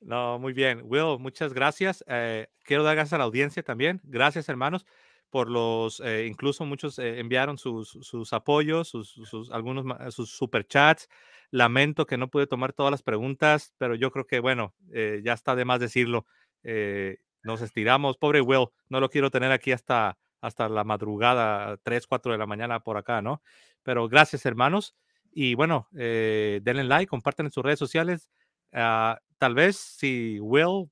no, muy bien. Will, muchas gracias. Eh, quiero dar gracias a la audiencia también. Gracias, hermanos por los, eh, incluso muchos eh, enviaron sus, apoyos, sus, algunos, sus superchats. Lamento que no pude tomar todas las preguntas, pero yo creo que, bueno, eh, ya está de más decirlo. nos estiramos. Pobre Will, no lo quiero tener aquí hasta, hasta la madrugada, 3, 4 de la mañana por acá, ¿no? Pero gracias, hermanos. Y bueno, denle like, compartan en sus redes sociales. Ah, tal vez si Will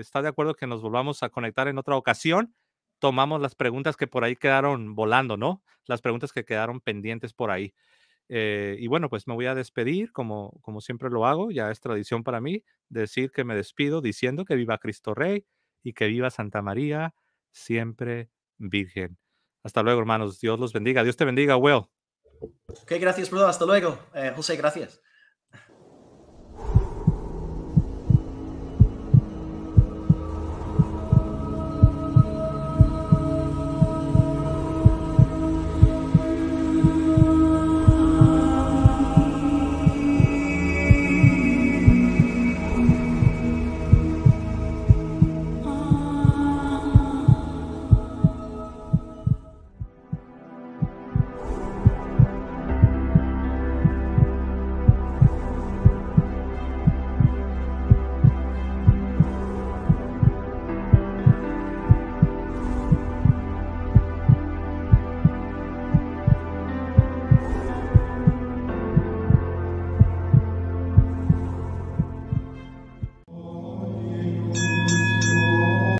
está de acuerdo que nos volvamos a conectar en otra ocasión, tomamos las preguntas que por ahí quedaron volando, ¿no? Las preguntas que quedaron pendientes por ahí. Eh, y bueno, pues me voy a despedir, como, como siempre lo hago, ya es tradición para mí decir que me despido diciendo que viva Cristo Rey y que viva Santa María, siempre Virgen. Hasta luego, hermanos. Dios los bendiga. Dios te bendiga, Will. Ok, gracias, Bruno. Hasta luego. Eh, José, gracias.